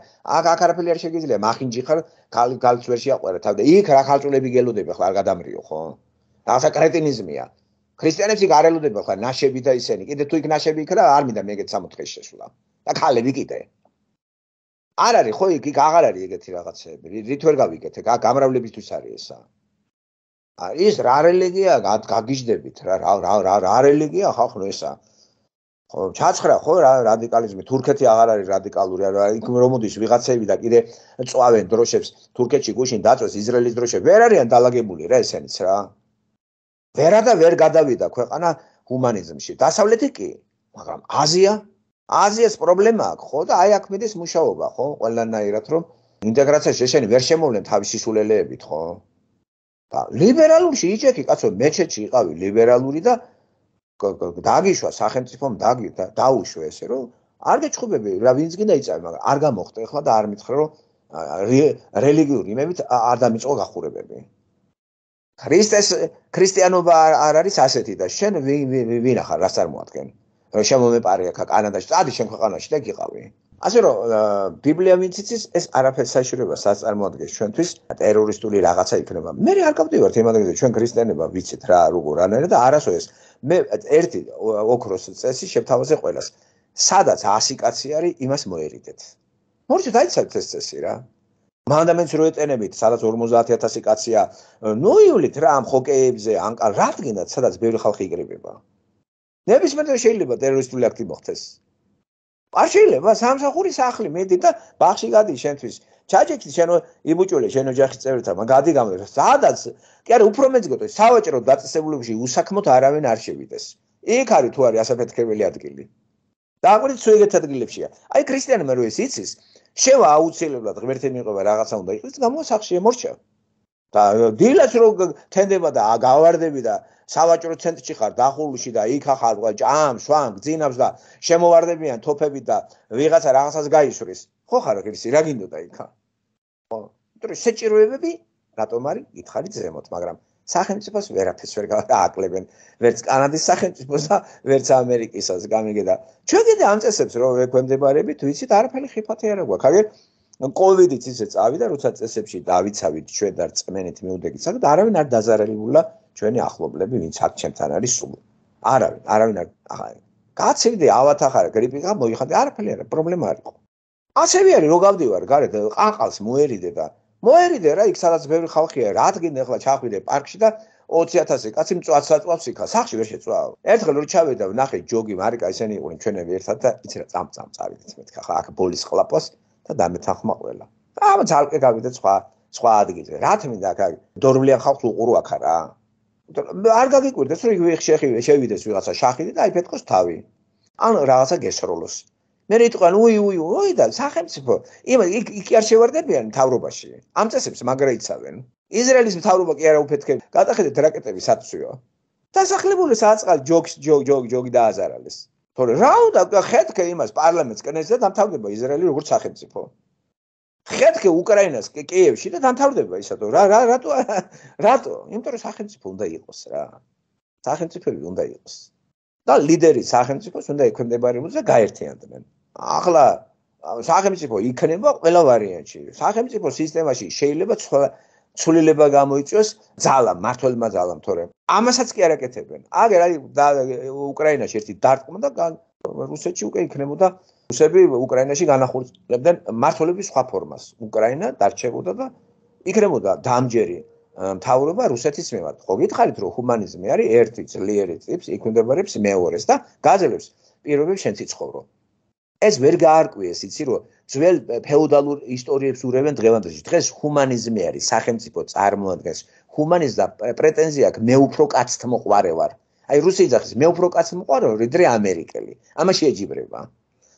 [SPEAKER 1] აქ აქ არაფერი არ შეგიძლია მახინჯი ხარ ქალი ქალწულში აყვერა თავი და იქ რა ქალწულები გელოდება ხო არ გადამრიო ხო და ასა კრეტინიზმია ქრისტიანებს იქ არ ელოდება ხა ნაშები და ისენი. კიდე თუ იქ ნაშები იქნა, არ მინდა მეგეთ 60 დღეში შეშულა. და ქალები კიდე. არ არის ხო იქ იქ აღარ არის ეგეთი რაღაცები. რითვერ გავიგეთ? გამრავლებისთვის არის ესა. ის რა რელიგია გაგიჟდებით რა რა რა რა რელიგია ხა ხო ესა. ხო ჩაცხრა ხო რადიკალიზმი თურქეთი აღარ არის რადიკალური არა იქ რომოდის ვიღაცები და კიდე წვავენ დროშებს თურქეთში გუშინ დაწვეს ისრაელის დროშები ვერ არიან დაალაგებული რა ესენიც რა ვერა და ვერ გადავიდა ქვეყანა ჰუმანიზმში. დასავლეთი კი, მაგრამ აზია, აზიას პრობლემა აქვს ხო და აი აქ მიდის მუშაობა ხო, ყველანაირად რომ ინტეგრაცია შეშენი ვერ შემოვლენ თავისი სულელეებით ხო? და ლიბერალურში იჭექი კაცო მეჩეთში იყავი ლიბერალური და დაგიშვა სახელმწიფომ დაგი დაუშვა ესე რომ არ გეჩხუბები რა ვინც გინდა იწავე მაგრამ არ გამოხდა ეხლა და არ მითხრა რომ რელიგიური იმებით არ დამიწყო გახურებები ქრისტეს ქრისტიანობა არ არის ასეთი და შენ ვინ ახარ რა წარმოადგენ რომ შემომეპარია კანადაში წადი შენ ქვეყანაში და გიყავი ასე რომ ბიბლია ვინც იცის ეს არაფერს საშურება საწარმოადგენს ჩვენთვის ტერორისტული რაღაცა იქნება მე არ გავდივართ იმანდაგზე ჩვენ ქრისტიანება ვიცით რა როგორ რანერა და არასო ეს მე ერთი ოქროს წესი შევთავაზე ყველას სადაც 100 კაცი არის იმას მოერიდეთ მორჩა დაიცალეთ ეს წესი რა მანდამენს რო ეტენებით, სადაც 50000 კაცია, ნუ ივლით რა ამ ხოკეებზე, ანკა რადგანაც სადაც ბევრი ხალხი იყრებება. ნებისმიერ შეიძლება ტერორისტული აქტი მოხდეს. არ შეიძლება სამსახური სახლი მედი და ბახში გადი შენთვის. ჩაჭექი შენო იბუჭული შენ ოჯახი წევრთა, მაგ გადი გამე. სადაც კი არა უფრო მეც გეტყვი, სავაჭრო დაწესებულებში უსაქმოთ არავინ არ შევიდეს. იქ არის თუ არის ასაფეთქებელი ადგილი. და აგრეთვე ეგეთ ადგილებშია. აი ქრისტიანებმა რო ეს იცის, შევა აუცილებლად ღმერთი მიყვება რაღაცა უნდა იყოს გამოსახში ემორჩა და დილას რო თენდება და გავარდები და სავაჭრო ცენტრში ხარ დახურულში და იქ ახალ ჯამ სვან გძინავს და შემოვარდებიან თოფები და ვიღაცა რაღაცას გაისვრის ხო ხარ ის რა გინდოდა იქა ხო ეს ჭიროებები რატომ არის ითხარი ზემოთ მაგრამ სახელმწიფოს ვერაფერს ვერ გააკლებენ ვერც კანადის სახელმწიფოს და ვერც ამერიკისას გამიგედა ჩვენ კიდე ამ წესებს რომ ეკვემდებარებით ვიცით არაფერი ხიფათი არ აქვს აგერ კოვიდიც ისე წავიდა როცა წესებში დავიცავით ჩვენ და წმენით მიუდეგით სადაც არავინ არ დაზარალებულა ჩვენი ახლობლები ვინც აქ ჩემთან არის სულ არავინ არავინ არ გაცივდი ავათ ახარა გრიპი გა მოიხადე არაფერი არა პრობლემა არ იყო ასევე არის რომ გავდივარ გარეთ ყანყალს მოერიდე და მოერიდე რა იქ სადაც ბევრი ხალხია რადგან ახლა ჩახვიდე პარკში და 20000 კაცი მწვაცაცვავს იქა სახში ვერ შეწვავ ერთხელ რო ჩავედა ნახე ჯოგი მარიკა ისინი იყვნენ ჩვენები ერთად და იცი რა წამ წამ წავიდეთ მე ხა აქ ბოლის ყლაპოს და დამეთახმა ყველა და ამ ძალკე გავიდე სხვა სხვა ადგილზე რა თმინდა აქ დორმლიან ხალხს უყურო აქა რა არ გაგიკვირდეს რომ იქ შეხივე შევიდეს ვიღაცა შახი და აი პეტკოს თავი ან რაღაცა გესროლოს მე რიტყვან უი უი უი და სახელმწიფო იმ იქ არ შევარდებიან თავრობაში ამ წესებს მაგრაიცავენ ისრაელის მთავრობა კი არა უფეთქე გადახედეთ რაკეტების საწვიო დასახლებული საწყალი ჯოგს ჯოგ ჯოგ ჯოგ დააზარალეს თორე რა უნდა ხეთქე იმას პარლამენტს კნესზე დამთავრდება ისრაელი როგორც სახელმწიფო ხეთქე უკრაინას კიევში და დამთავრდება ისეთო რა რა რატო რატო იმიტომ რომ სახელმწიფო უნდა იყოს რა სახელმწიფოები უნდა იყოს და ლიდერი სახელმწიფოს უნდა ეკვემდებარებოს და გაერთიანდნენ. ახლა სახელმწიფო იქნება ყველა ვარიანტში. სახელმწიფო სისტემაში შეიძლება ცვლილება გამოიწვიოს ძალა, მართლმა ძალამ თორე. ამასაც კი არაკეთებენ. აგ რა უკრაინაში ერთი დარტყმა და რუსეთში უკვე იქნებოდა რუსები უკრაინაში განახორციელებდნენ მართლობის სხვა ფორმას. უკრაინა დარჩებოდა და იქნებოდა დამჯერი მთავრობა რუსეთის მიმართ. ხო გითხარით რომ ჰუმანიზმი არის ერთი ძლიერი წიფს, იქნებოდა მეორეს და გაძლევს პირობებს შენ ცხოვრობ. ეს ვერ გაარკვიეს, იცი რომ ძველ феодаლურ ისტორიებს ურევენ დღევანდელ ჟი. დღეს ჰუმანიზმი არის სახელმწიფო წარმოადგენს. ჰუმანიზმა პრეტენზია აქვს მე უფრო კაცთ მოყარე ვარ. აი რუსი ძახის მე უფრო კაცთ მოყარე ვარ, ვიდრე ამერიკელი. ამას შეეჯიბრება.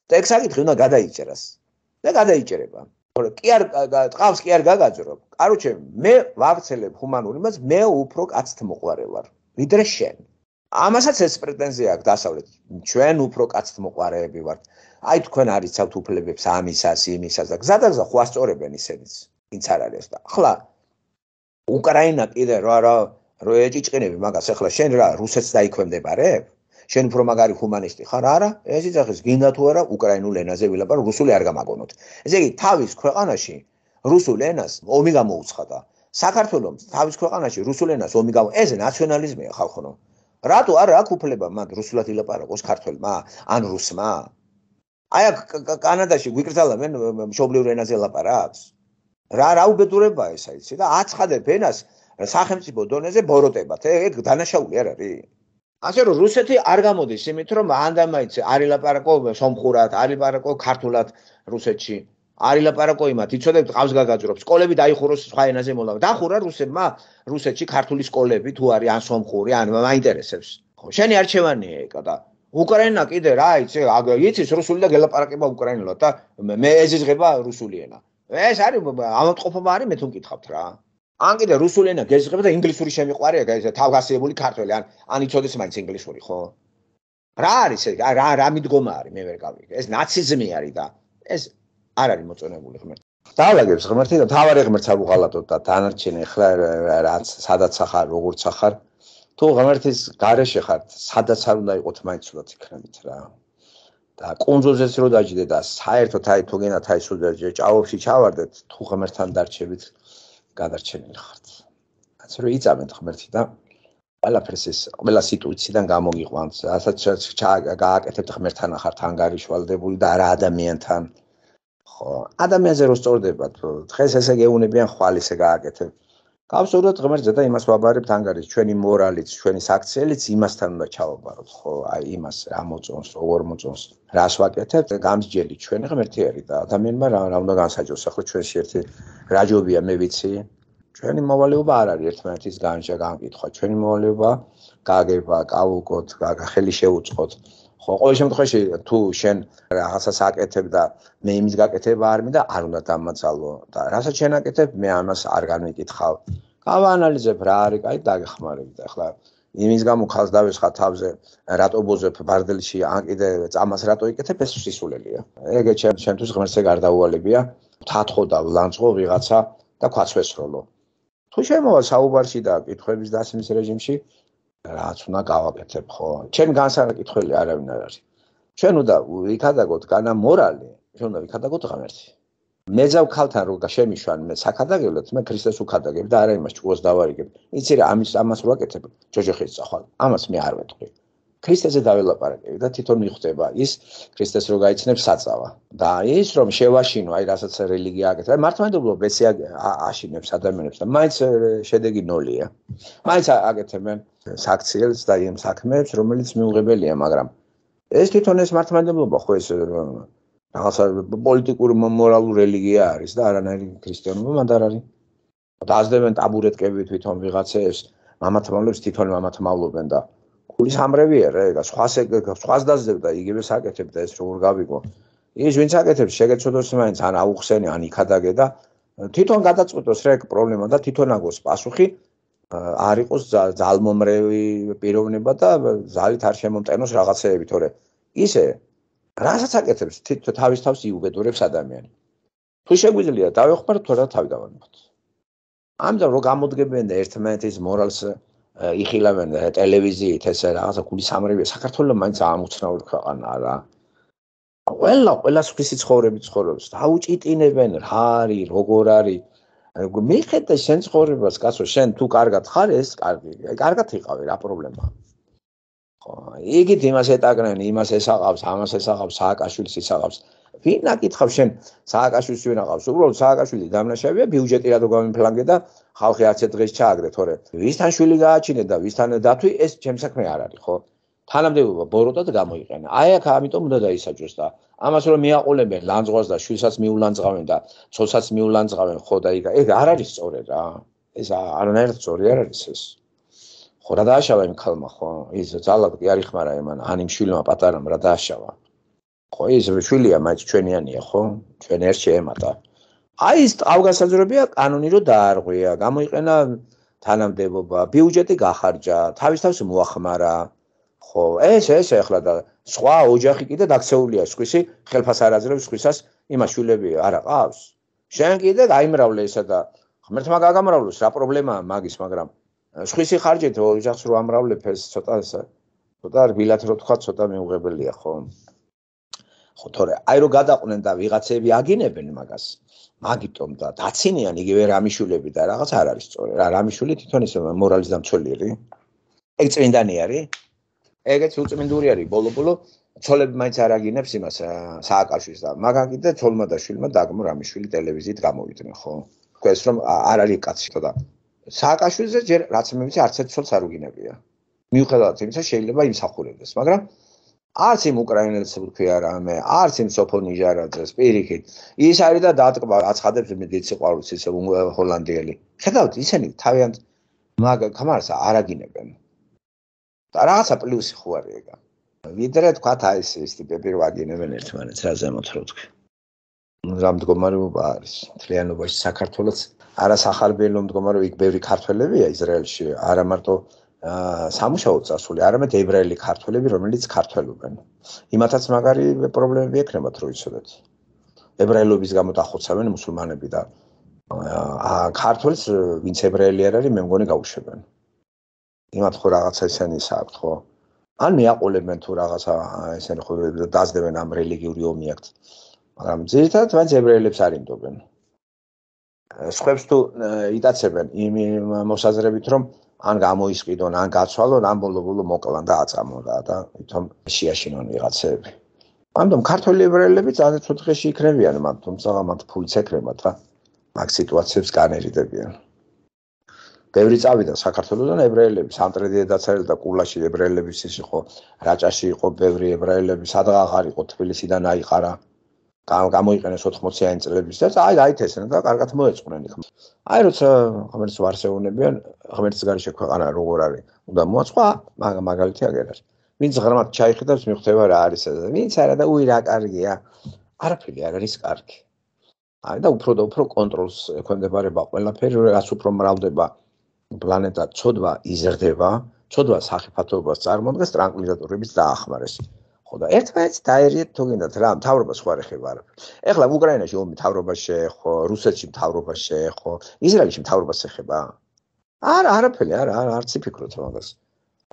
[SPEAKER 1] და ეგ საკითხი უნდა გადაიჭერას. და გადაიჭერება. ხო, კი არ ტყავს, კი არ გაგაძრო. კაროჩე, მე ვავრცელებ ჰუმანურ იმას, მე უფრო კაცთ მოყარე ვარ, ვიდრე შენ. ამასაც ეს პრეტენზია აქვს დასავლეთ. ჩვენ უფრო კაცთ მოყარეები ვართ. აი თქვენ არიცავთ უფლებებს ამისას, იმისას და გზადაზა ხვასწორებენ ისედაც, ინც არ არის და ახლა უკრაინა კიდე რა რა რო ეჭიჭყინები მაგას ახლა შენ რა რუსეთს დაიქვემდებარე? შენ უფრო მაგარი ჰუმანიستی ხარ არა? ეს იძახის გინდა თუ არა უკრაინულ ენაზე ვილაპარ რუსული არ გამაგონოთ. ესე იგი თავის ქვეყანაში რუსულ ენას ომი გამოუცხადა. საქართველოს თავის ქვეყანაში რუსულ ენას ომი გამო ეს ნაციონალიზმია ხალხო. რატო არ აქ უფლება მან რუსულად ილაპარაკოს ქართველმა ან რუსმა? აი აქ კანადაში გვიკრძალავენ მშობლიურ ენაზე ლაპარაკს. რა რა უბედურებაა ეს აიცი და აცხადებ ენას სახელმწიფო დონეზე ბოროტებათ. ეგ დანაშაული არ არის? ასე რომ რუსეთი არ გამოდის იმით რომ ანდამაიც არილაპარაკო სომხურად, არილაპარაკო ქართულად რუსეთში. არილაპარაკო იმათ, იცოდეთ, ყავს გაგაძრობს, სკოლები დაიხუროს სხვა ენაზე მოლავ. დახურა რუსებმა რუსეთში ქართული სკოლები თუ არის ან სომხური, ან მაინტერესებს. ხო, შენი არჩევანია ეგ და უკრაინა კიდე რა იცი იცის რუსული და გელაპარაკება უკრაინულად და მე ეზიზღება რუსული ენა ეს არის ამოტყოფობა არის მე თუ მკითხავთ რა ან კიდე რუსული ენა გეზღება და ინგლისური შემიყვარია გაიზა თავგასებული ქართველი ან ან იცოდეს მაინც ინგლისური ხო რა არის ეს რა რა მიდგომა არის მე ვერ გავიგე ეს ნაციზმი არის და ეს არ არის მოწონებული ღმერთ დაალაგებს ღმერთი და თავარი ღმერთს აგუღალატოთ და დანარჩენ ეხლა რაც სადაც ახარ როგორც ახარ თუ ღმერთის გარეშე ხართ, სადაც არ უნდა იყოთ მაინც უნდა იქნებით რა. და კონძოზეც რო დაჯდე და საერთოდ აი თუ გენათ აი სულზე ჭაობში ჩავარდეთ, თუ ღმერთთან დარჩებით გადარჩენილი ხართ. ასე რომ იწამეთ ღმერთი და ყველაფერს ეს ყველა სიტუაციიდან გამოგიყვანთ. ასაც გააკეთებთ ღმერთთან ხართ ანგარიშვალდებული და რა ადამიანთან. ხო, ადამიანზე რო სწორდებათ, დღეს ესე გეუნებიან ხვალ ისე გააკეთებთ. გავსურდოთ ღმერთზე და იმას ვაბარებთ ანგარიშ ჩვენი მორალიც ჩვენი საქციელიც იმასთან უნდა ჩავაბაროთ ხო აი იმას რა მოწონს როგორ მოწონს რას ვაკეთებთ გამსჯელი ჩვენი ღმერთი არის და ადამიანმა რა რა უნდა განსაჯოს ახლა ჩვენ შეერთე რაჯობია მე ვიცი ჩვენი მოვალეობა არ არის ერთმანეთის განჭა განკითხვა ჩვენი მოვალეობა გააგება, გავუკოთ, ხელი შეუწყოთ ხო, ყოველ შემთხვევაში თუ შენ რაღაცას აკეთებ და მე იმის გაკეთება არ მინდა, არ უნდა დამაცალო და რასაც შენ აკეთებ, მე ამას არ განვიკითხავ. გავაანალიზებ რა არის კაი დაგეხმარებით. ახლა იმის გამო ხალს დავისხა თავზე, რატო ბოზებ ბარდელში ან კიდე წამას რატო იკეთებ ეს სისულელია. ეგე ჩემ ჩემთვის ღმერთზე გარდაუვალებია. თათხო და ლანძღო ვიღაცა და ქვაცვესროლო. თუ შემოვა საუბარში და კითხების დასმის რეჟიმში, რაც უნდა გავაკეთებ ხო? ჩემი განსაკუთრებული არავინ არ არის. ჩვენ უნდა ვიქადაგოთ განა მორალი, ჩვენ უნდა ვიქადაგოთ ღმერთი. მე ზავ ქალთან როგორ გაშემიშვან მე საქადაგებლად მე ქრისტეს უქადაგებ და არა იმას ჭუოს დავარიგებ. იცი რა ამის ამას როაკეთებ ჯოჯოხეთს ახალ. ამას მე არ ვეთყვი. ქრისტესე დაველაპარაკები და თვითონ მიხვდება ის ქრისტეს რო გაიცნებს საწავა და ის რომ შევაშინო აი რასაც რელიგია აკეთებს აი მართლმადებლობა ესე აშინებს ადამიანებს და მაინც შედეგი ნოლია მაინც აკეთებენ საქციელს და იმ საქმეებს რომელიც მიუღებელია მაგრამ ეს თვითონ ეს მართლმადებლობა ხო ეს რაღაც პოლიტიკური მორალური რელიგია არის და არანაირი ქრისტიანობა მანდ არ არის და ასდებენ ტაბურეთკები თვითონ ვიღაცებს მამათმავლებს თვითონ მამათმავლობენ და გულის ამრევია რა ეგა სხვას სხვას დაძებდა იგივე საკეთებდა ეს როგორ გავიგო ის ვინც აკეთებს შეგეცოდოს მაინც ან აუხსენი ან იქადაგე და თვითონ გადაწყვეტოს რა ეგ პრობლემა და თვითონ აგოს პასუხი არ იყოს ძალმომრევი პიროვნება და ზალით არ შემომტენოს რაღაცეები თორე ისე რასაც აკეთებს თავის თავს იუბედურებს ადამიანი თუ შეგვიძლია დავეხმართ თორე თავი დავანებოთ ამიტომ რო გამოდგებენ და ერთმანეთის მორალს იხილავენ ტელევიზიით ესე რაღაცა გული სამრევია საქართველოს მაინც ამოცნაური ქვეყანაა რა ყველა ყველა სხვისი ცხოვრები ცხოვრობს დაუჭიტინებენ რა არის როგორ არის მიხედა შენ ცხოვრებას კაცო შენ თუ კარგად ხარ ეს კარგი კარგად იყავი რა პრობლემაა ხო იგი თიმას ეტაკნენ იმას ესაყავს ამას ესაყავს სააკაშვილს ისაყავს ვინა კითხავს შენ სააკაშვილს ვინ აყავს უბრალოდ სააკაშვილი დამნაშავეა ბიუჯეტი რადგან გამიფლანგე და ხალხი არც ერთ დღეს ჩააგდე, თორე ვისთან შვილი გააჩინე და ვისთან დათვი, ეს ჩემ საქმე არ არის, ხო? თანამდებობა ბოროტად გამოიყენა. აი აქ ამიტომ უნდა დაისაჯოს და ამას რომ მეაყოლებენ ლანძღვას და შვილსაც მიულანძღავენ და ცოლსაც მიულანძღავენ, ხო და იქა, ეგ არ არის სწორი რა. ეს არანაირად სწორი არ არის ეს. ხო რა დააშავა იმ ხალხმა ხო? ის ძალად კი არ იხმარა იმან, ანიმ შვილმა პატარამ რა დააშავა. ხო ის შვილია მაიც ჩვენიანია ხო? ჩვენ ერთ შეემატა. აი ეს თავგასაზრებია კანონი რომ დაარღვია, გამოიყენა თანამდებობა, ბიუჯეტი გახარჯა, თავისთავად მოახმარა. ხო, ეს ეს ახლა და სხვა ოჯახი კიდე დაქცეულია სხვისი, ხელფას არ აძლევს სხვისას, იმას შვილები არ აყავს. შენ კიდე დაიმრავლე ისა და ღმერთმა გაგამრავლოს რა პრობლემაა მაგის, მაგრამ სხვისი ხარჯით ოჯახს რო ამრავლებ ეს ცოტა ისა ცოტა რბილად რო თქვა ცოტა მიუღებელია, ხო? ხო, თორე, აი რო გადაყვნენ და ვიღაცები აგინებენ მაგას. მაგიტომ და დაცინიან იგივე რამიშულები და რაღაც არ არის სწორი. რა რამიშული თვითონ ისე მორალის დამცველიერი. ეგ წმინდანი არის. ეგეც უწმინდური არის ბოლო-ბოლო ცოლები მაინც არ აგინებს იმას სააკავშირს და მაგან კიდე ცოლმა და შვილმა დაგმო რამიშვილი ტელევიზიით გამოვიდნენ ხო? თქვენს რომ არ არის კაცი თო და სააკავშირზე ჯერ რაც მე ვიცი არც ერთ ცოლს არ უგინებია. მიუხედავად იმისა შეიძლება იმსახურებდეს, მაგრამ არც იმ უკრაინელს ვქვია რამე, არც იმ სოფონიჟარაძეს პირიქით. ის არის და დაწყება აცხადებს იმედით სიყვარულს ისე ჰოლანდიელი. ხედავთ, ისინი თავიანთ მაგ კამარს არაგინებენ. და რაღაცა პლუსი ხო არის ეგა. ვიდრე თქვა თა ის ის ტიპები რაგინებენ ერთმანეთს რა ზემოთ რო თქვი. რამ მდგომარეობა არის? მთლიანობაში საქართველოს არასახარბიელო მდგომარეობა იქ ბევრი ქართველებია ისრაელში, არა მარტო სამუშაოდ წასული, არამედ ებრაელი ქართველები, რომელიც ქართველობენ. იმათაც მაგარი პრობლემები ექნებათ, რო იცოდეთ. ებრაელობის გამო დახოცავენ მუსულმანები და აა ქართველს, ვინც ებრაელი არ არის, მე მგონი გაუშვებენ. იმათ ხო რაღაცა ისენი საერთოდ ხო? ან მეაყოლებენ თუ რაღაცა ისენი ხო დაძდებენ ამ რელიგიური ომი აქვს. მაგრამ ძირითადად მაინც ებრაელებს არინდობენ. სხვებს თუ იტაცებენ იმ მოსაზრებით რომ ან გამოისყიდონ, ან გაცვალონ, ან ბოლო-ბოლო მოკლან და აწამონ რა და თვითონ შეაშინონ ვიღაცები. ამიტომ ქართველი ებრაელები ძალზე ცოტხეში იქნებიან, მაგრამ თუმცა მათ ფულს ეკრემათ რა. მაგ სიტუაციებს განერიდებიან. ბევრი წავიდა საქართველოსთან ებრაელები, სამტრედიე დაცარიელ და კულაში ებრაელების ის იყო, რაჭაში იყო ბევრი ებრაელები, სადღა აღარ იყო თბილისიდან აიყარა. გამოიყენეს 80-იან წლებისაც, აი აი თესენ და კარგად მოეწყვნენ იქ. აი როცა ღმერთს ვარშეუნებიან, ღმერთს გარშე ქვეყანა როგორ არის, უნდა მოაცხვა, მაგრამ მაგალითი აგერას. ვინც ღრმად ჩაიხედავს, მიხვდება რა არის ეს. ვინც არა და უი რა კარგია. არაფერი არ არის კარგი. აი და უფრო და უფრო კონტროლს ექვემდებარება ყველაფერი, რაც უფრო მრავლდება პლანეტა ცოდვა იზრდება, ცოდვა სახეფათობას წარმოადგენს ტრანკვილიზატორების დაახმარებით. ხო და ერთმანეთს დაერიეთ თუნდაც რა მთავრობა სხვა რეხება არ აქვს ეხლა უკრაინაში ომი მთავრობა შეეხო რუსეთში მთავრობა შეეხო ისრაელში მთავრობა შეხება არა არაფერი არა არ არც ფიქრობთ მაგას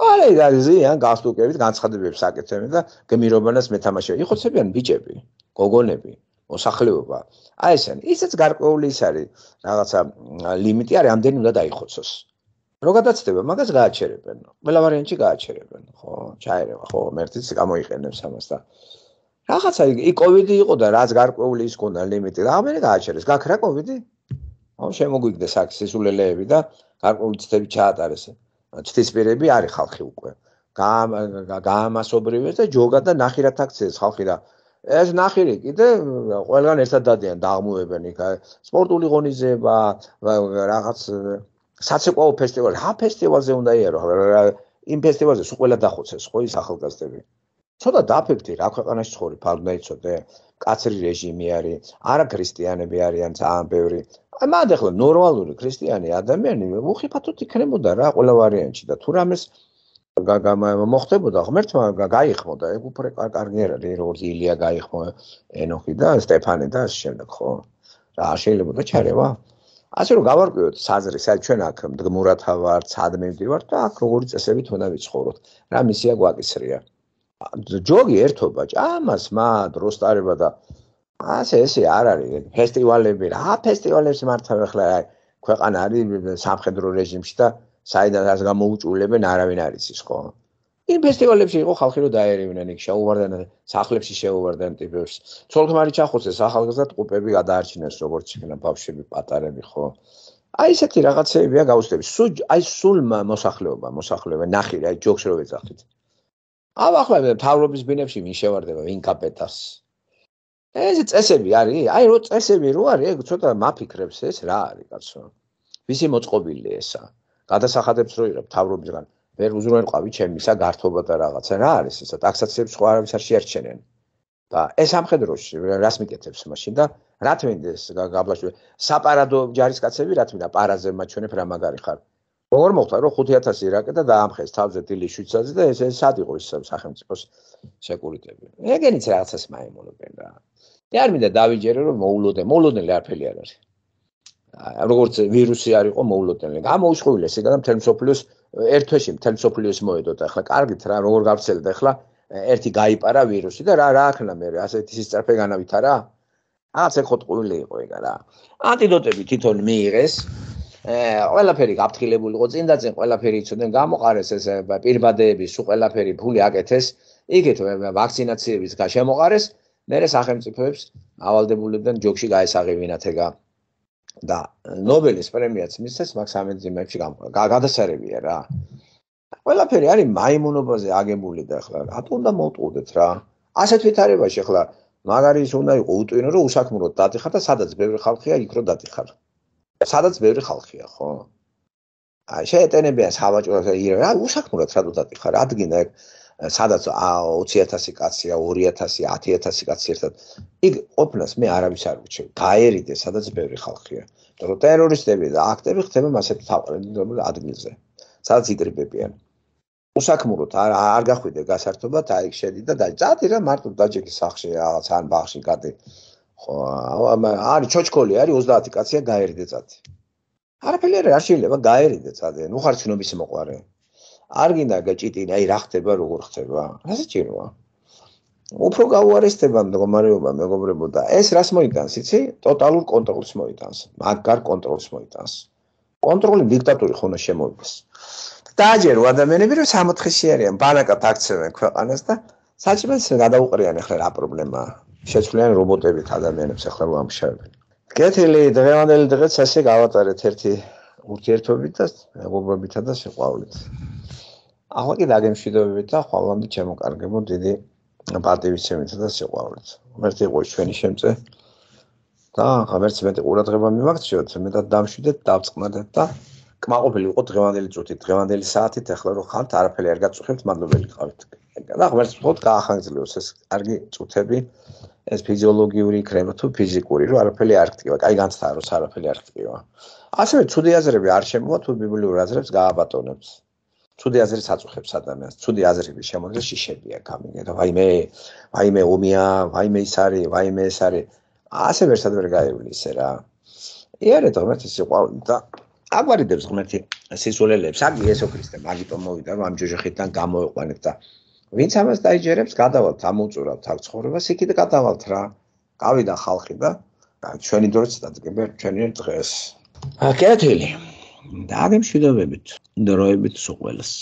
[SPEAKER 1] არა ეს ზიან გასტუკებით განცხადებებს აკეთებენ და გმირობანას მეთამაშია იყოცებიან ბიჭები გოგონები მოსახლეობა აი ესენ ისეც გარკვეული ის არის რაღაცა ლიმიტი არის ამდენი უნდა დაიხოცოს რო გადაწდება, მაგას გააჩერებენ. ყველა ვარიანტი გააჩერებენ, ხო? ჩაერევა, ხო, მერტიც გამოიყენებს ამას და რაღაცა იგი კოვიდი იყო და რაც გარკვეული ის კონდა ლიმიტი და ამერე გააჩერეს. გაქრა კოვიდი? აუ შემოგვიგდეს აქ სისულელეები და გარკვეული ცდები ჩაატარეს. ცდისპირები არის ხალხი უკვე. გაამასობრივეს და ჯოგა და ნახირად აქციეს ხალხი და ეს ნახირი კიდე ყველგან ერთად დადიან დაღმოებენ იქ. სპორტული ღონისძიება, რაღაც საცეკვაო ფესტივალი, ა ფესტივალზე უნდა იარო, იმ ფესტივალზე სულ ყველა დახოცეს, ხო ის ახალგაზრდები. ცოტა დააფექტე რა ქვეყანაში ცხოვრობ, არ მეცოდე. კაცრი რეჟიმი არის, არა ქრისტიანები არიან ძალიან ბევრი. აი მანდ ახლა ნორმალური ქრისტიანი ადამიანი უხიფათოდ იქნებოდა რა ყველა ვარიანტში და თუ რამეს მოხდებოდა ხომ ერთმა გაიხმოდა ეგ უფრო კარგი არ არის როგორც ილია გაიხმო ენოქი და სტეფანე და ამ შემდეგ ხო რა შეიძლება და ჩარევა ასე რომ გავარკვიოთ საზრე სა ჩვენ აქ მდგმურათა ვართ, ადმინდი ვართ და აქ როგორი წესებით უნდა ვიცხოვროთ. რა მისია გვაკისრია? ჯოგი ერთობა, ჭამას მა დროსტარება და ასე ესე არ არის ფესტივალები რა ფესტივალებს მართავ ახლა ქვეყანა არის სამხედრო რეჟიმში და საიდან რას გამოუჭულებენ არავინ არის ის ხო? იმ ფესტივალებში იყო ხალხი რომ დაერევნენ იქ შეუვარდნენ სახლებში შეუვარდნენ ტიპებს ცოლქმარი ჩახოცეს ახალგაზრდა ყუპები გადაარჩინეს როგორც იქნა ბავშვები პატარები ხო აი ესეთი რაღაცებია გავუსტები სულ აი სულ მოსახლეობა მოსახლეობა ნახი რა ჯოქს რო ეძახით აბა ახლა თავრობის ბინებში ვინ შევარდება ვინ კაპეტას ეს წესები არის აი რო წესები რო არის ეგ ცოტა მაფიქრებს ეს რა არის კაცო ვისი მოწყობილია ესა გადასახადებს რო იღებ თავრობისგან ვერ უზრუნველყავი ჩემი საგართობა და რაღაცა რა არის ესა ტაქსაციებს სხვა არავის არ შეერჩენენ და ეს სამხედროში რას მიკეთებს მაშინ და რა თქმა უნდა გაბლაშვი საპარადო ჯარისკაცები რა თქმა უნდა პარაზე მაჩვენებ რა მაგარი ხარ როგორ მოხდა რომ 5000 ირაკი და დაამხეს თავზე დილი შვიცაზე და ეს სად იყო ეს სახელმწიფოს სეკურიტები ეგენიც რაღაცას მაიმუნებენ რა და არ მინდა დავიჯერე რომ მოულოდნელი არფელი არ არის როგორც ვირუსი არ იყო მოულოდნელი. გამოუშხვილია შეგან მთელ სოფლიოს ერთვეში მთელ სოფლიოს მოედოთ ახლა კარგით რა როგორ გავრცელდა ახლა ერთი გაიპარა ვირუსი და რა რა ახლა მე ასეთი სისწრაფე განავით არა? რაღაც ეხოთყული იყო ეგ რა. ანტიდოტები თვითონ მიიღეს. აა ყველაფერი გაფრთხილებული იყო წინ და წინ ყველაფერი იცოდნენ გამოყარეს ეს პირბადეები სულ ყველაფერი ფული აკეთეს. იქეთ ვაქცინაციების გაშემოყარეს, მერე სახელმწიფოებს ავალდებულებდნენ ჯოგში გაესაღებინათ ეგა და ნობელის პრემიაც მისცეს მაგ სამეძიმეში გადასარევია რა. ყველაფერი არის მაიმუნობაზე აგებული და ხლა რატო უნდა მოუტყუდეთ რა? ასეთ ვითარებაში ხლა მაგარი ის უნდა იყოს უტვინო რომ უსაქმროდ დაtildeხარ და სადაც ბევრი ხალხია იქრო დაtildeხარ. სადაც ბევრი ხალხია ხო? აი შეეტენებიან სავაჭრო და ირა უსაქმროდ რატო დაtildeხარ? ადგინა ეგ სადაც 20000 კაცია 2000 10000 კაცი ერთად იქ ყოფნას მე არავის არ უჩემ გაერიდე სადაც ბევრი ხალხია რომ ტერორისტები და აქტები ხდება მასეთ თავყრები რომ ადგილზე სადაც იტრიბებიან უსაქმუროდ არ არ გახვიდე გასართობად აი შედი და დაიწადე რა მარტო დაჯექი სახში რაღაც ან ბაღში გადე ხო არის ჩოჩკოლი არის 30 კაცია გაერიდე წადი არაფერი არ შეიძლება გაერიდე წადი ნუ ხარ ჩნობის მოყარე არ გინდა გაჭიტინე, აი რა ხდება, როგორ ხდება? რა საჭიროა? უფრო გაუარესდება მდგომარეობა, მეგობრებო და ეს რას მოიტანს, იცი? ტოტალურ კონტროლს მოიტანს, მაგარ კონტროლს მოიტანს. კონტროლი დიქტატორი ხონა შემოიფეს. დააჯერო ადამიანები, რომ 6-4 სი არიან, ბანაკად აქცევენ ქვეყანას და საჭიროა გადაუყრიან ახლა რა პრობლემაა. შეცვლიან რობოტებით ადამიანებს ახლა ამშავებენ. კეთილი, დღევანდელი დღეც ასე გავატარეთ ერთი ურთიერთობით და მეგობრობითა და სიყვარულით. ახლა კი დაგემშვიდობებით და ხვალამდე ჩემოკარგემო დიდი პატივისცემით და სიყვარულით. მერე იყო ჩვენი შემწე. და ხმერც მეტი ყურადღება მიმაქციოთ, მეტად დამშვიდეთ, დავწყნადეთ და კმაყოფილი ვიყოთ დღევანდელი წუთით, დღევანდელი საათით, ახლა რო ხართ, არაფერი არ გაწუხებთ, მადლობელი გყავით. და ხმერც ვთქვით, გაახანგრძლიოს ეს კარგი წუთები, ეს ფიზიოლოგიური კრემა თუ ფიზიკური, რომ არაფერი არ გქტივა, კაი განცდა როს არაფერი არ გქტივა. ასე ცუდი აზრები არ შემოვა თუ ბიბლიურ აზრებს გააბატონებთ. ცუდი აზრი საწუხებს ადამიანს ცუდი აზრები შემოდგა შიშებია გამიგე და ვაიმე ვაიმე ომია ვაიმე ის არის ვაიმე ეს არის ასე ვერსად ვერ გაივლისე რა იარეთ ღმერთი სიყვარული და აგვარიდებს ღმერთი სიზულელებს აგი ესო ქრისტე მაგიტომ მოვიდა რომ ამ ჯოჯოხეთთან გამოეყვანეთ და ვინც ამას დაიჯერებს გადავალთ ამოუწურავთ აქ ცხოვრებას იქით გადავალთ რა გავიდა ხალხი და ჩვენი დროც დაძგებია ჩვენი დღეს აკეთილი და აღიმშვიდობებით დროებით სულელს